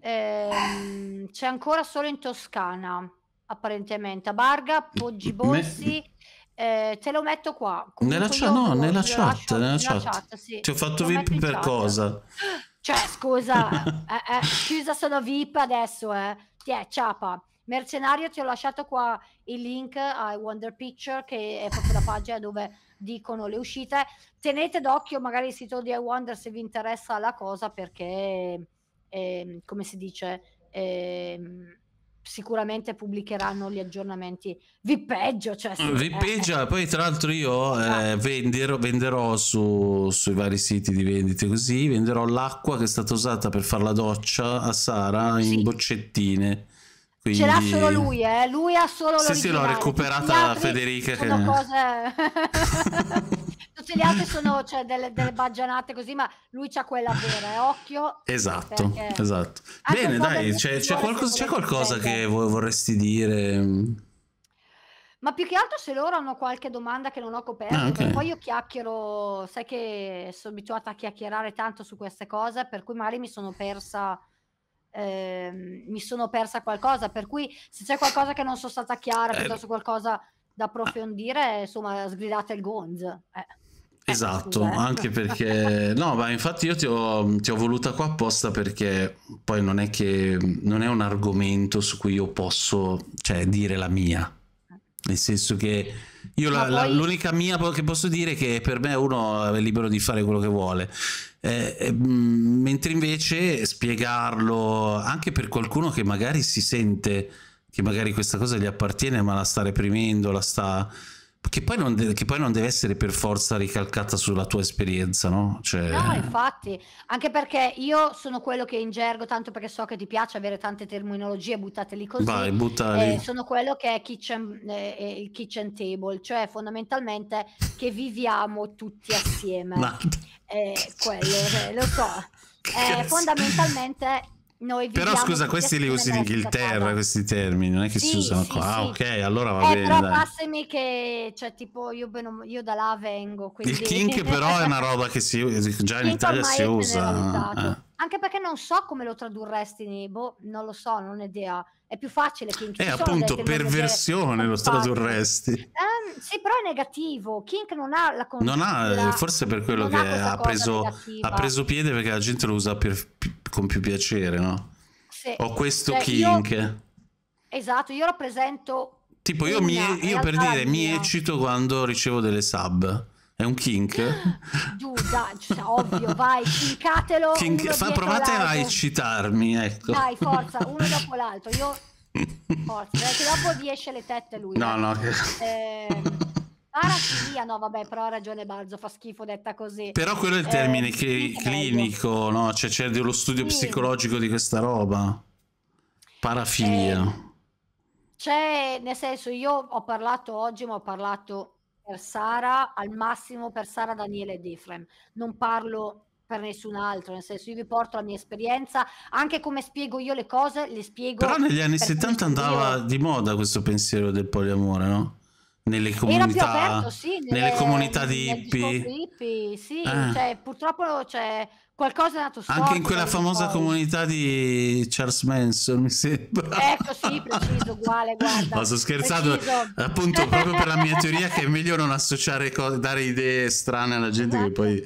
eh, c'è ancora solo in Toscana, apparentemente, a Barga, Poggi Borsi. Me... Eh, te lo metto qua. Nella, cia- no, nella chat, lascio, nella chat, chat sì. Ti ho fatto VIP per chat. cosa? Cioè, scusa, eh, eh, chiusa sono VIP adesso, eh. Ti è, ciapa. Mercenario ti ho lasciato qua il link a Wonder Picture che è proprio la pagina dove dicono le uscite. Tenete d'occhio magari il sito di I Wonder se vi interessa la cosa perché, eh, come si dice, eh, sicuramente pubblicheranno gli aggiornamenti. Vi peggio, cioè, sì, vi peggio. Eh. Poi, tra l'altro, io eh, ah. venderò, venderò su, sui vari siti di vendite così. Venderò l'acqua che è stata usata per fare la doccia a Sara sì. in boccettine. Quindi... Ce l'ha solo lui, eh? Lui ha solo l'originale. Sì, sì, l'ho recuperata Federica. Sono che... cose... Tutte le altre sono cioè, delle, delle baggianate così, ma lui c'ha quella vera, eh? occhio. Esatto, perché... esatto. Anche Bene, dai, c'è, c'è, qualcosa, c'è qualcosa che vorresti dire? Ma più che altro se loro hanno qualche domanda che non ho coperto, ah, okay. poi io chiacchiero, sai che sono abituata a chiacchierare tanto su queste cose, per cui magari mi sono persa eh, mi sono persa qualcosa, per cui se c'è qualcosa che non sono stata chiara, eh, piuttosto qualcosa da approfondire, insomma, sgridate il gonz. Eh. eh esatto, scusa, eh. anche perché no, ma infatti io ti ho, ti ho, voluta qua apposta perché poi non è che non è un argomento su cui io posso cioè, dire la mia, nel senso che io la, poi... la, l'unica mia po- che posso dire è che per me uno è libero di fare quello che vuole. Eh, eh, mentre invece spiegarlo anche per qualcuno che magari si sente che magari questa cosa gli appartiene ma la sta reprimendo, la sta che poi, non, che poi, non deve essere per forza ricalcata sulla tua esperienza, no? Cioè... No, infatti, anche perché io sono quello che in gergo, tanto perché so che ti piace avere tante terminologie buttate lì così, Vai, butta eh, sono quello che è kitchen, eh, eh, il kitchen table, cioè fondamentalmente che viviamo tutti assieme. Ma... Eh, quello, eh, lo so. Eh, fondamentalmente noi però scusa, questi li usi in Inghilterra, questi termini, non è che sì, si usano sì, qua. Ah, sì. Ah, ok, allora va eh, bene. Però dai. passami che, cioè, tipo, io, io da là vengo. Quindi... Il kink però è una roba che si, già in Italia si usa. Eh. Anche perché non so come lo tradurresti, in Ebo, non lo so, non ho idea. È più facile kink. È eh, appunto, perversione lo tradurresti. Um, sì, però è negativo. Kink non ha la Non ha, eh, forse per quello che ha preso, ha preso, piede perché la gente lo usa per, con più piacere, no? Sì. Ho questo cioè, kink. Io... Esatto, io rappresento... Tipo io, mi, io per dire mia. mi eccito quando ricevo delle sub. È un kink? Giuda, cioè, ovvio, vai, kinkatelo. Kink... Fa, provate a eccitarmi, ecco. Dai, forza, uno dopo l'altro. Io... Forza, perché eh, dopo riesce le tette lui. No, eh. no. Eh... Parafilia, no vabbè, però ha ragione Balzo, fa schifo detta così. Però quello è il termine eh, cl clinico, no? Cioè c'è dello studio sì. psicologico di questa roba. Parafilia. Eh, cioè, nel senso, io ho parlato oggi, ma ho parlato per Sara, al massimo per Sara, Daniele e Efrem. Non parlo per nessun altro, nel senso io vi porto la mia esperienza, anche come spiego io le cose, le spiego... Però negli anni 70 andava io... di moda questo pensiero del poliamore, no? nelle comunità, aperto, sì, nelle, nelle comunità di hippie. hippie sì, eh. cioè, purtroppo c'è cioè, qualcosa è andato storto. Anche in quella famosa comunità di Charles Manson, mi sembra. Ecco, sì, preciso, uguale, guarda. No, sto scherzando, preciso. appunto, proprio per la mia teoria che è meglio non associare cose, dare idee strane alla gente esatto. che poi...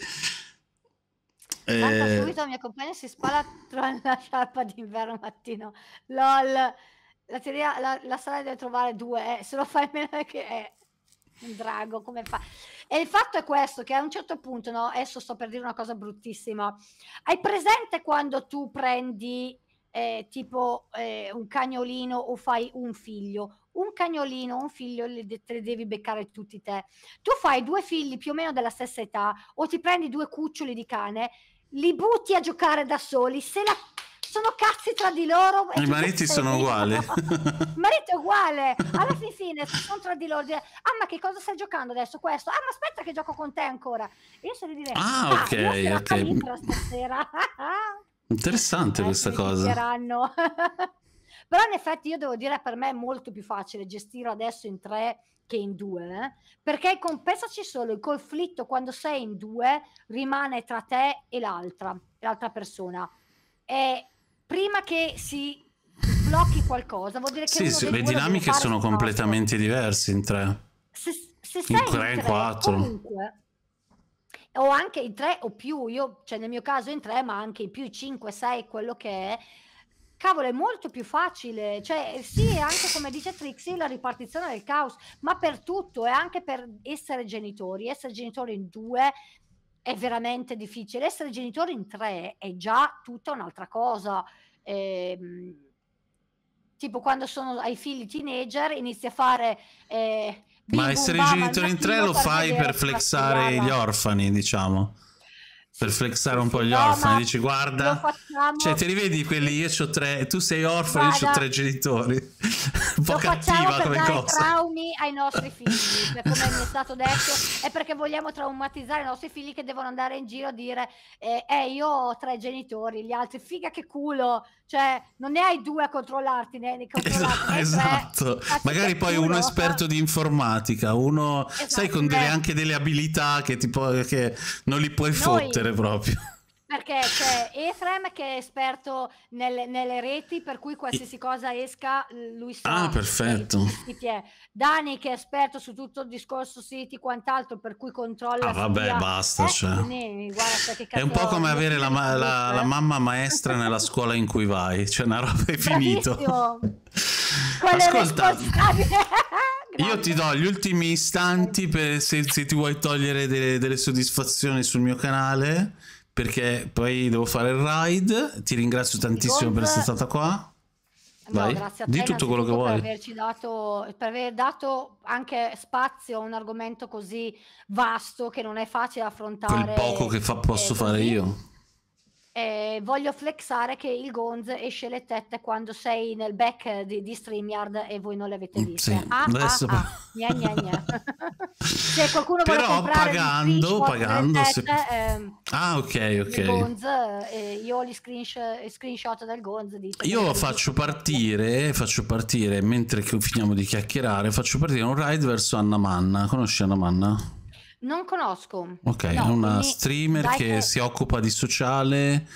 Esatto. Guarda, eh... subito la mia compagna si spala tra la sciarpa d'inverno mattino. LOL. La teoria, la, la storia deve trovare due, eh, se lo fai meno che è un drago, come fa? E il fatto è questo, che a un certo punto, no, adesso sto per dire una cosa bruttissima, hai presente quando tu prendi eh, tipo eh, un cagnolino o fai un figlio? Un cagnolino, un figlio, li, te li devi beccare tutti te. Tu fai due figli più o meno della stessa età o ti prendi due cuccioli di cane, li butti a giocare da soli, se la sono cazzi tra di loro. I mariti sono uguali. Il marito è uguale. Alla fin fine sono tra di loro. Dire, ah, ma che cosa stai giocando adesso? Questo. Ah, ma aspetta che gioco con te ancora. Io sono di dire, ah, ah ok, ok. Stasera. Interessante eh, questa cosa. Però in effetti io devo dire per me è molto più facile gestire adesso in tre che in due, eh? perché compensaci solo il conflitto quando sei in due rimane tra te e l'altra, l'altra persona. E prima che si blocchi qualcosa, vuol dire che sì, sì, le dinamiche sono completamente nostro. diverse in tre. Se, se in tre, in quattro. Comunque, o anche in tre o più, io, cioè nel mio caso in tre, ma anche in più, cinque sei quello che è, cavolo, è molto più facile. Cioè, sì, anche come dice Trixie, la ripartizione del caos, ma per tutto, e anche per essere genitori, essere genitori in due è veramente difficile. Essere genitori in tre è già tutta un'altra cosa. Eh, tipo quando sono ai figli teenager inizi a fare... Eh, ma essere genitori in tre lo fai per flexare gli orfani, diciamo per flexare un po' gli no, orfani, dici guarda, cioè ti rivedi quelli io ho tre, tu sei orfano, guarda, io ho tre genitori, un po' cattiva come cosa. traumi ai nostri figli, come mi è stato detto, è perché vogliamo traumatizzare i nostri figli che devono andare in giro a dire eh, eh io ho tre genitori, gli altri figa che culo, cioè non ne hai due a controllarti, ne, ne controllarti esatto, esatto. magari poi uno esperto di informatica, uno esatto, sai con delle, anche delle abilità che, tipo, che non li puoi Noi, fottere proprio. Perché c'è Efrem che è esperto nelle, nelle reti, per cui qualsiasi cosa esca lui sa. Ah, perfetto. Dani che è esperto su tutto il discorso siti, quant'altro, per cui controlla. Ah, vabbè, studia. basta. Eh, cioè. è un po' come avere la, ma- la, la, eh. mamma maestra nella scuola in cui vai, cioè una roba è finito. Ascolta. Io ti do gli ultimi istanti per se, se ti vuoi togliere delle, delle soddisfazioni sul mio canale perché poi devo fare il ride. Ti ringrazio tantissimo Golf... per essere stata qua. No, Vai. grazie a te di tutto quello che vuoi. Per, averci dato, per aver dato anche spazio a un argomento così vasto che non è facile affrontare. Quel poco che fa, posso eh, fare io eh, voglio flexare che il Gonz esce le tette quando sei nel back di, di StreamYard e voi non le avete mm, viste. Sì, ah, ah adesso... ah, ah. Gna, gna, gna. Se qualcuno Però vuole comprare pagando, pagando tette, se... eh, ah, ok, ok. Gonz, eh, io ho gli screensh- screenshot del Gonz. Io lo faccio partire, faccio partire mentre finiamo di chiacchierare, faccio partire un ride verso Anna Manna. Conosci Anna Manna? Non conosco. Ok, no, è una streamer che, che, si occupa di sociale,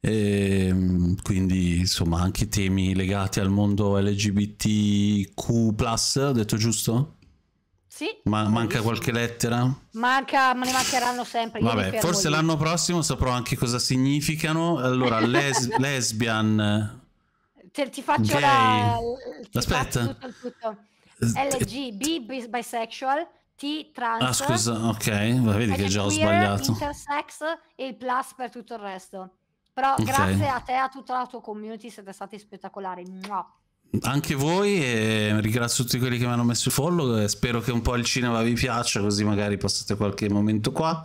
e, ehm, quindi insomma anche temi legati al mondo LGBTQ, ho detto giusto? Sì. Ma manca qualche lettera? Manca, ma ne mancheranno sempre. Vabbè, forse l'anno prossimo saprò anche cosa significano. Allora, les lesbian... Te, ti faccio gay. la... Ti Aspetta. Faccio tutto, tutto. LGB, bisexual, T trans. Ah, scusa, ok, vedi che già ho sbagliato. Intersex e il plus per tutto il resto. Però okay. grazie a te e a tutta la tua community siete stati spettacolari. Mua. Anche voi e ringrazio tutti quelli che mi hanno messo il follow e spero che un po' il cinema vi piaccia così magari passate qualche momento qua.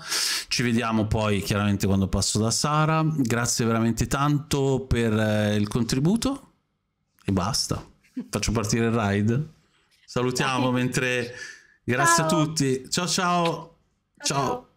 Ci vediamo poi chiaramente quando passo da Sara. Grazie veramente tanto per eh, il contributo e basta. Faccio partire il ride. Salutiamo mentre Grazie ciao. a tutti. ciao. Ciao. ciao. ciao.